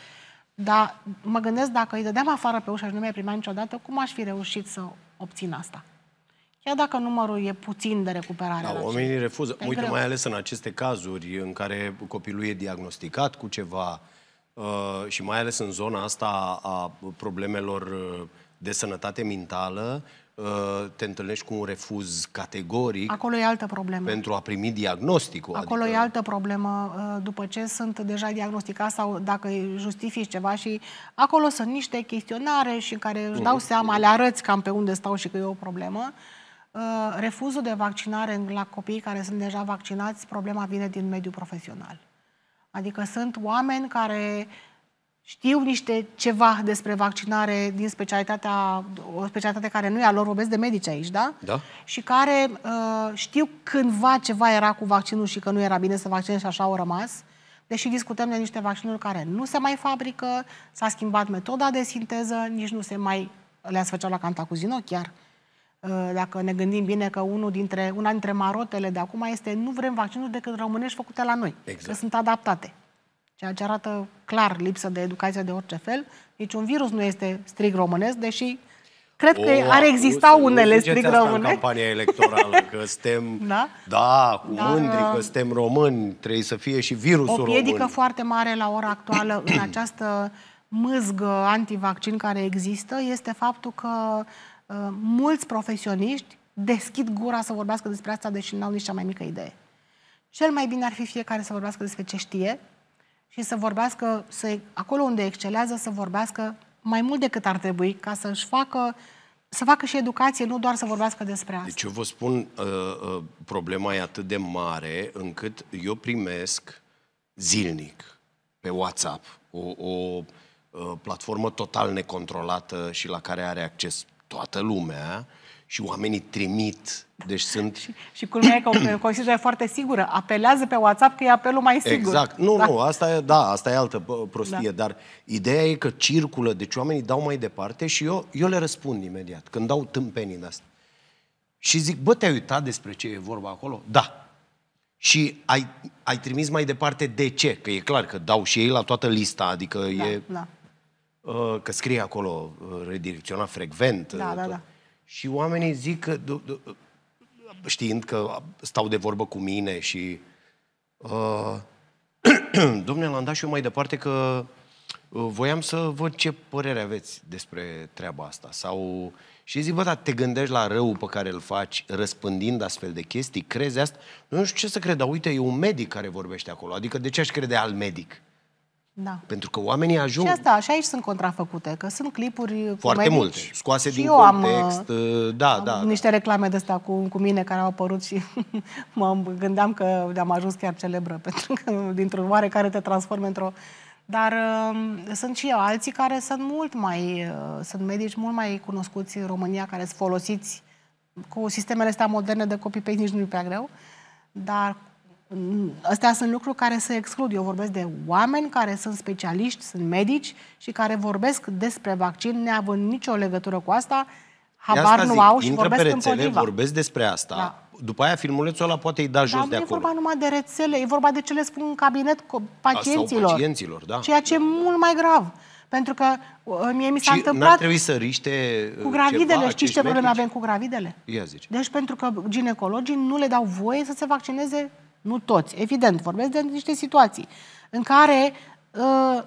dar mă gândesc dacă îi dădeam afară pe ușa și nu mi-ai primea niciodată, cum aș fi reușit să obțin asta? Chiar dacă numărul e puțin de recuperare. Da, oamenii ce? refuză. Pe Uite, greu. mai ales în aceste cazuri în care copilul e diagnosticat cu ceva uh, și mai ales în zona asta a problemelor uh, de sănătate mentală, uh, te întâlnești cu un refuz categoric. Acolo e altă problemă. Pentru a primi diagnosticul. Acolo adică... e altă problemă uh, după ce sunt deja diagnosticat sau dacă justifici ceva și acolo sunt niște chestionare și în care își dau mm-hmm. seama, le arăți cam pe unde stau și că e o problemă. Uh, refuzul de vaccinare la copiii care sunt deja vaccinați, problema vine din mediul profesional. Adică sunt oameni care uh, știu niște ceva despre vaccinare din specialitatea, o specialitate care nu e a lor, vorbesc de medici aici, da? Da. Și care uh, știu cândva ceva era cu vaccinul și că nu era bine să vaccinezi și așa au rămas, deși discutăm de niște vaccinuri care nu se mai fabrică, s-a schimbat metoda de sinteză, nici nu se mai le-ați făcea la Cantacuzino chiar. Uh, dacă ne gândim bine că unul dintre, una dintre marotele de acum este nu vrem vaccinuri decât românești făcute la noi, exact. că sunt adaptate ceea ce arată clar lipsă de educație de orice fel. Niciun deci virus nu este strig românesc, deși Cred că o, ar exista nu, unele strig române. în campania electorală, că suntem, da? da, cu Dar, mândri, că suntem români, trebuie să fie și virusul român. O piedică român. foarte mare la ora actuală în această mâzgă antivaccin care există este faptul că uh, mulți profesioniști deschid gura să vorbească despre asta, deși nu au nici cea mai mică idee. Cel mai bine ar fi fiecare să vorbească despre ce știe, și să vorbească, să, acolo unde excelează, să vorbească mai mult decât ar trebui, ca să-și facă să facă și educație, nu doar să vorbească despre asta. Deci eu vă spun, uh, uh, problema e atât de mare încât eu primesc zilnic pe WhatsApp o, o uh, platformă total necontrolată și la care are acces toată lumea, și oamenii trimit. Deci sunt... și, și culmea e că o consideră foarte sigură. Apelează pe WhatsApp că e apelul mai sigur. Exact. Nu, da. nu, asta e, da, asta e altă prostie, da. dar ideea e că circulă, deci oamenii dau mai departe și eu, eu le răspund imediat, când dau tâmpenii de asta. Și zic, bă, te-ai uitat despre ce e vorba acolo? Da. Și ai, ai trimis mai departe de ce? Că e clar că dau și ei la toată lista, adică da, e... Da. Uh, că scrie acolo uh, redirecționat frecvent. Da, uh, da tot. da, da. Și oamenii zic că, știind că stau de vorbă cu mine și... Uh, domnule, l-am dat și eu mai departe că uh, voiam să văd ce părere aveți despre treaba asta. Sau... Și zic, bă, dar te gândești la rău pe care îl faci răspândind astfel de chestii? Crezi asta? Nu știu ce să cred, dar uite, e un medic care vorbește acolo. Adică de ce aș crede al medic? Da. Pentru că oamenii ajung... Și asta, așa aici sunt contrafăcute, că sunt clipuri Foarte multe, scoase și din eu context. Am, uh, da, am da, da. niște reclame de cu, cu mine care au apărut și mă gândeam că am ajuns chiar celebră, pentru că dintr-o care te transformă într-o... Dar uh, sunt și eu, alții care sunt mult mai... Uh, sunt medici mult mai cunoscuți în România, care sunt folosiți cu sistemele astea moderne de copii pe nici nu i prea greu, dar Mm, astea sunt lucruri care se exclud. Eu vorbesc de oameni care sunt specialiști, sunt medici și care vorbesc despre vaccin neavând nicio legătură cu asta, habar asta nu zic, au și vorbesc pe rețele, împotriva. vorbesc despre asta, da. după aia filmulețul ăla poate îi da jos Dar de acolo. nu e vorba numai de rețele, e vorba de ce le spun în cabinet pacienților. pacienților, da. Ceea ce e da, da, da. mult mai grav. Pentru că uh, mie mi s-a și întâmplat... n-ar să riște uh, Cu gravidele, ceva, știi ce probleme avem cu gravidele? Ia zice. Deci pentru că ginecologii nu le dau voie să se vaccineze nu toți, evident, vorbesc de niște situații în care, ă,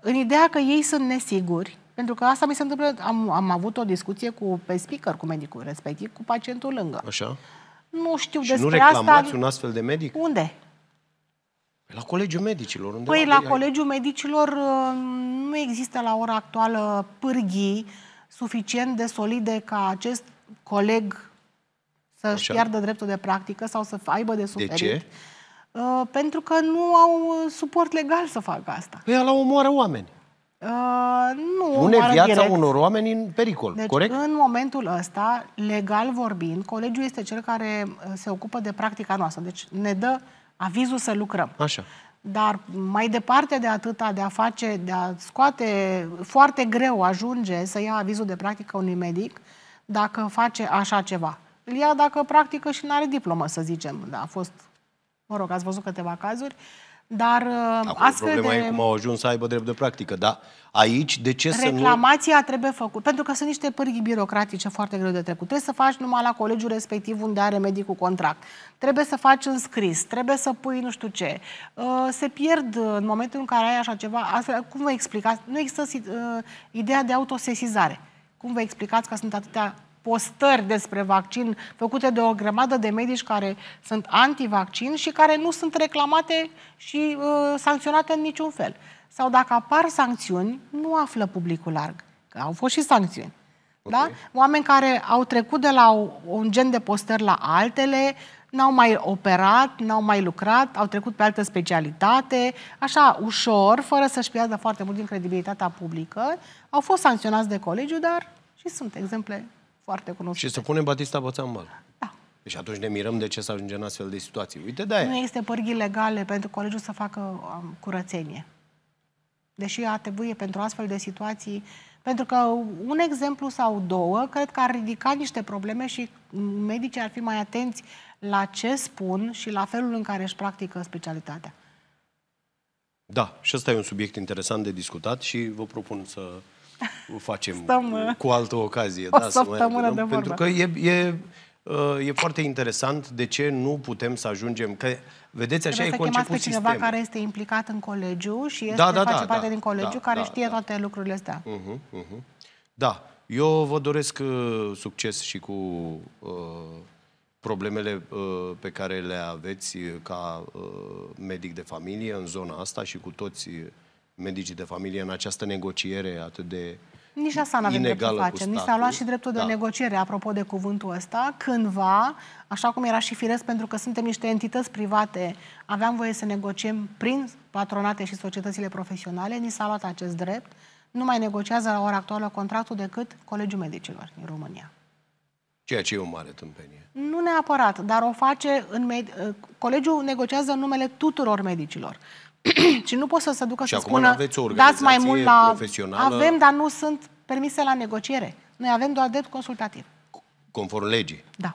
în ideea că ei sunt nesiguri, pentru că asta mi se întâmplă, am, am avut o discuție cu pe speaker, cu medicul respectiv, cu pacientul lângă. Așa. Nu știu și despre nu reclamați asta. un astfel de medic? Unde? La Colegiul Medicilor. Unde păi la Colegiul Medicilor păi ă, nu există la ora actuală pârghii suficient de solide ca acest coleg să-și piardă dreptul de practică sau să aibă de suferit. De ce? Uh, pentru că nu au uh, suport legal să facă asta. Păi la omoară oameni. Uh, nu Pune viața direct. unor oameni în pericol, deci, corect? în momentul ăsta, legal vorbind, colegiul este cel care uh, se ocupă de practica noastră. Deci ne dă avizul să lucrăm. Așa. Dar mai departe de atâta, de a face, de a scoate, foarte greu ajunge să ia avizul de practică unui medic dacă face așa ceva îl ia dacă practică și nu are diplomă, să zicem. Da, a fost, mă rog, ați văzut câteva cazuri, dar uh, Acum, astfel problema de... e cum au ajuns să aibă drept de practică, dar aici de ce Reclamația să nu... Reclamația trebuie făcută, pentru că sunt niște pârghii birocratice foarte greu de trecut. Trebuie să faci numai la colegiul respectiv unde are medicul contract. Trebuie să faci în scris, trebuie să pui nu știu ce. Uh, se pierd uh, în momentul în care ai așa ceva, astfel, cum vă explicați? Nu există ideea de autosesizare. Cum vă explicați că sunt atâtea postări despre vaccin făcute de o grămadă de medici care sunt antivaccin și care nu sunt reclamate și uh, sancționate în niciun fel. Sau dacă apar sancțiuni, nu află publicul larg. Că au fost și sancțiuni. Okay. Da? Oameni care au trecut de la o, un gen de postări la altele, n-au mai operat, n-au mai lucrat, au trecut pe altă specialitate, așa, ușor, fără să-și piardă foarte mult din credibilitatea publică, au fost sancționați de colegiu, dar și sunt exemple foarte cunoscute. Și să punem Batista Bățea în bal. Da. Deci atunci ne mirăm de ce să ajunge în astfel de situații. Uite, da. Nu este pârghii legale pentru colegiul să facă um, curățenie. Deși a trebuie pentru astfel de situații, pentru că un exemplu sau două, cred că ar ridica niște probleme și medicii ar fi mai atenți la ce spun și la felul în care își practică specialitatea. Da, și ăsta e un subiect interesant de discutat și vă propun să o facem Stam, cu altă ocazie. O da, săptămână să de Pentru vorba. că e, e, uh, e foarte interesant de ce nu putem să ajungem... Că, vedeți, așa Trebuie e conceput sistemul. cineva sistem. care este implicat în colegiu și este, da, da, face da, parte da, din colegiu, da, care da, știe da. toate lucrurile astea. Uh-huh, uh-huh. Da. Eu vă doresc uh, succes și cu uh, problemele uh, pe care le aveți uh, ca uh, medic de familie în zona asta și cu toți Uh, medicii de familie în această negociere atât de nici asta nu avem drept să facem. Nici s-a luat și dreptul da. de negociere, apropo de cuvântul ăsta. Cândva, așa cum era și firesc, pentru că suntem niște entități private, aveam voie să negociem prin patronate și societățile profesionale, ni s-a luat acest drept. Nu mai negociază la ora actuală contractul decât Colegiul Medicilor din România. Ceea ce e o mare tâmpenie. Nu neapărat, dar o face în med... Colegiul negociază în numele tuturor medicilor. și nu pot să se ducă și să spună, dați mai mult la... Profesională... Avem, dar nu sunt permise la negociere. Noi avem doar drept consultativ. Conform legii? Da.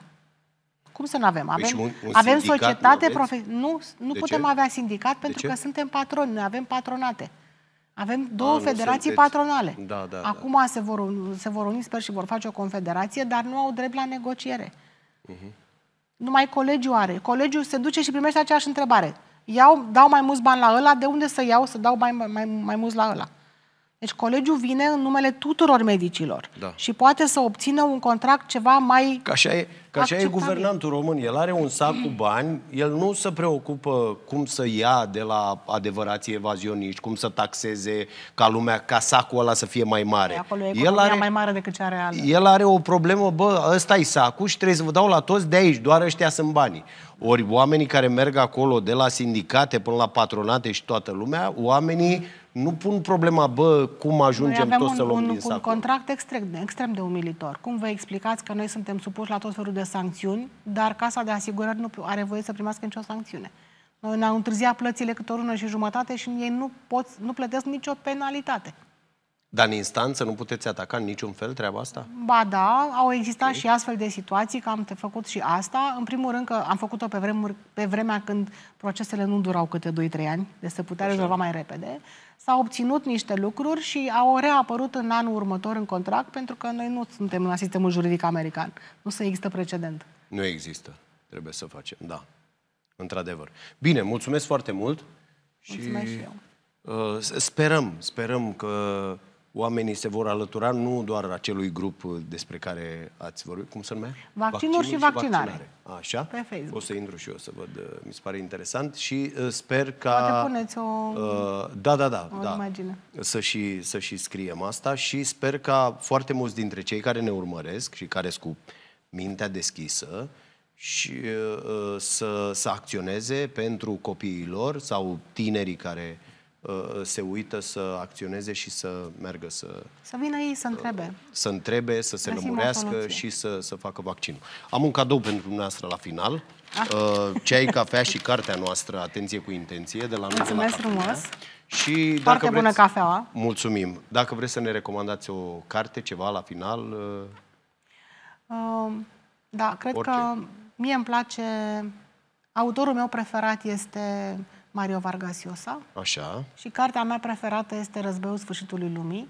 Cum să nu avem? Deci avem, deci un, un avem societate profesională. Nu, nu putem ce? avea sindicat pentru că suntem patroni, noi avem patronate. Avem două A, federații sunteți... patronale. Da, da, da. Acum da. Se, vor, se vor uni, sper, și vor face o confederație, dar nu au drept la negociere. Uh-huh. Numai colegiul are. Colegiul se duce și primește aceeași întrebare iau, dau mai mulți bani la ăla, de unde să iau să dau mai, mai, mai mulți la ăla? Deci colegiul vine în numele tuturor medicilor da. și poate să obțină un contract ceva mai... Că așa e, Că așa e guvernantul român. El are un sac cu bani, el nu se preocupă cum să ia de la adevărații evazioniști, cum să taxeze ca lumea, ca sacul ăla să fie mai mare. Păi el are, mai mare decât cea reală. El are o problemă, bă, ăsta e sacul și trebuie să vă dau la toți de aici, doar ăștia sunt banii. Ori oamenii care merg acolo de la sindicate până la patronate și toată lumea, oamenii nu pun problema, bă, cum ajungem noi toți să luăm un, din un contract extrem, extrem de umilitor. Cum vă explicați că noi suntem supuși la tot felul de sancțiuni, dar Casa de Asigurări nu are voie să primească nicio sancțiune? Noi ne-au întârziat plățile câte o lună și jumătate și ei nu, pot, nu plătesc nicio penalitate. Dar în instanță nu puteți ataca în niciun fel treaba asta? Ba da, au existat okay. și astfel de situații, că am făcut și asta. În primul rând că am făcut-o pe, vremuri, pe vremea când procesele nu durau câte 2-3 ani, deci se putea rezolva mai repede. S-au obținut niște lucruri și au reapărut în anul următor în contract, pentru că noi nu suntem la sistemul juridic american. Nu se există precedent. Nu există. Trebuie să facem, da. Într-adevăr. Bine, mulțumesc foarte mult. Mulțumesc și, și eu. Uh, sperăm, sperăm că oamenii se vor alătura nu doar acelui grup despre care ați vorbit, cum se numește? Vaccinuri și vaccinare. vaccinare. Așa? Pe Facebook. O să intru și eu să văd, mi se pare interesant și uh, sper ca... Poate puneți o... Uh, da, da, da. O da. imagine. Să și, să și scriem asta și sper ca foarte mulți dintre cei care ne urmăresc și care sunt cu mintea deschisă și uh, să, să acționeze pentru copiii lor sau tinerii care Uh, se uită să acționeze și să meargă să... Să vină ei să uh, întrebe. Să întrebe, să se lămurească și să, să facă vaccinul. Am un cadou pentru dumneavoastră la final. Ah. Uh, ceai, cafea și cartea noastră, atenție cu intenție, de la noi Mulțumesc la frumos! Și Foarte dacă vreți, bună cafeaua! Mulțumim! Dacă vreți să ne recomandați o carte, ceva la final... Um, da, cred orice. că mie îmi place... Autorul meu preferat este Mario Vargas Llosa. Așa. Și cartea mea preferată este Războiul Sfârșitului Lumii.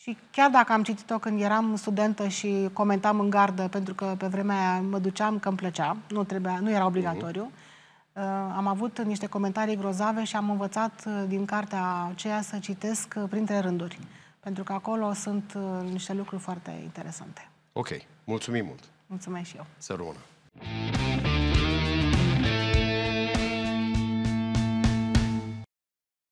Și chiar dacă am citit-o când eram studentă și comentam în gardă, pentru că pe vremea aia mă duceam că îmi plăcea, nu, trebuia, nu era obligatoriu, uh am avut niște comentarii grozave și am învățat uh, din cartea aceea să citesc uh, printre rânduri. Pentru că acolo sunt uh, niște lucruri foarte interesante. Ok. Mulțumim mult! Mulțumesc și eu! Să rămână!